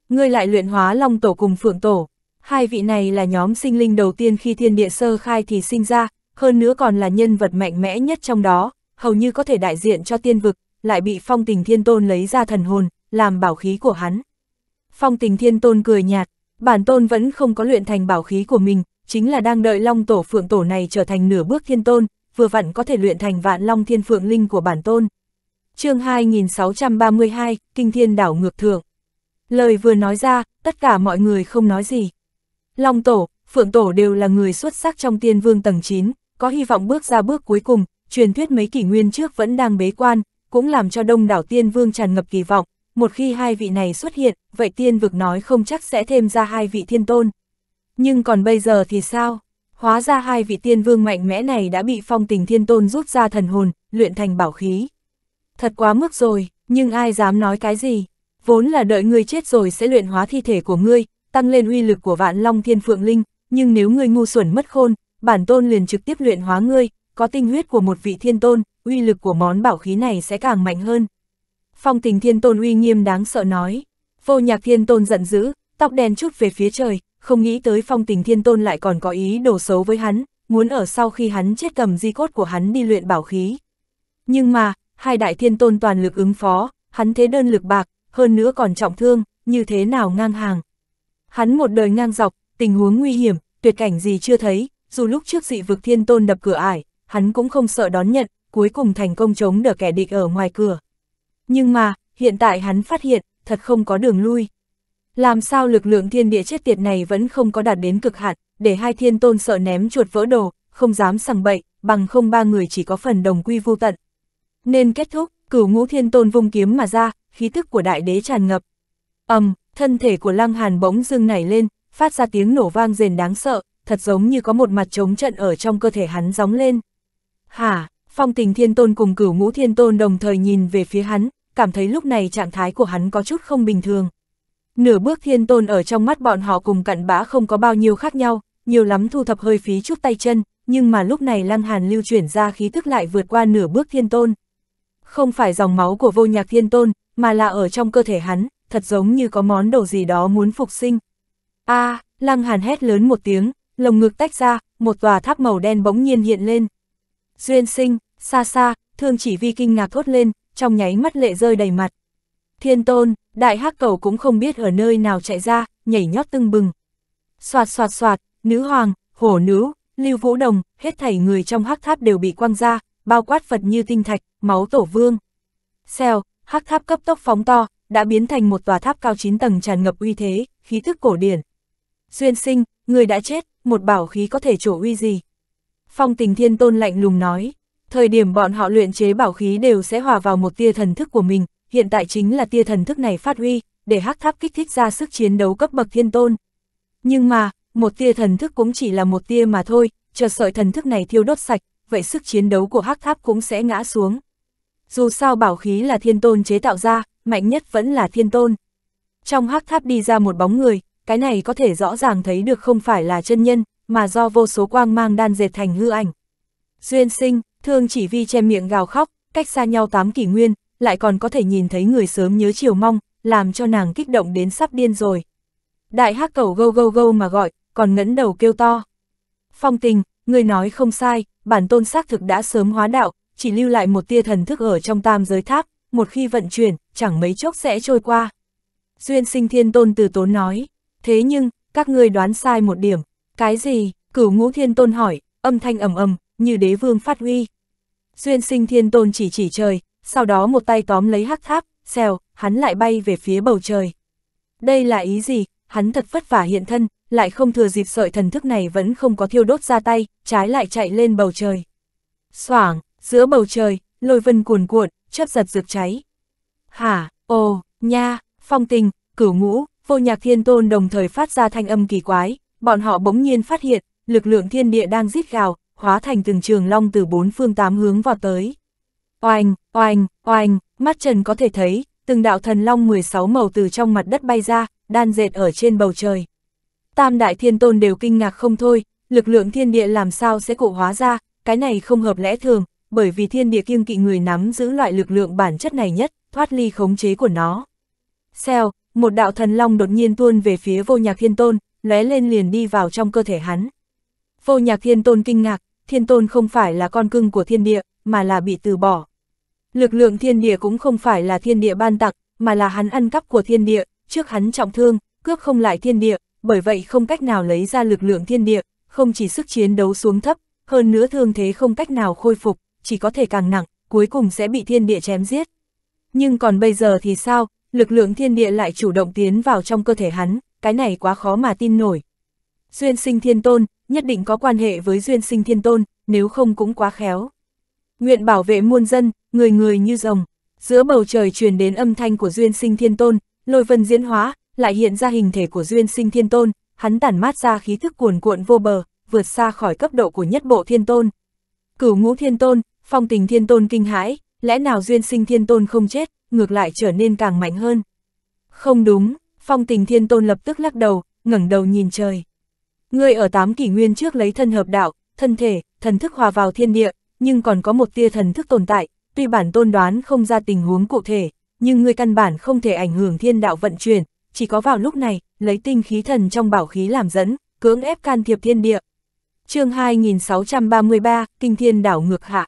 Ngươi lại luyện hóa long tổ cùng phượng tổ. Hai vị này là nhóm sinh linh đầu tiên khi thiên địa sơ khai thì sinh ra, hơn nữa còn là nhân vật mạnh mẽ nhất trong đó, hầu như có thể đại diện cho tiên vực, lại bị phong tình thiên tôn lấy ra thần hồn, làm bảo khí của hắn. Phong tình thiên tôn cười nhạt, bản tôn vẫn không có luyện thành bảo khí của mình, chính là đang đợi long tổ phượng tổ này trở thành nửa bước thiên tôn, vừa vặn có thể luyện thành vạn long thiên phượng linh của bản tôn. chương 2632, Kinh Thiên Đảo Ngược Thượng. Lời vừa nói ra, tất cả mọi người không nói gì. Long Tổ, Phượng Tổ đều là người xuất sắc trong tiên vương tầng 9, có hy vọng bước ra bước cuối cùng, truyền thuyết mấy kỷ nguyên trước vẫn đang bế quan, cũng làm cho đông đảo tiên vương tràn ngập kỳ vọng, một khi hai vị này xuất hiện, vậy tiên vực nói không chắc sẽ thêm ra hai vị thiên tôn. Nhưng còn bây giờ thì sao? Hóa ra hai vị tiên vương mạnh mẽ này đã bị phong tình thiên tôn rút ra thần hồn, luyện thành bảo khí. Thật quá mức rồi, nhưng ai dám nói cái gì? Vốn là đợi ngươi chết rồi sẽ luyện hóa thi thể của ngươi, tăng lên uy lực của vạn long thiên phượng linh, nhưng nếu ngươi ngu xuẩn mất khôn, bản tôn liền trực tiếp luyện hóa ngươi, có tinh huyết của một vị thiên tôn, uy lực của món bảo khí này sẽ càng mạnh hơn. Phong tình thiên tôn uy nghiêm đáng sợ nói, vô nhạc thiên tôn giận dữ, tóc đen chút về phía trời, không nghĩ tới phong tình thiên tôn lại còn có ý đồ xấu với hắn, muốn ở sau khi hắn chết cầm di cốt của hắn đi luyện bảo khí. Nhưng mà, hai đại thiên tôn toàn lực ứng phó, hắn thế đơn lực bạc, hơn nữa còn trọng thương, như thế nào ngang hàng. Hắn một đời ngang dọc, tình huống nguy hiểm, tuyệt cảnh gì chưa thấy, dù lúc trước dị vực thiên tôn đập cửa ải, hắn cũng không sợ đón nhận, cuối cùng thành công chống đỡ kẻ địch ở ngoài cửa. Nhưng mà, hiện tại hắn phát hiện, thật không có đường lui. Làm sao lực lượng thiên địa chết tiệt này vẫn không có đạt đến cực hạn, để hai thiên tôn sợ ném chuột vỡ đồ, không dám sằng bậy, bằng không ba người chỉ có phần đồng quy vô tận. Nên kết thúc, cửu ngũ thiên tôn vung kiếm mà ra, khí tức của đại đế tràn ngập. ầm, thân thể của lăng hàn bỗng dưng nảy lên, phát ra tiếng nổ vang rền đáng sợ, thật giống như có một mặt trống trận ở trong cơ thể hắn gióng lên. Hả, phong tình thiên tôn cùng cửu ngũ thiên tôn đồng thời nhìn về phía hắn, cảm thấy lúc này trạng thái của hắn có chút không bình thường. Nửa bước thiên tôn ở trong mắt bọn họ cùng cặn bã không có bao nhiêu khác nhau, nhiều lắm thu thập hơi phí chút tay chân, nhưng mà lúc này lăng hàn lưu chuyển ra khí thức lại vượt qua nửa bước thiên tôn. Không phải dòng máu của vô nhạc thiên tôn, mà là ở trong cơ thể hắn, thật giống như có món đồ gì đó muốn phục sinh. a à, lăng hàn hét lớn một tiếng, lồng ngực tách ra, một tòa tháp màu đen bỗng nhiên hiện lên. Duyên sinh, xa xa, thương chỉ vi kinh ngạc thốt lên, trong nháy mắt lệ rơi đầy mặt. Thiên tôn, Đại hắc cầu cũng không biết ở nơi nào chạy ra, nhảy nhót tưng bừng. Soạt soạt soạt, nữ hoàng, hổ nữ, lưu vũ đồng, hết thảy người trong hắc tháp đều bị quăng ra, bao quát Phật như tinh thạch, máu tổ vương. Xèo, hắc tháp cấp tốc phóng to, đã biến thành một tòa tháp cao 9 tầng tràn ngập uy thế, khí thức cổ điển. Duyên sinh, người đã chết, một bảo khí có thể trổ uy gì? Phong tình thiên tôn lạnh lùng nói, thời điểm bọn họ luyện chế bảo khí đều sẽ hòa vào một tia thần thức của mình, hiện tại chính là tia thần thức này phát huy, để hắc tháp kích thích ra sức chiến đấu cấp bậc thiên tôn. Nhưng mà, một tia thần thức cũng chỉ là một tia mà thôi, chờ sợi thần thức này thiêu đốt sạch, vậy sức chiến đấu của hắc tháp cũng sẽ ngã xuống. Dù sao bảo khí là thiên tôn chế tạo ra, mạnh nhất vẫn là thiên tôn. Trong hắc tháp đi ra một bóng người, cái này có thể rõ ràng thấy được không phải là chân nhân, mà do vô số quang mang đan dệt thành hư ảnh. Duyên sinh, thương chỉ vi che miệng gào khóc, cách xa nhau tám kỷ nguyên, lại còn có thể nhìn thấy người sớm nhớ chiều mong, làm cho nàng kích động đến sắp điên rồi. Đại hắc cầu gâu gâu gâu mà gọi, còn ngẫn đầu kêu to. Phong tình, người nói không sai, bản tôn xác thực đã sớm hóa đạo, chỉ lưu lại một tia thần thức ở trong tam giới tháp, một khi vận chuyển, chẳng mấy chốc sẽ trôi qua. Duyên sinh thiên tôn từ tốn nói, thế nhưng, các ngươi đoán sai một điểm, cái gì, cửu ngũ thiên tôn hỏi, âm thanh ầm ầm, như đế vương phát huy. Duyên sinh thiên tôn chỉ chỉ trời, sau đó một tay tóm lấy hắc tháp, xèo, hắn lại bay về phía bầu trời. Đây là ý gì, hắn thật vất vả hiện thân, lại không thừa dịp sợi thần thức này vẫn không có thiêu đốt ra tay, trái lại chạy lên bầu trời. Soảng, giữa bầu trời, lôi vân cuồn cuộn, chớp giật rực cháy. Hả, ồ, nha, phong tình, cửu ngũ, vô nhạc thiên tôn đồng thời phát ra thanh âm kỳ quái, bọn họ bỗng nhiên phát hiện, lực lượng thiên địa đang rít gào, hóa thành từng trường long từ bốn phương tám hướng vào tới. Oanh, oanh, oanh, mắt trần có thể thấy, từng đạo thần long 16 màu từ trong mặt đất bay ra, đan dệt ở trên bầu trời. Tam đại thiên tôn đều kinh ngạc không thôi, lực lượng thiên địa làm sao sẽ cụ hóa ra, cái này không hợp lẽ thường, bởi vì thiên địa kiêng kỵ người nắm giữ loại lực lượng bản chất này nhất, thoát ly khống chế của nó. Xèo, một đạo thần long đột nhiên tuôn về phía vô nhạc thiên tôn, lóe lên liền đi vào trong cơ thể hắn. Vô nhạc thiên tôn kinh ngạc, thiên tôn không phải là con cưng của thiên địa, mà là bị từ bỏ. Lực lượng thiên địa cũng không phải là thiên địa ban tặng, mà là hắn ăn cắp của thiên địa, trước hắn trọng thương, cướp không lại thiên địa, bởi vậy không cách nào lấy ra lực lượng thiên địa, không chỉ sức chiến đấu xuống thấp, hơn nữa thương thế không cách nào khôi phục, chỉ có thể càng nặng, cuối cùng sẽ bị thiên địa chém giết. Nhưng còn bây giờ thì sao, lực lượng thiên địa lại chủ động tiến vào trong cơ thể hắn, cái này quá khó mà tin nổi. Duyên sinh thiên tôn, nhất định có quan hệ với duyên sinh thiên tôn, nếu không cũng quá khéo nguyện bảo vệ muôn dân, người người như rồng. Giữa bầu trời truyền đến âm thanh của Duyên Sinh Thiên Tôn, lôi vân diễn hóa, lại hiện ra hình thể của Duyên Sinh Thiên Tôn, hắn tản mát ra khí thức cuồn cuộn vô bờ, vượt xa khỏi cấp độ của nhất bộ Thiên Tôn. Cửu Ngũ Thiên Tôn, Phong Tình Thiên Tôn kinh hãi, lẽ nào Duyên Sinh Thiên Tôn không chết, ngược lại trở nên càng mạnh hơn. Không đúng, Phong Tình Thiên Tôn lập tức lắc đầu, ngẩng đầu nhìn trời. Ngươi ở tám kỷ nguyên trước lấy thân hợp đạo, thân thể, thần thức hòa vào thiên địa, nhưng còn có một tia thần thức tồn tại, tuy bản tôn đoán không ra tình huống cụ thể, nhưng người căn bản không thể ảnh hưởng thiên đạo vận chuyển, chỉ có vào lúc này, lấy tinh khí thần trong bảo khí làm dẫn, cưỡng ép can thiệp thiên địa. chương 2633, Kinh Thiên Đảo Ngược Hạ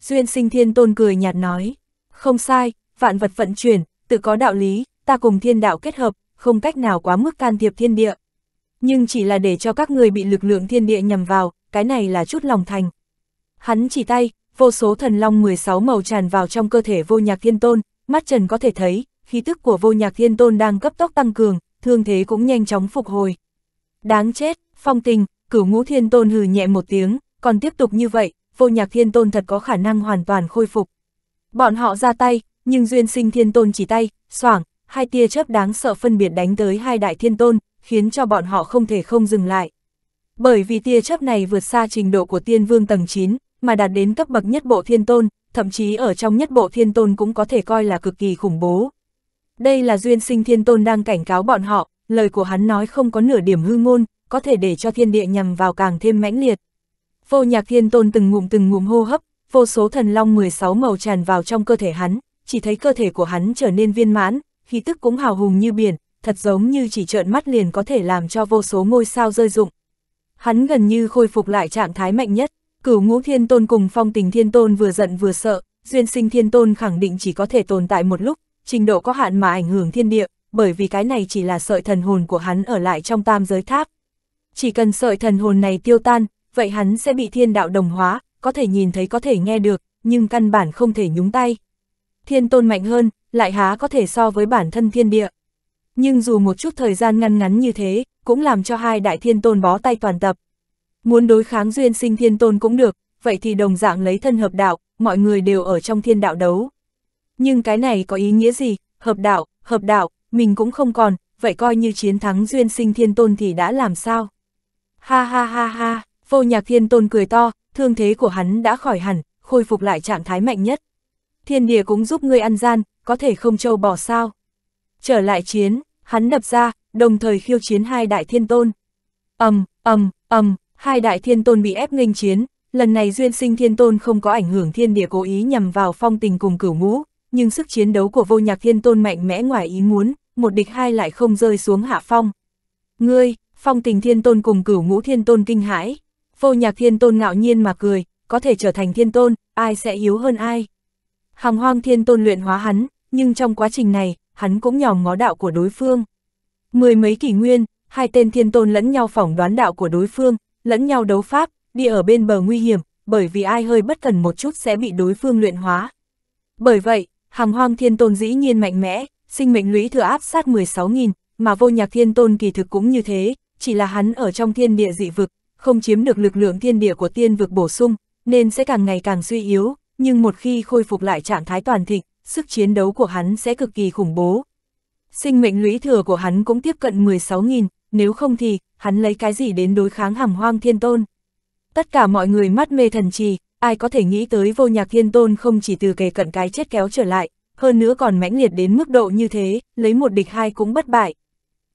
Duyên sinh thiên tôn cười nhạt nói, không sai, vạn vật vận chuyển, tự có đạo lý, ta cùng thiên đạo kết hợp, không cách nào quá mức can thiệp thiên địa. Nhưng chỉ là để cho các người bị lực lượng thiên địa nhầm vào, cái này là chút lòng thành. Hắn chỉ tay, vô số thần long 16 màu tràn vào trong cơ thể vô nhạc thiên tôn, mắt trần có thể thấy, khí tức của vô nhạc thiên tôn đang cấp tốc tăng cường, thương thế cũng nhanh chóng phục hồi. Đáng chết, phong tình, cửu ngũ thiên tôn hừ nhẹ một tiếng, còn tiếp tục như vậy, vô nhạc thiên tôn thật có khả năng hoàn toàn khôi phục. Bọn họ ra tay, nhưng duyên sinh thiên tôn chỉ tay, soảng, hai tia chớp đáng sợ phân biệt đánh tới hai đại thiên tôn, khiến cho bọn họ không thể không dừng lại. Bởi vì tia chớp này vượt xa trình độ của tiên vương tầng 9, mà đạt đến cấp bậc nhất bộ thiên tôn, thậm chí ở trong nhất bộ thiên tôn cũng có thể coi là cực kỳ khủng bố. Đây là duyên sinh thiên tôn đang cảnh cáo bọn họ, lời của hắn nói không có nửa điểm hư ngôn, có thể để cho thiên địa nhằm vào càng thêm mãnh liệt. Vô nhạc thiên tôn từng ngụm từng ngụm hô hấp, vô số thần long 16 màu tràn vào trong cơ thể hắn, chỉ thấy cơ thể của hắn trở nên viên mãn, khí tức cũng hào hùng như biển, thật giống như chỉ trợn mắt liền có thể làm cho vô số ngôi sao rơi rụng. Hắn gần như khôi phục lại trạng thái mạnh nhất. Cửu ngũ thiên tôn cùng phong tình thiên tôn vừa giận vừa sợ, duyên sinh thiên tôn khẳng định chỉ có thể tồn tại một lúc, trình độ có hạn mà ảnh hưởng thiên địa, bởi vì cái này chỉ là sợi thần hồn của hắn ở lại trong tam giới tháp. Chỉ cần sợi thần hồn này tiêu tan, vậy hắn sẽ bị thiên đạo đồng hóa, có thể nhìn thấy có thể nghe được, nhưng căn bản không thể nhúng tay. Thiên tôn mạnh hơn, lại há có thể so với bản thân thiên địa. Nhưng dù một chút thời gian ngăn ngắn như thế, cũng làm cho hai đại thiên tôn bó tay toàn tập. Muốn đối kháng duyên sinh thiên tôn cũng được, vậy thì đồng dạng lấy thân hợp đạo, mọi người đều ở trong thiên đạo đấu. Nhưng cái này có ý nghĩa gì, hợp đạo, hợp đạo, mình cũng không còn, vậy coi như chiến thắng duyên sinh thiên tôn thì đã làm sao? Ha ha ha ha, vô nhạc thiên tôn cười to, thương thế của hắn đã khỏi hẳn, khôi phục lại trạng thái mạnh nhất. Thiên địa cũng giúp ngươi ăn gian, có thể không trâu bỏ sao. Trở lại chiến, hắn đập ra, đồng thời khiêu chiến hai đại thiên tôn. ầm ầm ầm hai đại thiên tôn bị ép nghênh chiến, lần này duyên sinh thiên tôn không có ảnh hưởng thiên địa cố ý nhằm vào phong tình cùng cửu ngũ, nhưng sức chiến đấu của vô nhạc thiên tôn mạnh mẽ ngoài ý muốn, một địch hai lại không rơi xuống hạ phong. Ngươi, phong tình thiên tôn cùng cửu ngũ thiên tôn kinh hãi, vô nhạc thiên tôn ngạo nhiên mà cười, có thể trở thành thiên tôn, ai sẽ yếu hơn ai. hằng hoang thiên tôn luyện hóa hắn, nhưng trong quá trình này, hắn cũng nhòm ngó đạo của đối phương. Mười mấy kỷ nguyên, hai tên thiên tôn lẫn nhau phỏng đoán đạo của đối phương, lẫn nhau đấu pháp, đi ở bên bờ nguy hiểm, bởi vì ai hơi bất cần một chút sẽ bị đối phương luyện hóa. Bởi vậy, hàng hoang thiên tôn dĩ nhiên mạnh mẽ, sinh mệnh lũy thừa áp sát 16.000, mà vô nhạc thiên tôn kỳ thực cũng như thế, chỉ là hắn ở trong thiên địa dị vực, không chiếm được lực lượng thiên địa của tiên vực bổ sung, nên sẽ càng ngày càng suy yếu, nhưng một khi khôi phục lại trạng thái toàn thịnh, sức chiến đấu của hắn sẽ cực kỳ khủng bố. Sinh mệnh lũy thừa của hắn cũng tiếp cận 16.000, nếu không thì, hắn lấy cái gì đến đối kháng hằng hoang thiên tôn. Tất cả mọi người mắt mê thần trì, ai có thể nghĩ tới vô nhạc thiên tôn không chỉ từ kề cận cái chết kéo trở lại, hơn nữa còn mãnh liệt đến mức độ như thế, lấy một địch hai cũng bất bại.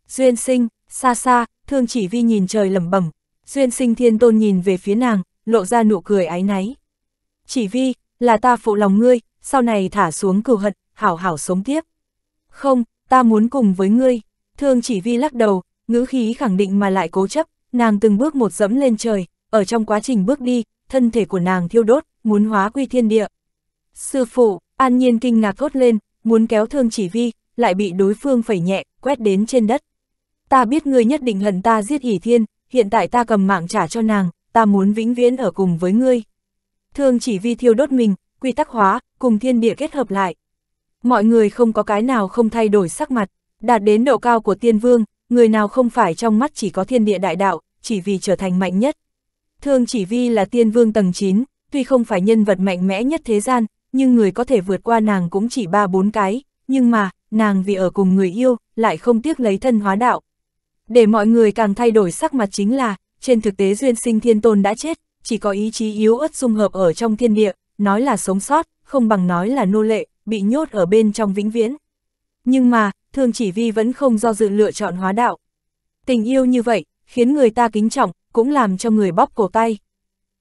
Duyên sinh, xa xa, thương chỉ vi nhìn trời lẩm bẩm, duyên sinh thiên tôn nhìn về phía nàng, lộ ra nụ cười ái náy. Chỉ vi, là ta phụ lòng ngươi, sau này thả xuống cừu hận, hảo hảo sống tiếp. Không, ta muốn cùng với ngươi. Thương chỉ vi lắc đầu, ngữ khí khẳng định mà lại cố chấp, nàng từng bước một dẫm lên trời, ở trong quá trình bước đi, thân thể của nàng thiêu đốt, muốn hóa quy thiên địa. Sư phụ, an nhiên kinh ngạc thốt lên, muốn kéo thương chỉ vi, lại bị đối phương phẩy nhẹ, quét đến trên đất. Ta biết ngươi nhất định hận ta giết ỷ thiên, hiện tại ta cầm mạng trả cho nàng, ta muốn vĩnh viễn ở cùng với ngươi. Thương chỉ vi thiêu đốt mình, quy tắc hóa, cùng thiên địa kết hợp lại. Mọi người không có cái nào không thay đổi sắc mặt, đạt đến độ cao của tiên vương, người nào không phải trong mắt chỉ có thiên địa đại đạo, chỉ vì trở thành mạnh nhất. Thương chỉ vi là tiên vương tầng 9, tuy không phải nhân vật mạnh mẽ nhất thế gian, nhưng người có thể vượt qua nàng cũng chỉ ba bốn cái, nhưng mà, nàng vì ở cùng người yêu, lại không tiếc lấy thân hóa đạo. Để mọi người càng thay đổi sắc mặt chính là, trên thực tế duyên sinh thiên tôn đã chết, chỉ có ý chí yếu ớt dung hợp ở trong thiên địa, nói là sống sót, không bằng nói là nô lệ, bị nhốt ở bên trong vĩnh viễn. Nhưng mà, Thương Chỉ Vi vẫn không do dự lựa chọn hóa đạo. Tình yêu như vậy, khiến người ta kính trọng, cũng làm cho người bóp cổ tay.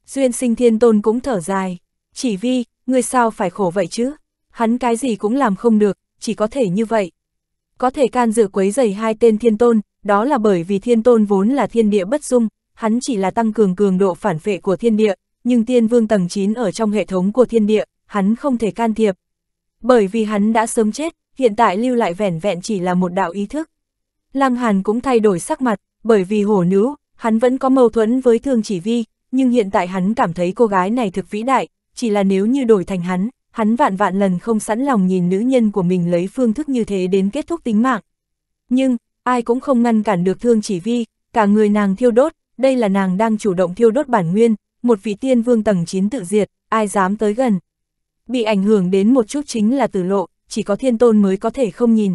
Duyên sinh thiên tôn cũng thở dài. Chỉ Vi, người sao phải khổ vậy chứ? Hắn cái gì cũng làm không được, chỉ có thể như vậy. Có thể can dự quấy dày hai tên thiên tôn, đó là bởi vì thiên tôn vốn là thiên địa bất dung, hắn chỉ là tăng cường cường độ phản phệ của thiên địa, nhưng tiên vương tầng 9 ở trong hệ thống của thiên địa, hắn không thể can thiệp. Bởi vì hắn đã sớm chết, hiện tại lưu lại vẻn vẹn chỉ là một đạo ý thức. Lăng Hàn cũng thay đổi sắc mặt, bởi vì hổ nữ, hắn vẫn có mâu thuẫn với thương chỉ vi, nhưng hiện tại hắn cảm thấy cô gái này thực vĩ đại, chỉ là nếu như đổi thành hắn, hắn vạn vạn lần không sẵn lòng nhìn nữ nhân của mình lấy phương thức như thế đến kết thúc tính mạng. Nhưng, ai cũng không ngăn cản được thương chỉ vi, cả người nàng thiêu đốt, đây là nàng đang chủ động thiêu đốt bản nguyên, một vị tiên vương tầng 9 tự diệt, ai dám tới gần. Bị ảnh hưởng đến một chút chính là tử lộ, chỉ có thiên tôn mới có thể không nhìn.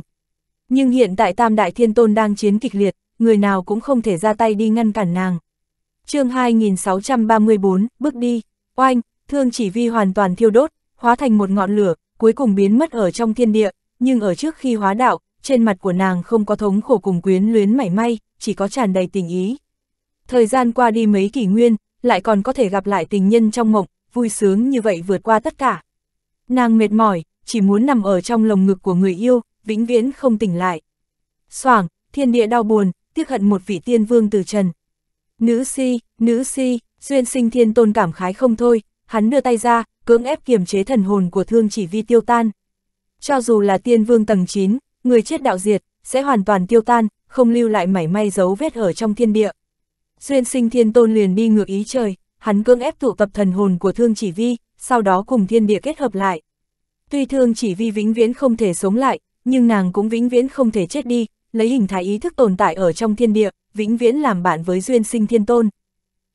Nhưng hiện tại tam đại thiên tôn đang chiến kịch liệt, người nào cũng không thể ra tay đi ngăn cản nàng. chương 2634, bước đi, oanh, thương chỉ vi hoàn toàn thiêu đốt, hóa thành một ngọn lửa, cuối cùng biến mất ở trong thiên địa, nhưng ở trước khi hóa đạo, trên mặt của nàng không có thống khổ cùng quyến luyến mảy may, chỉ có tràn đầy tình ý. Thời gian qua đi mấy kỷ nguyên, lại còn có thể gặp lại tình nhân trong mộng, vui sướng như vậy vượt qua tất cả. Nàng mệt mỏi, chỉ muốn nằm ở trong lồng ngực của người yêu, vĩnh viễn không tỉnh lại. Soảng, thiên địa đau buồn, tiếc hận một vị tiên vương từ trần. Nữ si, nữ si, duyên sinh thiên tôn cảm khái không thôi, hắn đưa tay ra, cưỡng ép kiềm chế thần hồn của thương chỉ vi tiêu tan. Cho dù là tiên vương tầng 9, người chết đạo diệt, sẽ hoàn toàn tiêu tan, không lưu lại mảy may dấu vết ở trong thiên địa. Duyên sinh thiên tôn liền đi ngược ý trời, hắn cưỡng ép tụ tập thần hồn của thương chỉ vi, sau đó cùng thiên địa kết hợp lại. Tuy thương chỉ vi vĩnh viễn không thể sống lại, nhưng nàng cũng vĩnh viễn không thể chết đi, lấy hình thái ý thức tồn tại ở trong thiên địa, vĩnh viễn làm bạn với duyên sinh thiên tôn.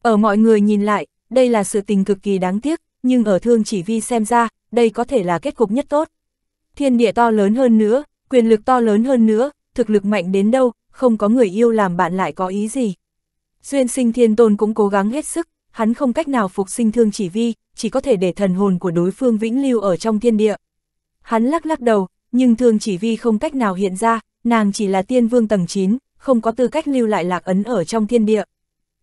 Ở mọi người nhìn lại, đây là sự tình cực kỳ đáng tiếc, nhưng ở thương chỉ vi xem ra, đây có thể là kết cục nhất tốt. Thiên địa to lớn hơn nữa, quyền lực to lớn hơn nữa, thực lực mạnh đến đâu, không có người yêu làm bạn lại có ý gì. Duyên sinh thiên tôn cũng cố gắng hết sức, hắn không cách nào phục sinh thương chỉ vi, chỉ có thể để thần hồn của đối phương vĩnh lưu ở trong thiên địa. Hắn lắc lắc đầu, nhưng thương chỉ vi không cách nào hiện ra, nàng chỉ là tiên vương tầng 9, không có tư cách lưu lại lạc ấn ở trong thiên địa.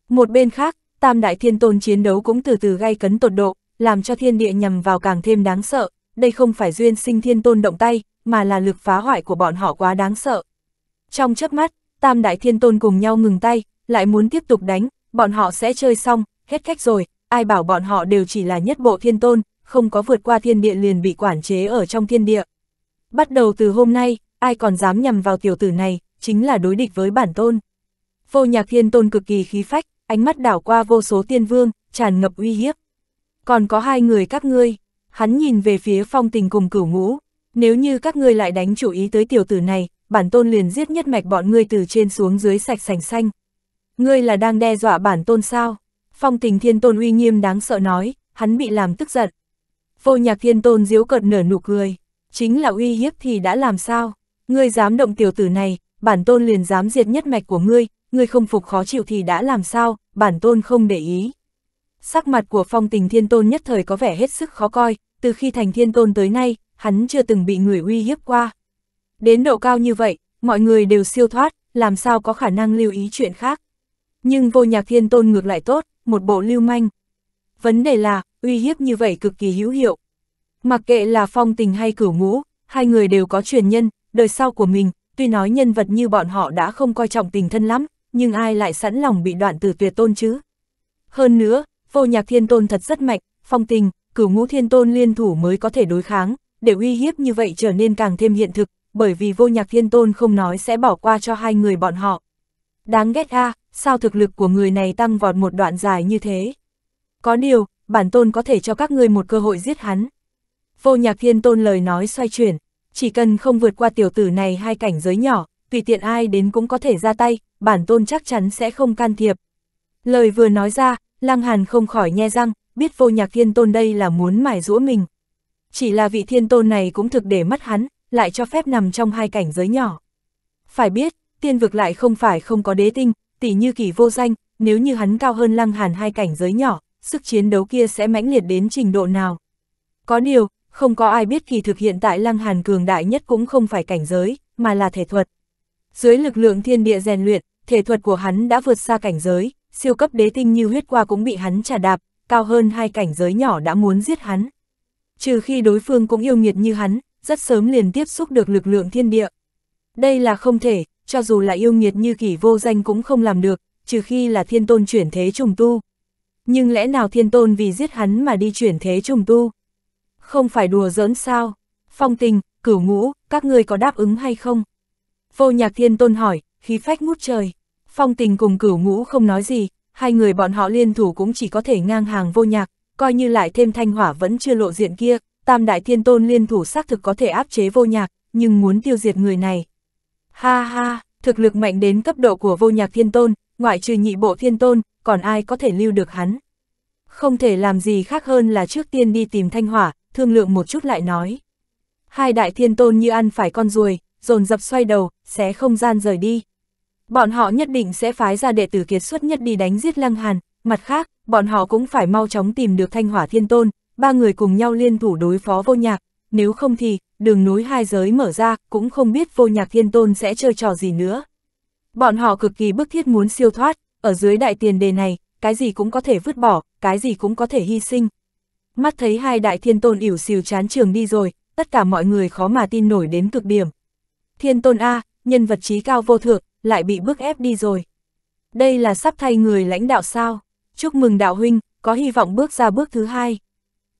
Một bên khác, tam đại thiên tôn chiến đấu cũng từ từ gay cấn tột độ, làm cho thiên địa nhằm vào càng thêm đáng sợ, đây không phải duyên sinh thiên tôn động tay, mà là lực phá hoại của bọn họ quá đáng sợ. Trong chớp mắt, tam đại thiên tôn cùng nhau ngừng tay, lại muốn tiếp tục đánh, bọn họ sẽ chơi xong, hết cách rồi, ai bảo bọn họ đều chỉ là nhất bộ thiên tôn, không có vượt qua thiên địa liền bị quản chế ở trong thiên địa. Bắt đầu từ hôm nay, ai còn dám nhằm vào tiểu tử này, chính là đối địch với bản tôn. Vô nhạc thiên tôn cực kỳ khí phách, ánh mắt đảo qua vô số tiên vương, tràn ngập uy hiếp. Còn có hai người các ngươi, hắn nhìn về phía phong tình cùng cửu ngũ, nếu như các ngươi lại đánh chủ ý tới tiểu tử này, bản tôn liền giết nhất mạch bọn ngươi từ trên xuống dưới sạch sành xanh. Ngươi là đang đe dọa bản tôn sao? Phong tình thiên tôn uy nghiêm đáng sợ nói, hắn bị làm tức giận, Vô nhạc thiên tôn diếu cợt nở nụ cười, chính là uy hiếp thì đã làm sao, ngươi dám động tiểu tử này, bản tôn liền dám diệt nhất mạch của ngươi, ngươi không phục khó chịu thì đã làm sao, bản tôn không để ý. Sắc mặt của phong tình thiên tôn nhất thời có vẻ hết sức khó coi, từ khi thành thiên tôn tới nay, hắn chưa từng bị người uy hiếp qua. Đến độ cao như vậy, mọi người đều siêu thoát, làm sao có khả năng lưu ý chuyện khác. Nhưng vô nhạc thiên tôn ngược lại tốt, một bộ lưu manh, vấn đề là, uy hiếp như vậy cực kỳ hữu hiệu. Mặc kệ là phong tình hay cửu ngũ, hai người đều có truyền nhân, đời sau của mình, tuy nói nhân vật như bọn họ đã không coi trọng tình thân lắm, nhưng ai lại sẵn lòng bị đoạn từ tuyệt tôn chứ? Hơn nữa, vô nhạc thiên tôn thật rất mạnh, phong tình, cửu ngũ thiên tôn liên thủ mới có thể đối kháng, để uy hiếp như vậy trở nên càng thêm hiện thực, bởi vì vô nhạc thiên tôn không nói sẽ bỏ qua cho hai người bọn họ. Đáng ghét a sao thực lực của người này tăng vọt một đoạn dài như thế? Có điều, bản tôn có thể cho các ngươi một cơ hội giết hắn. Vô nhạc thiên tôn lời nói xoay chuyển, chỉ cần không vượt qua tiểu tử này hai cảnh giới nhỏ, tùy tiện ai đến cũng có thể ra tay, bản tôn chắc chắn sẽ không can thiệp. Lời vừa nói ra, Lăng Hàn không khỏi nhe răng, biết vô nhạc thiên tôn đây là muốn mải rũa mình. Chỉ là vị thiên tôn này cũng thực để mất hắn, lại cho phép nằm trong hai cảnh giới nhỏ. Phải biết, tiên vực lại không phải không có đế tinh, tỉ như kỳ vô danh, nếu như hắn cao hơn lăng hàn hai cảnh giới nhỏ, sức chiến đấu kia sẽ mãnh liệt đến trình độ nào. Có điều, không có ai biết kỳ thực hiện tại Lăng Hàn cường đại nhất cũng không phải cảnh giới, mà là thể thuật. Dưới lực lượng thiên địa rèn luyện, thể thuật của hắn đã vượt xa cảnh giới, siêu cấp đế tinh như huyết qua cũng bị hắn trả đạp, cao hơn hai cảnh giới nhỏ đã muốn giết hắn. Trừ khi đối phương cũng yêu nghiệt như hắn, rất sớm liền tiếp xúc được lực lượng thiên địa. Đây là không thể, cho dù là yêu nghiệt như kỷ vô danh cũng không làm được, trừ khi là thiên tôn chuyển thế trùng tu nhưng lẽ nào thiên tôn vì giết hắn mà đi chuyển thế trùng tu? Không phải đùa giỡn sao? Phong tình, cửu ngũ, các ngươi có đáp ứng hay không? Vô nhạc thiên tôn hỏi, khí phách ngút trời. Phong tình cùng cửu ngũ không nói gì, hai người bọn họ liên thủ cũng chỉ có thể ngang hàng vô nhạc, coi như lại thêm thanh hỏa vẫn chưa lộ diện kia, tam đại thiên tôn liên thủ xác thực có thể áp chế vô nhạc, nhưng muốn tiêu diệt người này. Ha ha, thực lực mạnh đến cấp độ của vô nhạc thiên tôn, ngoại trừ nhị bộ thiên tôn, còn ai có thể lưu được hắn. Không thể làm gì khác hơn là trước tiên đi tìm Thanh Hỏa, thương lượng một chút lại nói. Hai đại thiên tôn như ăn phải con ruồi, dồn dập xoay đầu, xé không gian rời đi. Bọn họ nhất định sẽ phái ra đệ tử kiệt xuất nhất đi đánh giết Lăng Hàn, mặt khác, bọn họ cũng phải mau chóng tìm được Thanh Hỏa Thiên Tôn, ba người cùng nhau liên thủ đối phó vô nhạc, nếu không thì, đường núi hai giới mở ra, cũng không biết vô nhạc thiên tôn sẽ chơi trò gì nữa. Bọn họ cực kỳ bức thiết muốn siêu thoát, ở dưới đại tiền đề này, cái gì cũng có thể vứt bỏ, cái gì cũng có thể hy sinh. Mắt thấy hai đại thiên tôn ỉu xìu chán trường đi rồi, tất cả mọi người khó mà tin nổi đến cực điểm. Thiên tôn A, nhân vật trí cao vô thượng, lại bị bức ép đi rồi. Đây là sắp thay người lãnh đạo sao? Chúc mừng đạo huynh, có hy vọng bước ra bước thứ hai.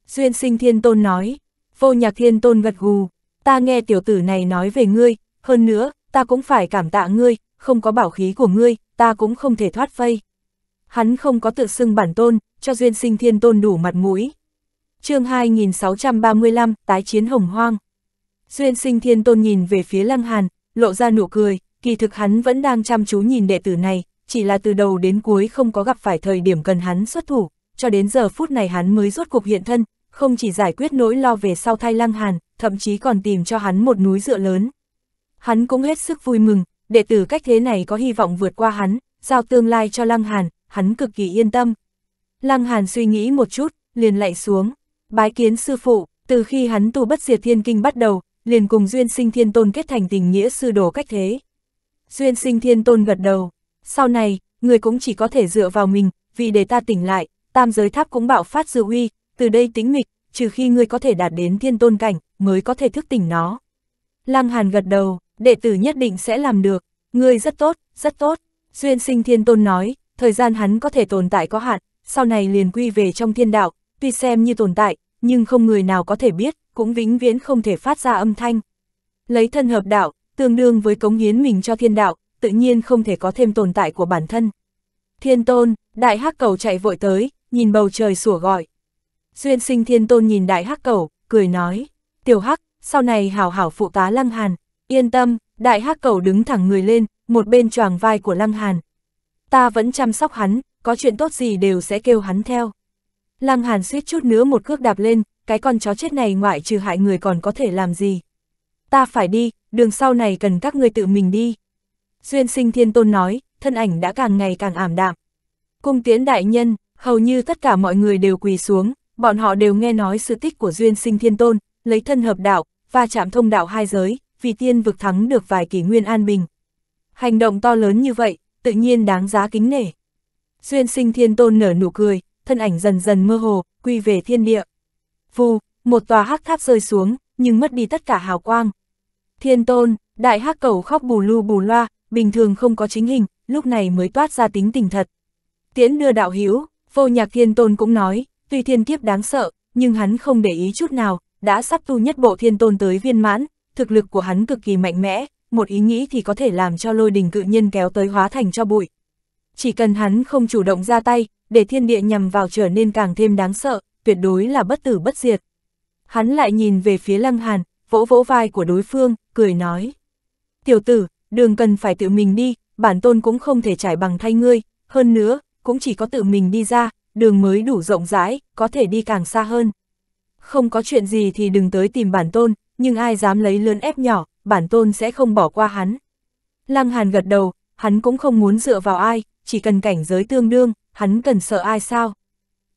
Duyên sinh thiên tôn nói, vô nhạc thiên tôn gật gù, ta nghe tiểu tử này nói về ngươi, hơn nữa, ta cũng phải cảm tạ ngươi, không có bảo khí của ngươi, ta cũng không thể thoát vây. Hắn không có tự xưng bản tôn, cho duyên sinh thiên tôn đủ mặt mũi. chương 2635, tái chiến hồng hoang. Duyên sinh thiên tôn nhìn về phía lăng hàn, lộ ra nụ cười, kỳ thực hắn vẫn đang chăm chú nhìn đệ tử này, chỉ là từ đầu đến cuối không có gặp phải thời điểm cần hắn xuất thủ, cho đến giờ phút này hắn mới rốt cuộc hiện thân, không chỉ giải quyết nỗi lo về sau thay lăng hàn, thậm chí còn tìm cho hắn một núi dựa lớn. Hắn cũng hết sức vui mừng, đệ tử cách thế này có hy vọng vượt qua hắn, giao tương lai cho Lăng Hàn, hắn cực kỳ yên tâm. Lăng Hàn suy nghĩ một chút, liền lạy xuống, bái kiến sư phụ, từ khi hắn tu bất diệt thiên kinh bắt đầu, liền cùng Duyên Sinh Thiên Tôn kết thành tình nghĩa sư đồ cách thế. Duyên Sinh Thiên Tôn gật đầu, sau này, người cũng chỉ có thể dựa vào mình, vì để ta tỉnh lại, tam giới tháp cũng bạo phát dư uy, từ đây tính mịch, trừ khi ngươi có thể đạt đến thiên tôn cảnh, mới có thể thức tỉnh nó. Lăng Hàn gật đầu, đệ tử nhất định sẽ làm được, ngươi rất tốt, rất tốt. Duyên sinh thiên tôn nói, thời gian hắn có thể tồn tại có hạn, sau này liền quy về trong thiên đạo, tuy xem như tồn tại, nhưng không người nào có thể biết, cũng vĩnh viễn không thể phát ra âm thanh. Lấy thân hợp đạo, tương đương với cống hiến mình cho thiên đạo, tự nhiên không thể có thêm tồn tại của bản thân. Thiên tôn, đại hắc cầu chạy vội tới, nhìn bầu trời sủa gọi. Duyên sinh thiên tôn nhìn đại hắc cầu, cười nói, tiểu hắc, sau này hảo hảo phụ tá lăng hàn, Yên tâm, đại hắc cầu đứng thẳng người lên, một bên choàng vai của Lăng Hàn. Ta vẫn chăm sóc hắn, có chuyện tốt gì đều sẽ kêu hắn theo. Lăng Hàn suýt chút nữa một cước đạp lên, cái con chó chết này ngoại trừ hại người còn có thể làm gì. Ta phải đi, đường sau này cần các ngươi tự mình đi. Duyên sinh thiên tôn nói, thân ảnh đã càng ngày càng ảm đạm. Cung tiến đại nhân, hầu như tất cả mọi người đều quỳ xuống, bọn họ đều nghe nói sự tích của Duyên sinh thiên tôn, lấy thân hợp đạo, và chạm thông đạo hai giới, vì tiên vực thắng được vài kỷ nguyên an bình. Hành động to lớn như vậy, tự nhiên đáng giá kính nể. Duyên sinh thiên tôn nở nụ cười, thân ảnh dần dần mơ hồ, quy về thiên địa. Vù, một tòa hắc tháp rơi xuống, nhưng mất đi tất cả hào quang. Thiên tôn, đại hắc cầu khóc bù lu bù loa, bình thường không có chính hình, lúc này mới toát ra tính tình thật. Tiễn đưa đạo hữu vô nhạc thiên tôn cũng nói, tuy thiên kiếp đáng sợ, nhưng hắn không để ý chút nào, đã sắp tu nhất bộ thiên tôn tới viên mãn, thực lực của hắn cực kỳ mạnh mẽ, một ý nghĩ thì có thể làm cho lôi đình cự nhân kéo tới hóa thành cho bụi. Chỉ cần hắn không chủ động ra tay, để thiên địa nhằm vào trở nên càng thêm đáng sợ, tuyệt đối là bất tử bất diệt. Hắn lại nhìn về phía Lăng Hàn, vỗ vỗ vai của đối phương, cười nói. Tiểu tử, đường cần phải tự mình đi, bản tôn cũng không thể trải bằng thay ngươi, hơn nữa, cũng chỉ có tự mình đi ra, đường mới đủ rộng rãi, có thể đi càng xa hơn. Không có chuyện gì thì đừng tới tìm bản tôn, nhưng ai dám lấy lớn ép nhỏ, bản tôn sẽ không bỏ qua hắn. Lăng Hàn gật đầu, hắn cũng không muốn dựa vào ai, chỉ cần cảnh giới tương đương, hắn cần sợ ai sao.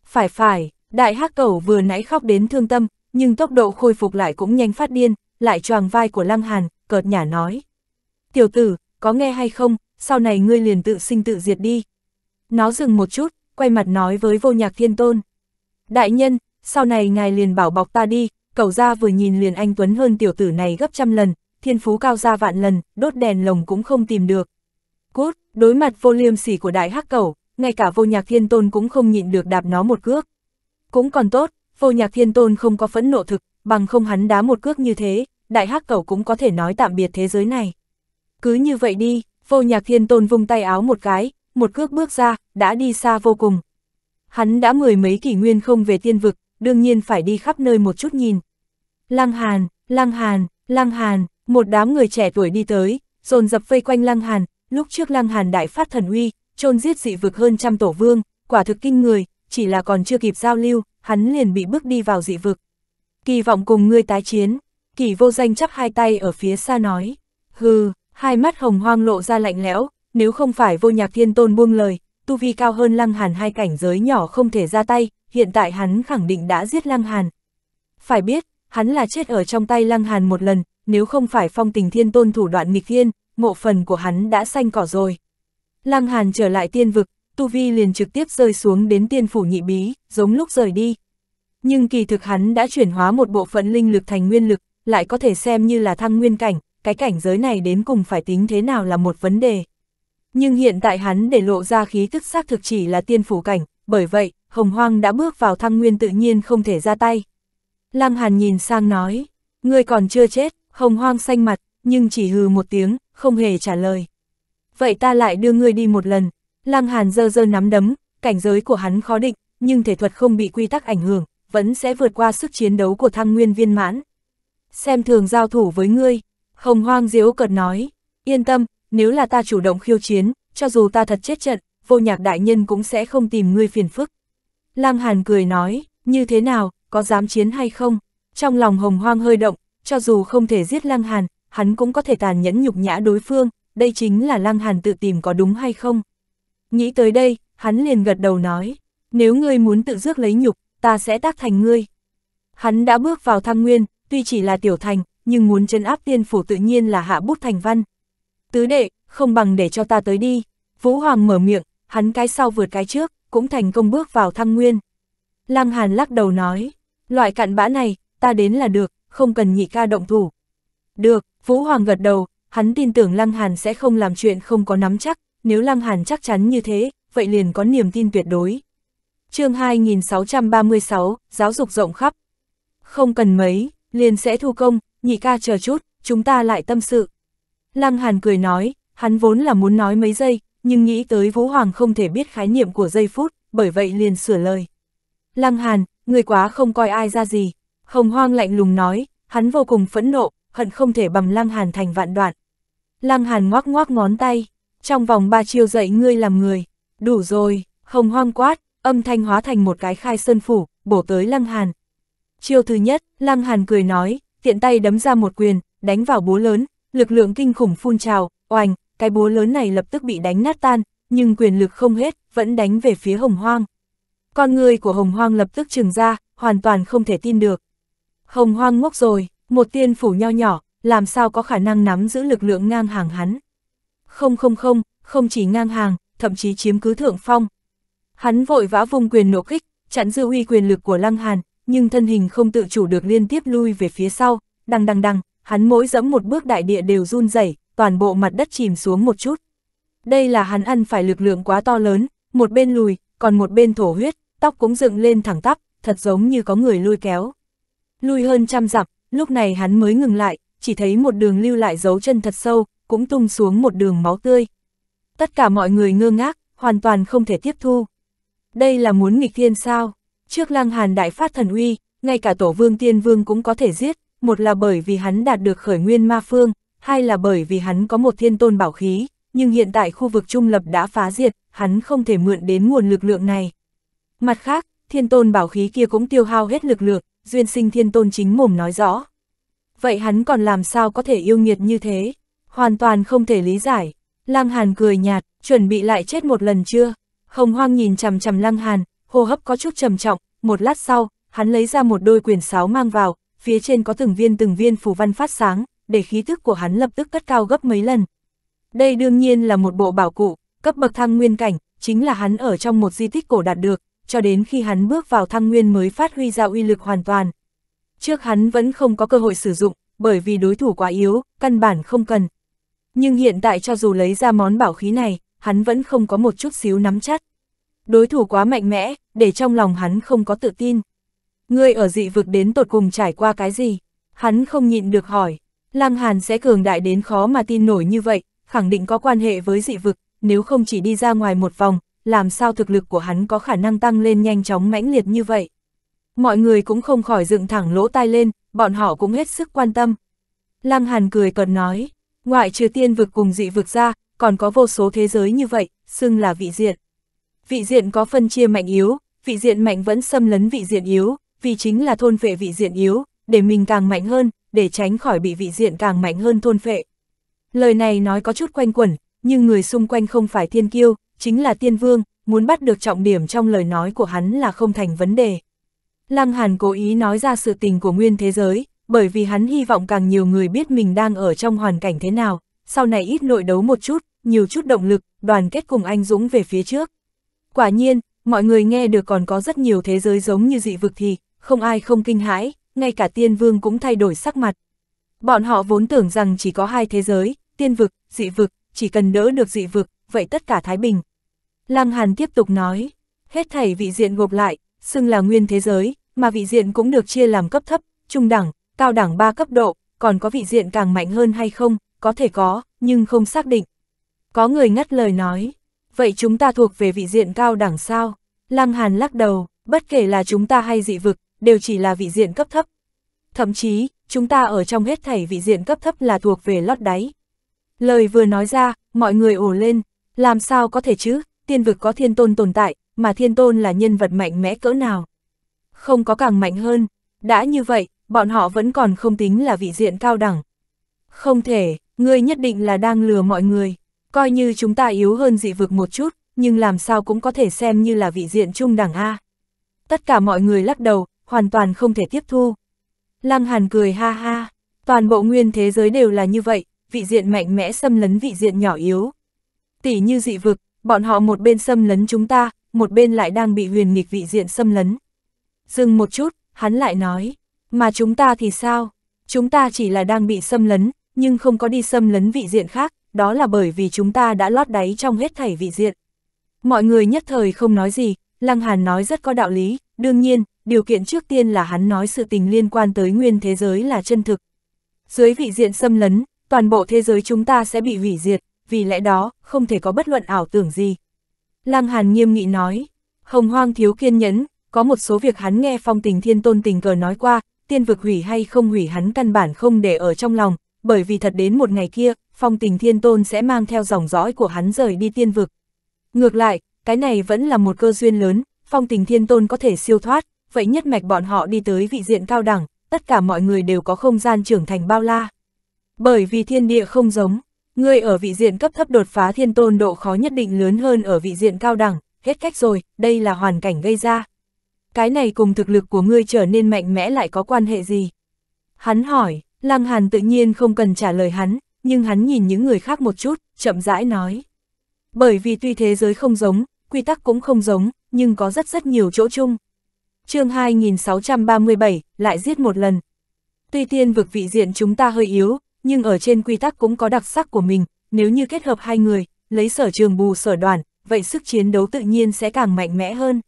Phải phải, đại hắc cẩu vừa nãy khóc đến thương tâm, nhưng tốc độ khôi phục lại cũng nhanh phát điên, lại choàng vai của Lăng Hàn, cợt nhả nói. Tiểu tử, có nghe hay không, sau này ngươi liền tự sinh tự diệt đi. Nó dừng một chút, quay mặt nói với vô nhạc thiên tôn. Đại nhân, sau này ngài liền bảo bọc ta đi, Cầu gia vừa nhìn liền anh Tuấn hơn tiểu tử này gấp trăm lần, thiên phú cao gia vạn lần, đốt đèn lồng cũng không tìm được. Cút, đối mặt vô liêm sỉ của đại hắc cầu, ngay cả vô nhạc thiên tôn cũng không nhịn được đạp nó một cước. Cũng còn tốt, vô nhạc thiên tôn không có phẫn nộ thực, bằng không hắn đá một cước như thế, đại hắc cầu cũng có thể nói tạm biệt thế giới này. Cứ như vậy đi, vô nhạc thiên tôn vung tay áo một cái, một cước bước ra, đã đi xa vô cùng. Hắn đã mười mấy kỷ nguyên không về tiên vực, đương nhiên phải đi khắp nơi một chút nhìn. Lăng Hàn, Lăng Hàn, Lăng Hàn, một đám người trẻ tuổi đi tới, dồn dập vây quanh Lăng Hàn, lúc trước Lăng Hàn đại phát thần uy, chôn giết dị vực hơn trăm tổ vương, quả thực kinh người, chỉ là còn chưa kịp giao lưu, hắn liền bị bước đi vào dị vực. Kỳ vọng cùng ngươi tái chiến, kỳ vô danh chắp hai tay ở phía xa nói, hừ, hai mắt hồng hoang lộ ra lạnh lẽo, nếu không phải vô nhạc thiên tôn buông lời, tu vi cao hơn Lăng Hàn hai cảnh giới nhỏ không thể ra tay, hiện tại hắn khẳng định đã giết Lăng Hàn. Phải biết, hắn là chết ở trong tay Lăng Hàn một lần, nếu không phải phong tình thiên tôn thủ đoạn nghịch thiên, mộ phần của hắn đã xanh cỏ rồi. Lăng Hàn trở lại tiên vực, Tu Vi liền trực tiếp rơi xuống đến tiên phủ nhị bí, giống lúc rời đi. Nhưng kỳ thực hắn đã chuyển hóa một bộ phận linh lực thành nguyên lực, lại có thể xem như là thăng nguyên cảnh, cái cảnh giới này đến cùng phải tính thế nào là một vấn đề. Nhưng hiện tại hắn để lộ ra khí tức xác thực chỉ là tiên phủ cảnh, bởi vậy, hồng hoang đã bước vào thăng nguyên tự nhiên không thể ra tay. Lăng Hàn nhìn sang nói, ngươi còn chưa chết, hồng hoang xanh mặt, nhưng chỉ hừ một tiếng, không hề trả lời. Vậy ta lại đưa ngươi đi một lần, Lăng Hàn dơ dơ nắm đấm, cảnh giới của hắn khó định, nhưng thể thuật không bị quy tắc ảnh hưởng, vẫn sẽ vượt qua sức chiến đấu của thăng nguyên viên mãn. Xem thường giao thủ với ngươi, hồng hoang diếu cợt nói, yên tâm, nếu là ta chủ động khiêu chiến, cho dù ta thật chết trận, vô nhạc đại nhân cũng sẽ không tìm ngươi phiền phức. Lăng Hàn cười nói, như thế nào, có dám chiến hay không? Trong lòng hồng hoang hơi động, cho dù không thể giết Lăng Hàn, hắn cũng có thể tàn nhẫn nhục nhã đối phương, đây chính là Lăng Hàn tự tìm có đúng hay không? Nghĩ tới đây, hắn liền gật đầu nói, nếu ngươi muốn tự rước lấy nhục, ta sẽ tác thành ngươi. Hắn đã bước vào thăng nguyên, tuy chỉ là tiểu thành, nhưng muốn chân áp tiên phủ tự nhiên là hạ bút thành văn. Tứ đệ, không bằng để cho ta tới đi. Vũ Hoàng mở miệng, hắn cái sau vượt cái trước, cũng thành công bước vào thăng nguyên. Lăng Hàn lắc đầu nói, Loại cặn bã này, ta đến là được, không cần nhị ca động thủ. Được, Vũ Hoàng gật đầu, hắn tin tưởng Lăng Hàn sẽ không làm chuyện không có nắm chắc, nếu Lăng Hàn chắc chắn như thế, vậy liền có niềm tin tuyệt đối. chương 2636, giáo dục rộng khắp. Không cần mấy, liền sẽ thu công, nhị ca chờ chút, chúng ta lại tâm sự. Lăng Hàn cười nói, hắn vốn là muốn nói mấy giây, nhưng nghĩ tới Vũ Hoàng không thể biết khái niệm của giây phút, bởi vậy liền sửa lời. Lăng Hàn, người quá không coi ai ra gì. Hồng hoang lạnh lùng nói, hắn vô cùng phẫn nộ, hận không thể bầm Lăng Hàn thành vạn đoạn. Lăng Hàn ngoác ngoác ngón tay, trong vòng ba chiêu dậy ngươi làm người, đủ rồi, hồng hoang quát, âm thanh hóa thành một cái khai sơn phủ, bổ tới Lăng Hàn. Chiêu thứ nhất, Lăng Hàn cười nói, tiện tay đấm ra một quyền, đánh vào búa lớn, lực lượng kinh khủng phun trào, oành, cái búa lớn này lập tức bị đánh nát tan, nhưng quyền lực không hết, vẫn đánh về phía hồng hoang. Con người của Hồng Hoang lập tức trừng ra, hoàn toàn không thể tin được. Hồng Hoang ngốc rồi, một tiên phủ nho nhỏ, làm sao có khả năng nắm giữ lực lượng ngang hàng hắn. Không không không, không chỉ ngang hàng, thậm chí chiếm cứ thượng phong. Hắn vội vã vùng quyền nổ kích, chặn dư uy quyền lực của Lăng Hàn, nhưng thân hình không tự chủ được liên tiếp lui về phía sau, đằng đằng đằng, hắn mỗi dẫm một bước đại địa đều run rẩy, toàn bộ mặt đất chìm xuống một chút. Đây là hắn ăn phải lực lượng quá to lớn, một bên lùi, còn một bên thổ huyết, tóc cũng dựng lên thẳng tắp, thật giống như có người lui kéo. Lui hơn trăm dặm, lúc này hắn mới ngừng lại, chỉ thấy một đường lưu lại dấu chân thật sâu, cũng tung xuống một đường máu tươi. Tất cả mọi người ngơ ngác, hoàn toàn không thể tiếp thu. Đây là muốn nghịch thiên sao? Trước lăng hàn đại phát thần uy, ngay cả tổ vương tiên vương cũng có thể giết, một là bởi vì hắn đạt được khởi nguyên ma phương, hai là bởi vì hắn có một thiên tôn bảo khí, nhưng hiện tại khu vực trung lập đã phá diệt, hắn không thể mượn đến nguồn lực lượng này. Mặt khác, thiên tôn bảo khí kia cũng tiêu hao hết lực lượng, duyên sinh thiên tôn chính mồm nói rõ. Vậy hắn còn làm sao có thể yêu nghiệt như thế? Hoàn toàn không thể lý giải. Lăng Hàn cười nhạt, chuẩn bị lại chết một lần chưa? Hồng Hoang nhìn chằm chằm Lăng Hàn, hô hấp có chút trầm trọng, một lát sau, hắn lấy ra một đôi quyển sáo mang vào, phía trên có từng viên từng viên phù văn phát sáng, để khí tức của hắn lập tức cất cao gấp mấy lần, đây đương nhiên là một bộ bảo cụ, cấp bậc thăng nguyên cảnh, chính là hắn ở trong một di tích cổ đạt được, cho đến khi hắn bước vào thăng nguyên mới phát huy ra uy lực hoàn toàn. Trước hắn vẫn không có cơ hội sử dụng, bởi vì đối thủ quá yếu, căn bản không cần. Nhưng hiện tại cho dù lấy ra món bảo khí này, hắn vẫn không có một chút xíu nắm chắc. Đối thủ quá mạnh mẽ, để trong lòng hắn không có tự tin. Ngươi ở dị vực đến tột cùng trải qua cái gì? Hắn không nhịn được hỏi. Lăng Hàn sẽ cường đại đến khó mà tin nổi như vậy, khẳng định có quan hệ với dị vực, nếu không chỉ đi ra ngoài một vòng, làm sao thực lực của hắn có khả năng tăng lên nhanh chóng mãnh liệt như vậy. Mọi người cũng không khỏi dựng thẳng lỗ tai lên, bọn họ cũng hết sức quan tâm. Lăng Hàn cười cợt nói, ngoại trừ tiên vực cùng dị vực ra, còn có vô số thế giới như vậy, xưng là vị diện. Vị diện có phân chia mạnh yếu, vị diện mạnh vẫn xâm lấn vị diện yếu, vì chính là thôn phệ vị diện yếu, để mình càng mạnh hơn, để tránh khỏi bị vị diện càng mạnh hơn thôn phệ. Lời này nói có chút quanh quẩn, nhưng người xung quanh không phải thiên kiêu, chính là tiên vương, muốn bắt được trọng điểm trong lời nói của hắn là không thành vấn đề. Lăng Hàn cố ý nói ra sự tình của nguyên thế giới, bởi vì hắn hy vọng càng nhiều người biết mình đang ở trong hoàn cảnh thế nào, sau này ít nội đấu một chút, nhiều chút động lực, đoàn kết cùng anh Dũng về phía trước. Quả nhiên, mọi người nghe được còn có rất nhiều thế giới giống như dị vực thì, không ai không kinh hãi, ngay cả tiên vương cũng thay đổi sắc mặt. Bọn họ vốn tưởng rằng chỉ có hai thế giới, tiên vực, dị vực, chỉ cần đỡ được dị vực, vậy tất cả thái bình. Lăng Hàn tiếp tục nói, hết thảy vị diện gộp lại, xưng là nguyên thế giới, mà vị diện cũng được chia làm cấp thấp, trung đẳng, cao đẳng 3 cấp độ, còn có vị diện càng mạnh hơn hay không, có thể có, nhưng không xác định. Có người ngắt lời nói, vậy chúng ta thuộc về vị diện cao đẳng sao? Lăng Hàn lắc đầu, bất kể là chúng ta hay dị vực, đều chỉ là vị diện cấp thấp. Thậm chí, chúng ta ở trong hết thảy vị diện cấp thấp là thuộc về lót đáy. Lời vừa nói ra, mọi người ổ lên, làm sao có thể chứ, tiên vực có thiên tôn tồn tại, mà thiên tôn là nhân vật mạnh mẽ cỡ nào. Không có càng mạnh hơn, đã như vậy, bọn họ vẫn còn không tính là vị diện cao đẳng. Không thể, ngươi nhất định là đang lừa mọi người, coi như chúng ta yếu hơn dị vực một chút, nhưng làm sao cũng có thể xem như là vị diện trung đẳng A. Tất cả mọi người lắc đầu, hoàn toàn không thể tiếp thu. Lăng Hàn cười ha ha, toàn bộ nguyên thế giới đều là như vậy, vị diện mạnh mẽ xâm lấn vị diện nhỏ yếu. Tỷ như dị vực, bọn họ một bên xâm lấn chúng ta, một bên lại đang bị huyền nghịch vị diện xâm lấn. Dừng một chút, hắn lại nói, mà chúng ta thì sao? Chúng ta chỉ là đang bị xâm lấn, nhưng không có đi xâm lấn vị diện khác, đó là bởi vì chúng ta đã lót đáy trong hết thảy vị diện. Mọi người nhất thời không nói gì, Lăng Hàn nói rất có đạo lý, đương nhiên, điều kiện trước tiên là hắn nói sự tình liên quan tới nguyên thế giới là chân thực. Dưới vị diện xâm lấn, toàn bộ thế giới chúng ta sẽ bị hủy diệt, vì lẽ đó, không thể có bất luận ảo tưởng gì. Lăng Hàn nghiêm nghị nói, hồng hoang thiếu kiên nhẫn, có một số việc hắn nghe phong tình thiên tôn tình cờ nói qua, tiên vực hủy hay không hủy hắn căn bản không để ở trong lòng, bởi vì thật đến một ngày kia, phong tình thiên tôn sẽ mang theo dòng dõi của hắn rời đi tiên vực. Ngược lại, cái này vẫn là một cơ duyên lớn, phong tình thiên tôn có thể siêu thoát, vậy nhất mạch bọn họ đi tới vị diện cao đẳng, tất cả mọi người đều có không gian trưởng thành bao la. Bởi vì thiên địa không giống, ngươi ở vị diện cấp thấp đột phá thiên tôn độ khó nhất định lớn hơn ở vị diện cao đẳng, hết cách rồi, đây là hoàn cảnh gây ra. Cái này cùng thực lực của ngươi trở nên mạnh mẽ lại có quan hệ gì? Hắn hỏi, Lăng Hàn tự nhiên không cần trả lời hắn, nhưng hắn nhìn những người khác một chút, chậm rãi nói. Bởi vì tuy thế giới không giống, quy tắc cũng không giống, nhưng có rất rất nhiều chỗ chung. chương 2637, lại giết một lần. Tuy tiên vực vị diện chúng ta hơi yếu, nhưng ở trên quy tắc cũng có đặc sắc của mình, nếu như kết hợp hai người, lấy sở trường bù sở đoàn, vậy sức chiến đấu tự nhiên sẽ càng mạnh mẽ hơn.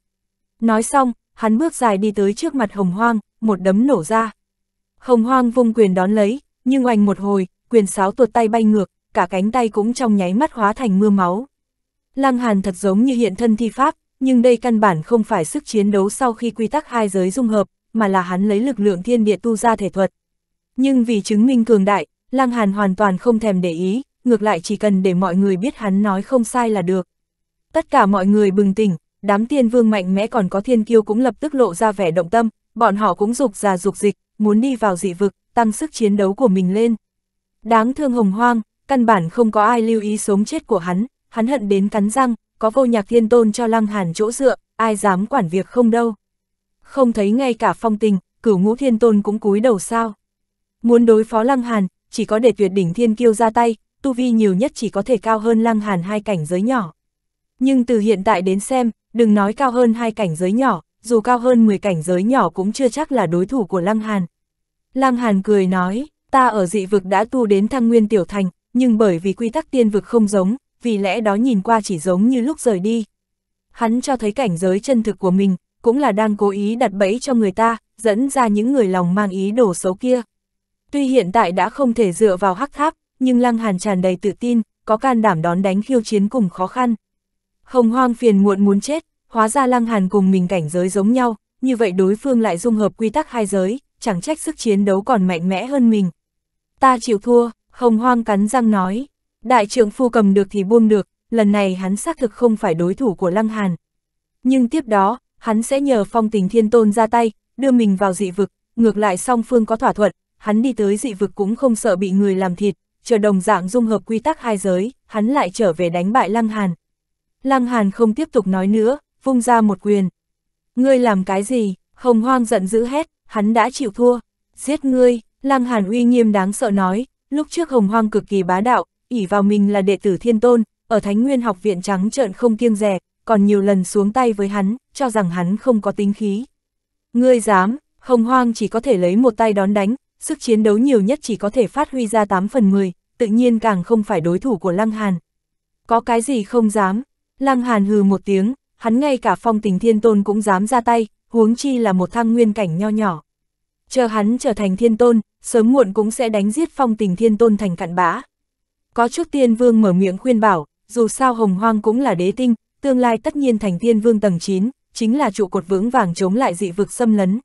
Nói xong, hắn bước dài đi tới trước mặt Hồng Hoang, một đấm nổ ra. Hồng Hoang vung quyền đón lấy, nhưng oành một hồi, quyền sáo tuột tay bay ngược, cả cánh tay cũng trong nháy mắt hóa thành mưa máu. Lăng Hàn thật giống như hiện thân thi pháp, nhưng đây căn bản không phải sức chiến đấu sau khi quy tắc hai giới dung hợp, mà là hắn lấy lực lượng thiên địa tu ra thể thuật. Nhưng vì chứng minh cường đại, Lăng Hàn hoàn toàn không thèm để ý, ngược lại chỉ cần để mọi người biết hắn nói không sai là được. Tất cả mọi người bừng tỉnh, đám tiên vương mạnh mẽ còn có thiên kiêu cũng lập tức lộ ra vẻ động tâm, bọn họ cũng dục già dục dịch, muốn đi vào dị vực, tăng sức chiến đấu của mình lên. Đáng thương hồng hoang, căn bản không có ai lưu ý sống chết của hắn, hắn hận đến cắn răng, có vô nhạc thiên tôn cho lăng hàn chỗ dựa, ai dám quản việc không đâu. Không thấy ngay cả phong tình, cửu ngũ thiên tôn cũng cúi đầu sao. Muốn đối phó lăng hàn, chỉ có để tuyệt đỉnh thiên kiêu ra tay, tu vi nhiều nhất chỉ có thể cao hơn lăng hàn hai cảnh giới nhỏ. Nhưng từ hiện tại đến xem, đừng nói cao hơn hai cảnh giới nhỏ, dù cao hơn 10 cảnh giới nhỏ cũng chưa chắc là đối thủ của lăng hàn. Lăng hàn cười nói, ta ở dị vực đã tu đến thăng nguyên tiểu thành, nhưng bởi vì quy tắc tiên vực không giống, vì lẽ đó nhìn qua chỉ giống như lúc rời đi. Hắn cho thấy cảnh giới chân thực của mình, cũng là đang cố ý đặt bẫy cho người ta, dẫn ra những người lòng mang ý đồ xấu kia. Tuy hiện tại đã không thể dựa vào hắc tháp, nhưng Lăng Hàn tràn đầy tự tin, có can đảm đón đánh khiêu chiến cùng khó khăn. Hồng hoang phiền muộn muốn chết, hóa ra Lăng Hàn cùng mình cảnh giới giống nhau, như vậy đối phương lại dung hợp quy tắc hai giới, chẳng trách sức chiến đấu còn mạnh mẽ hơn mình. Ta chịu thua, hồng hoang cắn răng nói, đại trưởng phu cầm được thì buông được, lần này hắn xác thực không phải đối thủ của Lăng Hàn. Nhưng tiếp đó, hắn sẽ nhờ phong tình thiên tôn ra tay, đưa mình vào dị vực, ngược lại song phương có thỏa thuận, hắn đi tới dị vực cũng không sợ bị người làm thịt, chờ đồng dạng dung hợp quy tắc hai giới, hắn lại trở về đánh bại Lăng Hàn. Lăng Hàn không tiếp tục nói nữa, vung ra một quyền. Ngươi làm cái gì? Hồng Hoang giận dữ hét, hắn đã chịu thua. Giết ngươi, Lăng Hàn uy nghiêm đáng sợ nói, lúc trước Hồng Hoang cực kỳ bá đạo, ỷ vào mình là đệ tử thiên tôn, ở Thánh Nguyên học viện trắng trợn không kiêng rẻ, còn nhiều lần xuống tay với hắn, cho rằng hắn không có tính khí. Ngươi dám, Hồng Hoang chỉ có thể lấy một tay đón đánh, sức chiến đấu nhiều nhất chỉ có thể phát huy ra 8 phần 10, tự nhiên càng không phải đối thủ của Lăng Hàn. Có cái gì không dám? Lăng Hàn hừ một tiếng, hắn ngay cả phong tình thiên tôn cũng dám ra tay, huống chi là một thăng nguyên cảnh nho nhỏ. Chờ hắn trở thành thiên tôn, sớm muộn cũng sẽ đánh giết phong tình thiên tôn thành cặn bã. Có trước tiên vương mở miệng khuyên bảo, dù sao hồng hoang cũng là đế tinh, tương lai tất nhiên thành thiên vương tầng 9, chính là trụ cột vững vàng chống lại dị vực xâm lấn.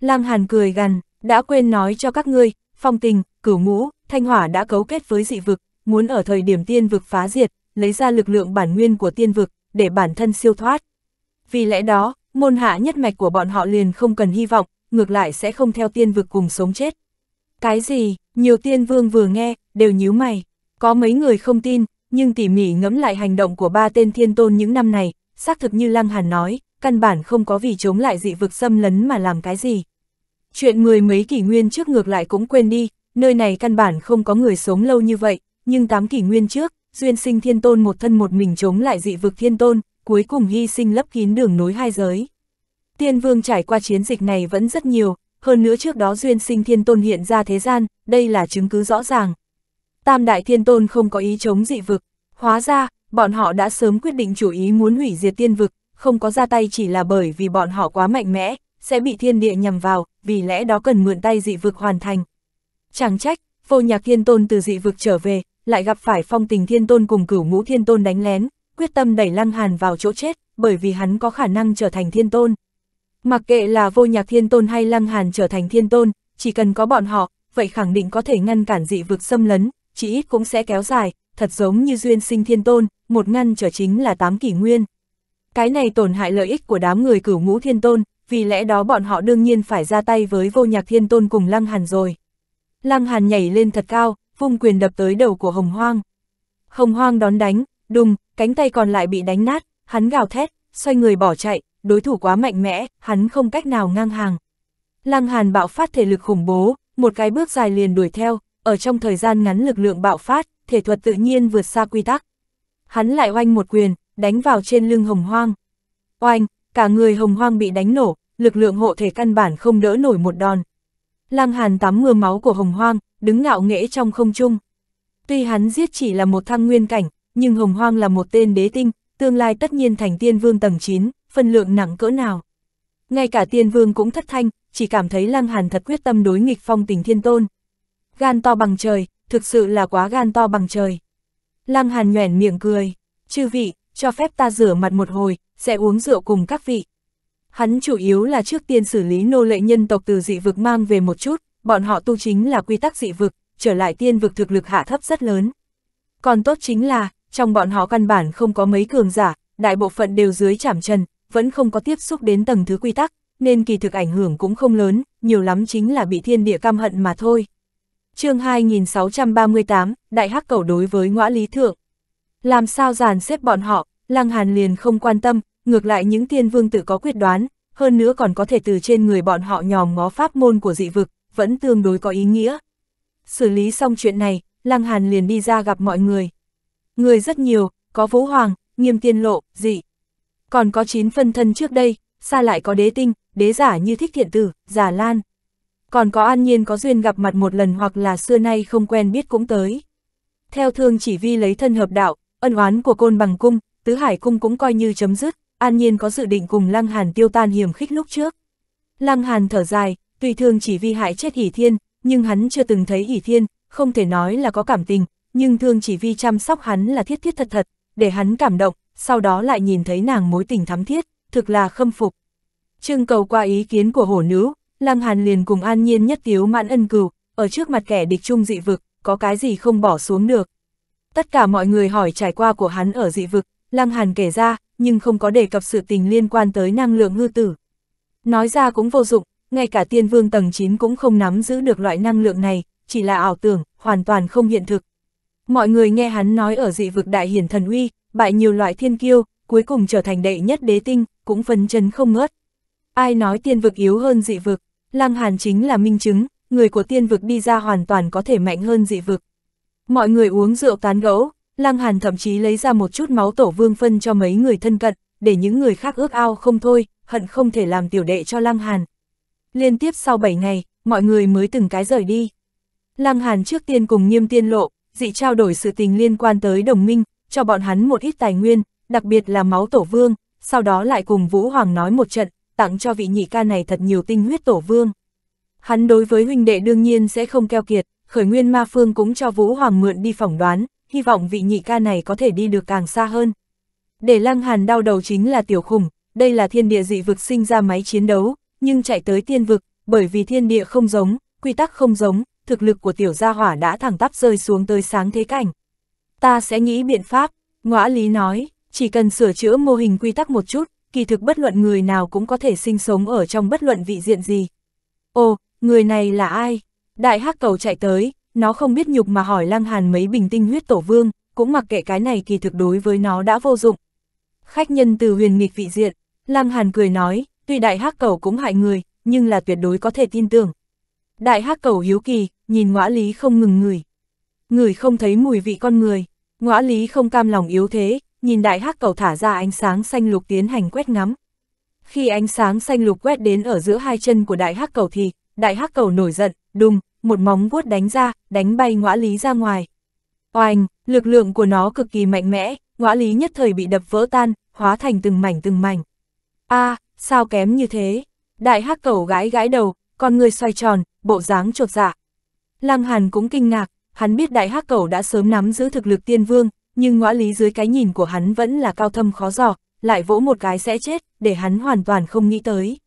Lang Hàn cười gằn, đã quên nói cho các ngươi, phong tình, cửu ngũ, thanh hỏa đã cấu kết với dị vực, muốn ở thời điểm tiên vực phá diệt, lấy ra lực lượng bản nguyên của tiên vực, để bản thân siêu thoát. Vì lẽ đó, môn hạ nhất mạch của bọn họ liền không cần hy vọng, ngược lại sẽ không theo tiên vực cùng sống chết. Cái gì, nhiều tiên vương vừa nghe, đều nhíu mày. Có mấy người không tin, nhưng tỉ mỉ ngẫm lại hành động của ba tên thiên tôn những năm này, xác thực như Lăng Hàn nói, căn bản không có vì chống lại dị vực xâm lấn mà làm cái gì. Chuyện mười mấy kỷ nguyên trước ngược lại cũng quên đi, nơi này căn bản không có người sống lâu như vậy, nhưng tám kỷ nguyên trước, duyên sinh thiên tôn một thân một mình chống lại dị vực thiên tôn, cuối cùng hy sinh lấp kín đường nối hai giới. Tiên vương trải qua chiến dịch này vẫn rất nhiều, hơn nữa trước đó duyên sinh thiên tôn hiện ra thế gian, đây là chứng cứ rõ ràng. Tam đại thiên tôn không có ý chống dị vực, hóa ra, bọn họ đã sớm quyết định chủ ý muốn hủy diệt tiên vực, không có ra tay chỉ là bởi vì bọn họ quá mạnh mẽ, sẽ bị thiên địa nhầm vào, vì lẽ đó cần mượn tay dị vực hoàn thành. Chẳng trách, vô nhạc thiên tôn từ dị vực trở về, lại gặp phải phong tình thiên tôn cùng cửu ngũ thiên tôn đánh lén, quyết tâm đẩy lăng hàn vào chỗ chết, bởi vì hắn có khả năng trở thành thiên tôn. Mặc kệ là vô nhạc thiên tôn hay lăng hàn trở thành thiên tôn, chỉ cần có bọn họ, vậy khẳng định có thể ngăn cản dị vực xâm lấn, chỉ ít cũng sẽ kéo dài, thật giống như duyên sinh thiên tôn, một ngăn trở chính là tám kỷ nguyên. Cái này tổn hại lợi ích của đám người cửu ngũ thiên tôn, vì lẽ đó bọn họ đương nhiên phải ra tay với vô nhạc thiên tôn cùng Lăng Hàn rồi. Lăng Hàn nhảy lên thật cao, vung quyền đập tới đầu của Hồng Hoang. Hồng Hoang đón đánh, đùng, cánh tay còn lại bị đánh nát, hắn gào thét, xoay người bỏ chạy, đối thủ quá mạnh mẽ, hắn không cách nào ngang hàng. Lăng Hàn bạo phát thể lực khủng bố, một cái bước dài liền đuổi theo, ở trong thời gian ngắn lực lượng bạo phát, thể thuật tự nhiên vượt xa quy tắc. Hắn lại oanh một quyền, đánh vào trên lưng Hồng Hoang. Oanh, cả người hồng hoang bị đánh nổ, lực lượng hộ thể căn bản không đỡ nổi một đòn. Lăng Hàn tắm mưa máu của hồng hoang, đứng ngạo nghễ trong không trung. Tuy hắn giết chỉ là một thăng nguyên cảnh, nhưng hồng hoang là một tên đế tinh, tương lai tất nhiên thành tiên vương tầng 9, phân lượng nặng cỡ nào. Ngay cả tiên vương cũng thất thanh, chỉ cảm thấy Lăng Hàn thật quyết tâm đối nghịch phong tình thiên tôn. Gan to bằng trời, thực sự là quá gan to bằng trời. Lăng Hàn nhoẻn miệng cười, chư vị, cho phép ta rửa mặt một hồi, sẽ uống rượu cùng các vị. Hắn chủ yếu là trước tiên xử lý nô lệ nhân tộc từ dị vực mang về một chút, bọn họ tu chính là quy tắc dị vực, trở lại tiên vực thực lực hạ thấp rất lớn. Còn tốt chính là, trong bọn họ căn bản không có mấy cường giả, đại bộ phận đều dưới chảm trần, vẫn không có tiếp xúc đến tầng thứ quy tắc, nên kỳ thực ảnh hưởng cũng không lớn, nhiều lắm chính là bị thiên địa cam hận mà thôi. chương 2638, Đại Hắc Cầu đối với ngõa lý thượng. Làm sao giàn xếp bọn họ, Lăng Hàn liền không quan tâm, ngược lại những tiên vương tự có quyết đoán, hơn nữa còn có thể từ trên người bọn họ nhòm ngó pháp môn của dị vực, vẫn tương đối có ý nghĩa. Xử lý xong chuyện này, Lăng Hàn liền đi ra gặp mọi người. Người rất nhiều, có Vũ Hoàng, Nghiêm Tiên Lộ, dị. Còn có 9 phân thân trước đây, xa lại có đế tinh, đế giả như thích thiện tử, giả lan. Còn có an nhiên có duyên gặp mặt một lần hoặc là xưa nay không quen biết cũng tới. Theo thương chỉ vi lấy thân hợp đạo, ân oán của côn bằng cung, tứ hải cung cũng coi như chấm dứt an nhiên có dự định cùng Lăng Hàn tiêu tan hiểm khích lúc trước. Lăng Hàn thở dài, tùy thương chỉ vi hại chết Hỷ Thiên, nhưng hắn chưa từng thấy Hỷ Thiên, không thể nói là có cảm tình, nhưng thương chỉ vi chăm sóc hắn là thiết thiết thật thật, để hắn cảm động, sau đó lại nhìn thấy nàng mối tình thắm thiết, thực là khâm phục. Trưng cầu qua ý kiến của hổ nữ, Lăng Hàn liền cùng an nhiên nhất tiếu mãn ân cừu, ở trước mặt kẻ địch chung dị vực, có cái gì không bỏ xuống được. Tất cả mọi người hỏi trải qua của hắn ở dị vực, Lăng Hàn kể ra, nhưng không có đề cập sự tình liên quan tới năng lượng ngư tử. Nói ra cũng vô dụng, ngay cả tiên vương tầng 9 cũng không nắm giữ được loại năng lượng này, chỉ là ảo tưởng, hoàn toàn không hiện thực. Mọi người nghe hắn nói ở dị vực đại hiển thần uy, bại nhiều loại thiên kiêu, cuối cùng trở thành đệ nhất đế tinh, cũng phân chân không ngớt. Ai nói tiên vực yếu hơn dị vực, Lăng Hàn chính là minh chứng, người của tiên vực đi ra hoàn toàn có thể mạnh hơn dị vực. Mọi người uống rượu tán gẫu, Lăng Hàn thậm chí lấy ra một chút máu tổ vương phân cho mấy người thân cận, để những người khác ước ao không thôi, hận không thể làm tiểu đệ cho Lăng Hàn. Liên tiếp sau 7 ngày, mọi người mới từng cái rời đi. Lăng Hàn trước tiên cùng nghiêm tiên lộ, dị trao đổi sự tình liên quan tới đồng minh, cho bọn hắn một ít tài nguyên, đặc biệt là máu tổ vương, sau đó lại cùng Vũ Hoàng nói một trận, tặng cho vị nhị ca này thật nhiều tinh huyết tổ vương. Hắn đối với huynh đệ đương nhiên sẽ không keo kiệt, khởi nguyên ma phương cũng cho Vũ Hoàng mượn đi phỏng đoán, hy vọng vị nhị ca này có thể đi được càng xa hơn. Để Lăng Hàn đau đầu chính là tiểu khủng, đây là thiên địa dị vực sinh ra máy chiến đấu, nhưng chạy tới tiên vực, bởi vì thiên địa không giống, quy tắc không giống, thực lực của tiểu gia hỏa đã thẳng tắp rơi xuống tới sáng thế cảnh. Ta sẽ nghĩ biện pháp, ngõa lý nói, chỉ cần sửa chữa mô hình quy tắc một chút, kỳ thực bất luận người nào cũng có thể sinh sống ở trong bất luận vị diện gì. Ồ, người này là ai? Đại hắc cầu chạy tới, nó không biết nhục mà hỏi Lăng Hàn mấy bình tinh huyết tổ vương, cũng mặc kệ cái này kỳ thực đối với nó đã vô dụng. Khách nhân từ huyền nghịch vị diện, Lăng Hàn cười nói, tuy đại hắc cầu cũng hại người, nhưng là tuyệt đối có thể tin tưởng. Đại hắc cầu hiếu kỳ, nhìn ngõa lý không ngừng ngửi. Người không thấy mùi vị con người, ngõa lý không cam lòng yếu thế, nhìn đại hắc cầu thả ra ánh sáng xanh lục tiến hành quét ngắm. Khi ánh sáng xanh lục quét đến ở giữa hai chân của đại hắc cầu thì, đại hắc cầu nổi giận, đùng, một móng vuốt đánh ra, đánh bay ngõa lý ra ngoài. Oanh, lực lượng của nó cực kỳ mạnh mẽ, ngõa lý nhất thời bị đập vỡ tan, hóa thành từng mảnh từng mảnh. a à, sao kém như thế? Đại hắc cẩu gãi gãi đầu, con người xoay tròn, bộ dáng trột dạ. Lăng Hàn cũng kinh ngạc, hắn biết đại hắc cẩu đã sớm nắm giữ thực lực tiên vương, nhưng ngõa lý dưới cái nhìn của hắn vẫn là cao thâm khó dò, lại vỗ một cái sẽ chết, để hắn hoàn toàn không nghĩ tới.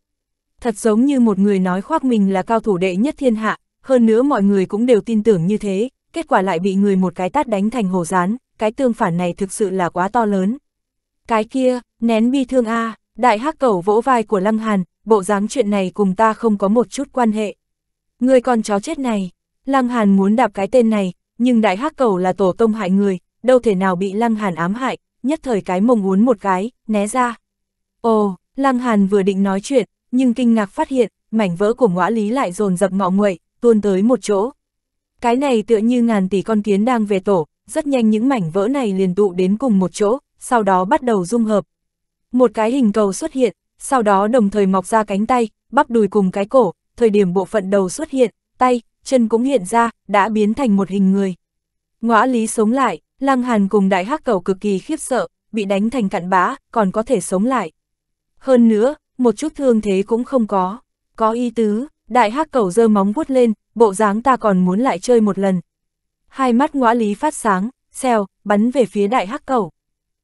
Thật giống như một người nói khoác mình là cao thủ đệ nhất thiên hạ, hơn nữa mọi người cũng đều tin tưởng như thế, kết quả lại bị người một cái tát đánh thành hồ rán, cái tương phản này thực sự là quá to lớn. Cái kia, nén bi thương a đại hắc cầu vỗ vai của Lăng Hàn, bộ dáng chuyện này cùng ta không có một chút quan hệ. Người con chó chết này, Lăng Hàn muốn đạp cái tên này, nhưng đại hắc cầu là tổ tông hại người, đâu thể nào bị Lăng Hàn ám hại, nhất thời cái mông uốn một cái, né ra. Ồ, Lăng Hàn vừa định nói chuyện, nhưng kinh ngạc phát hiện, mảnh vỡ của ngõa lý lại dồn dập ngọ nguậy, tuôn tới một chỗ. Cái này tựa như ngàn tỷ con kiến đang về tổ, rất nhanh những mảnh vỡ này liền tụ đến cùng một chỗ, sau đó bắt đầu dung hợp. Một cái hình cầu xuất hiện, sau đó đồng thời mọc ra cánh tay, bắp đùi cùng cái cổ, thời điểm bộ phận đầu xuất hiện, tay, chân cũng hiện ra, đã biến thành một hình người. Ngõa lý sống lại, Lăng Hàn cùng đại hắc cầu cực kỳ khiếp sợ, bị đánh thành cặn bã, còn có thể sống lại. Hơn nữa, một chút thương thế cũng không có, có y tứ, Đại hắc cầu giơ móng vuốt lên, bộ dáng ta còn muốn lại chơi một lần. Hai mắt ngõa lý phát sáng, xèo, bắn về phía đại hắc cầu.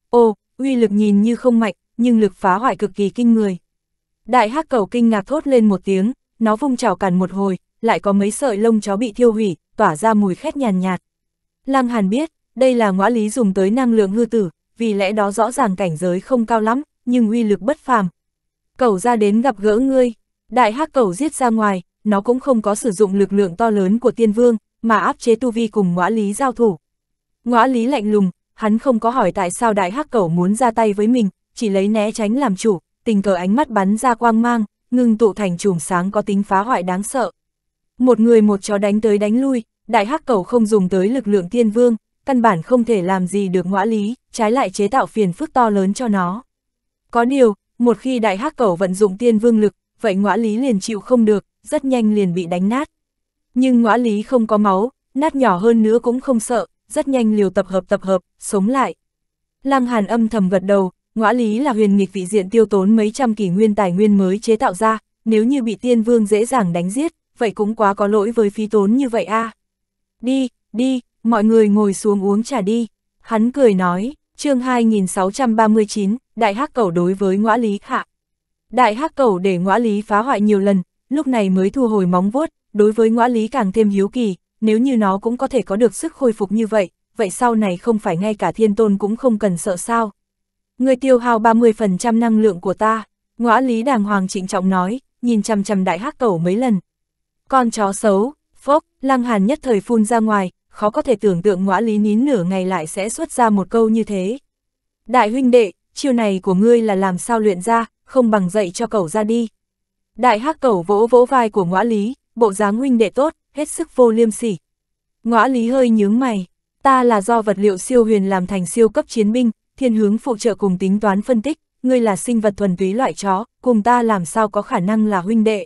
Ô, uy lực nhìn như không mạnh, nhưng lực phá hoại cực kỳ kinh người. Đại hắc cầu kinh ngạc thốt lên một tiếng, nó vung trào cản một hồi, lại có mấy sợi lông chó bị thiêu hủy, tỏa ra mùi khét nhàn nhạt, nhạt. Lăng Hàn biết, đây là ngõa lý dùng tới năng lượng hư tử, vì lẽ đó rõ ràng cảnh giới không cao lắm, nhưng uy lực bất phàm. Cầu ra đến gặp gỡ ngươi. Đại hắc cầu giết ra ngoài, nó cũng không có sử dụng lực lượng to lớn của tiên vương, mà áp chế tu vi cùng ngõa lý giao thủ. Ngõa lý lạnh lùng, hắn không có hỏi tại sao đại hắc cầu muốn ra tay với mình, chỉ lấy né tránh làm chủ, tình cờ ánh mắt bắn ra quang mang, ngưng tụ thành chùm sáng có tính phá hoại đáng sợ. Một người một chó đánh tới đánh lui, đại hắc cầu không dùng tới lực lượng tiên vương, căn bản không thể làm gì được ngõa lý, trái lại chế tạo phiền phức to lớn cho nó. Có điều, một khi đại hắc cầu vận dụng tiên vương lực, vậy ngõa lý liền chịu không được, rất nhanh liền bị đánh nát. Nhưng ngõa lý không có máu, nát nhỏ hơn nữa cũng không sợ, rất nhanh liều tập hợp tập hợp, sống lại. Lăng Hàn âm thầm gật đầu, ngõa lý là huyền nghịch vị diện tiêu tốn mấy trăm kỷ nguyên tài nguyên mới chế tạo ra, nếu như bị tiên vương dễ dàng đánh giết, vậy cũng quá có lỗi với phí tốn như vậy a. À. Đi, đi, mọi người ngồi xuống uống trà đi. Hắn cười nói, chương 2639, Đại Hắc cầu đối với ngõa lý hạ. Đại hắc Cầu để ngõa lý phá hoại nhiều lần, lúc này mới thu hồi móng vuốt, đối với ngõa lý càng thêm hiếu kỳ, nếu như nó cũng có thể có được sức khôi phục như vậy, vậy sau này không phải ngay cả thiên tôn cũng không cần sợ sao. Người tiêu hao 30% năng lượng của ta, ngõa lý đàng hoàng trịnh trọng nói, nhìn chằm chằm đại hắc Cầu mấy lần. Con chó xấu, phốc, lăng hàn nhất thời phun ra ngoài, khó có thể tưởng tượng ngõa lý nín nửa ngày lại sẽ xuất ra một câu như thế. Đại huynh đệ, chiêu này của ngươi là làm sao luyện ra, không bằng dạy cho cậu ra đi. Đại hắc cẩu vỗ vỗ vai của ngõa lý, bộ dáng huynh đệ tốt, hết sức vô liêm sỉ. Ngõa lý hơi nhướng mày, ta là do vật liệu siêu huyền làm thành siêu cấp chiến binh, thiên hướng phụ trợ cùng tính toán phân tích, ngươi là sinh vật thuần túy loại chó, cùng ta làm sao có khả năng là huynh đệ.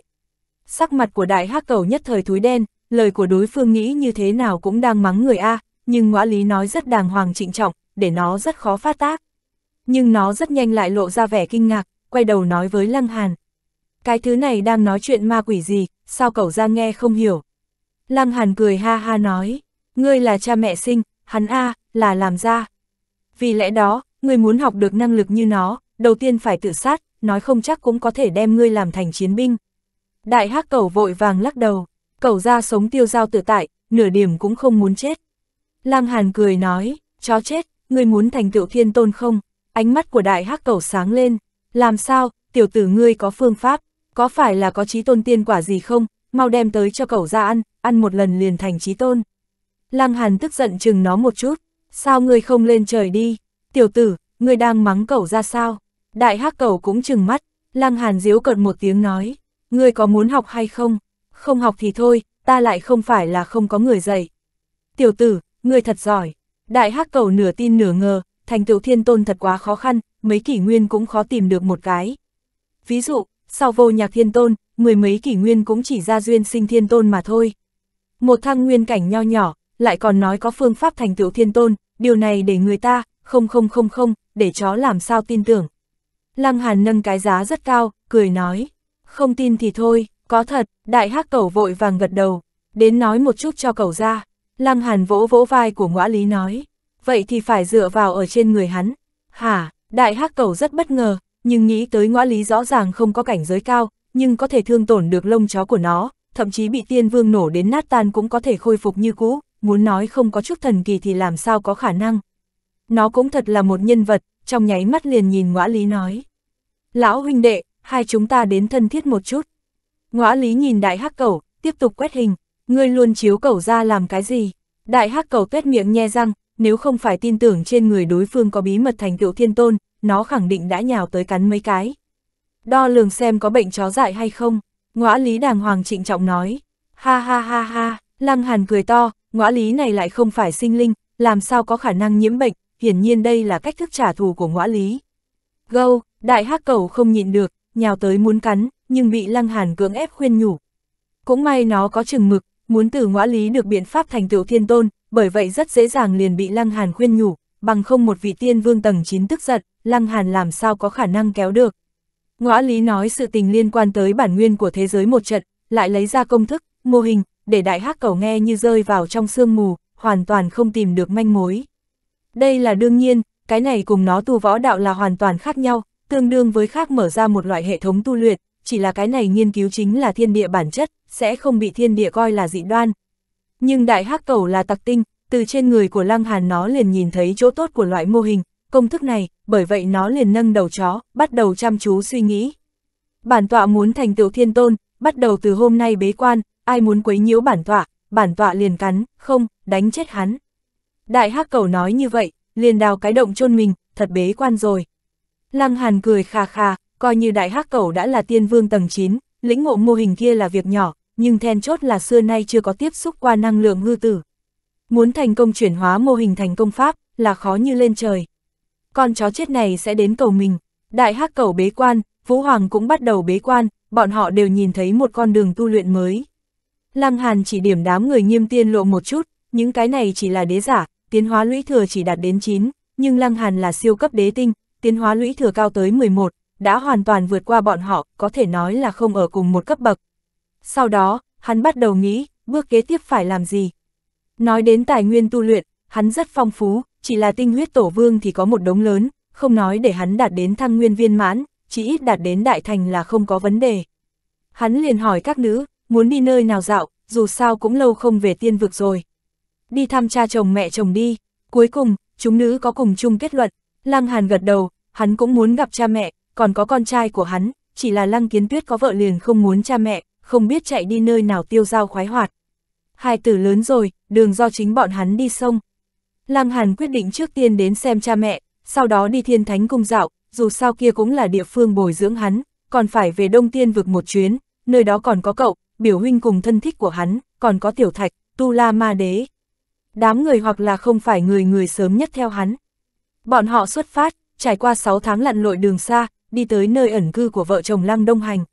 Sắc mặt của đại hắc cẩu nhất thời thúi đen, lời của đối phương nghĩ như thế nào cũng đang mắng người A, nhưng ngõa lý nói rất đàng hoàng trịnh trọng, để nó rất khó phát tác. Nhưng nó rất nhanh lại lộ ra vẻ kinh ngạc, quay đầu nói với Lăng Hàn. Cái thứ này đang nói chuyện ma quỷ gì, sao cậu ra nghe không hiểu. Lăng Hàn cười ha ha nói, ngươi là cha mẹ sinh, hắn A, là làm ra. Vì lẽ đó, ngươi muốn học được năng lực như nó, đầu tiên phải tự sát, nói không chắc cũng có thể đem ngươi làm thành chiến binh. Đại hắc cẩu vội vàng lắc đầu, cẩu ra sống tiêu giao tự tại, nửa điểm cũng không muốn chết. Lăng Hàn cười nói, chó chết, ngươi muốn thành tựu thiên tôn không? Ánh mắt của đại hắc cẩu sáng lên, làm sao, tiểu tử ngươi có phương pháp, có phải là có trí tôn tiên quả gì không, mau đem tới cho cậu ra ăn, ăn một lần liền thành trí tôn. Lăng Hàn tức giận chừng nó một chút, sao ngươi không lên trời đi, tiểu tử, ngươi đang mắng cậu ra sao? Đại hắc cậu cũng chừng mắt, Lăng Hàn diếu cợt một tiếng nói, ngươi có muốn học hay không? Không học thì thôi, ta lại không phải là không có người dạy. Tiểu tử, ngươi thật giỏi. Đại hắc cầu nửa tin nửa ngờ, thành tựu thiên tôn thật quá khó khăn, mấy kỷ nguyên cũng khó tìm được một cái. Ví dụ, sau vô nhạc thiên tôn, mười mấy kỷ nguyên cũng chỉ ra duyên sinh thiên tôn mà thôi. Một thăng nguyên cảnh nho nhỏ, lại còn nói có phương pháp thành tựu thiên tôn, điều này để người ta, không không không không, để chó làm sao tin tưởng. Lăng Hàn nâng cái giá rất cao, cười nói, không tin thì thôi, có thật, đại hắc cẩu vội vàng gật đầu, đến nói một chút cho cẩu ra. Lăng Hàn vỗ vỗ vai của ngõa lý nói, vậy thì phải dựa vào ở trên người hắn. Hả, Đại hắc cầu rất bất ngờ, nhưng nghĩ tới ngõ lý rõ ràng không có cảnh giới cao, nhưng có thể thương tổn được lông chó của nó, thậm chí bị tiên vương nổ đến nát tan cũng có thể khôi phục như cũ, muốn nói không có chút thần kỳ thì làm sao có khả năng. Nó cũng thật là một nhân vật, trong nháy mắt liền nhìn ngõ lý nói. Lão huynh đệ, hai chúng ta đến thân thiết một chút. Ngõ lý nhìn đại hắc cầu, tiếp tục quét hình, ngươi luôn chiếu cầu ra làm cái gì? Đại hắc cầu tuét miệng nhe răng, nếu không phải tin tưởng trên người đối phương có bí mật thành tựu thiên tôn, nó khẳng định đã nhào tới cắn mấy cái. Đo lường xem có bệnh chó dại hay không, ngõ lý đàng hoàng trịnh trọng nói. Ha ha ha ha, lăng hàn cười to, ngõ lý này lại không phải sinh linh, làm sao có khả năng nhiễm bệnh, hiển nhiên đây là cách thức trả thù của ngõ lý. Gâu, đại hắc cầu không nhịn được, nhào tới muốn cắn, nhưng bị lăng hàn cưỡng ép khuyên nhủ. Cũng may nó có chừng mực, muốn từ ngõ lý được biện pháp thành tựu thiên tôn, bởi vậy rất dễ dàng liền bị Lăng Hàn khuyên nhủ, bằng không một vị tiên vương tầng 9 tức giận, Lăng Hàn làm sao có khả năng kéo được. Ngõ lý nói sự tình liên quan tới bản nguyên của thế giới một trận, lại lấy ra công thức, mô hình, để đại hắc cầu nghe như rơi vào trong sương mù, hoàn toàn không tìm được manh mối. Đây là đương nhiên, cái này cùng nó tu võ đạo là hoàn toàn khác nhau, tương đương với khác mở ra một loại hệ thống tu luyện, chỉ là cái này nghiên cứu chính là thiên địa bản chất, sẽ không bị thiên địa coi là dị đoan, nhưng đại hắc cầu là tặc tinh, từ trên người của Lăng Hàn nó liền nhìn thấy chỗ tốt của loại mô hình, công thức này, bởi vậy nó liền nâng đầu chó, bắt đầu chăm chú suy nghĩ. Bản tọa muốn thành tựu thiên tôn, bắt đầu từ hôm nay bế quan, ai muốn quấy nhiễu bản tọa, bản tọa liền cắn, không, đánh chết hắn. Đại hắc cầu nói như vậy, liền đào cái động chôn mình, thật bế quan rồi. Lăng Hàn cười khà khà, coi như đại hắc cầu đã là tiên vương tầng 9, lĩnh ngộ mô hình kia là việc nhỏ, nhưng then chốt là xưa nay chưa có tiếp xúc qua năng lượng hư tử. Muốn thành công chuyển hóa mô hình thành công pháp là khó như lên trời. Con chó chết này sẽ đến cầu mình, đại hắc cầu bế quan, Vũ Hoàng cũng bắt đầu bế quan, bọn họ đều nhìn thấy một con đường tu luyện mới. Lăng Hàn chỉ điểm đám người nghiêm tiên lộ một chút, những cái này chỉ là đế giả, tiến hóa lũy thừa chỉ đạt đến 9, nhưng Lăng Hàn là siêu cấp đế tinh, tiến hóa lũy thừa cao tới 11, đã hoàn toàn vượt qua bọn họ, có thể nói là không ở cùng một cấp bậc, sau đó, hắn bắt đầu nghĩ, bước kế tiếp phải làm gì. Nói đến tài nguyên tu luyện, hắn rất phong phú, chỉ là tinh huyết tổ vương thì có một đống lớn, không nói để hắn đạt đến thăng nguyên viên mãn, chỉ ít đạt đến đại thành là không có vấn đề. Hắn liền hỏi các nữ, muốn đi nơi nào dạo, dù sao cũng lâu không về tiên vực rồi. Đi thăm cha chồng mẹ chồng đi, cuối cùng, chúng nữ có cùng chung kết luận, Lăng Hàn gật đầu, hắn cũng muốn gặp cha mẹ, còn có con trai của hắn, chỉ là Lăng Kiến Tuyết có vợ liền không muốn cha mẹ, không biết chạy đi nơi nào tiêu giao khoái hoạt. Hai tử lớn rồi, đường do chính bọn hắn đi sông. Lăng Hàn quyết định trước tiên đến xem cha mẹ, sau đó đi thiên thánh cung dạo, dù sao kia cũng là địa phương bồi dưỡng hắn, còn phải về đông tiên vực một chuyến, nơi đó còn có cậu, biểu huynh cùng thân thích của hắn, còn có tiểu thạch, tu la ma đế. Đám người hoặc là không phải người người sớm nhất theo hắn. Bọn họ xuất phát, trải qua 6 tháng lặn lội đường xa, đi tới nơi ẩn cư của vợ chồng Lăng Đông Hành.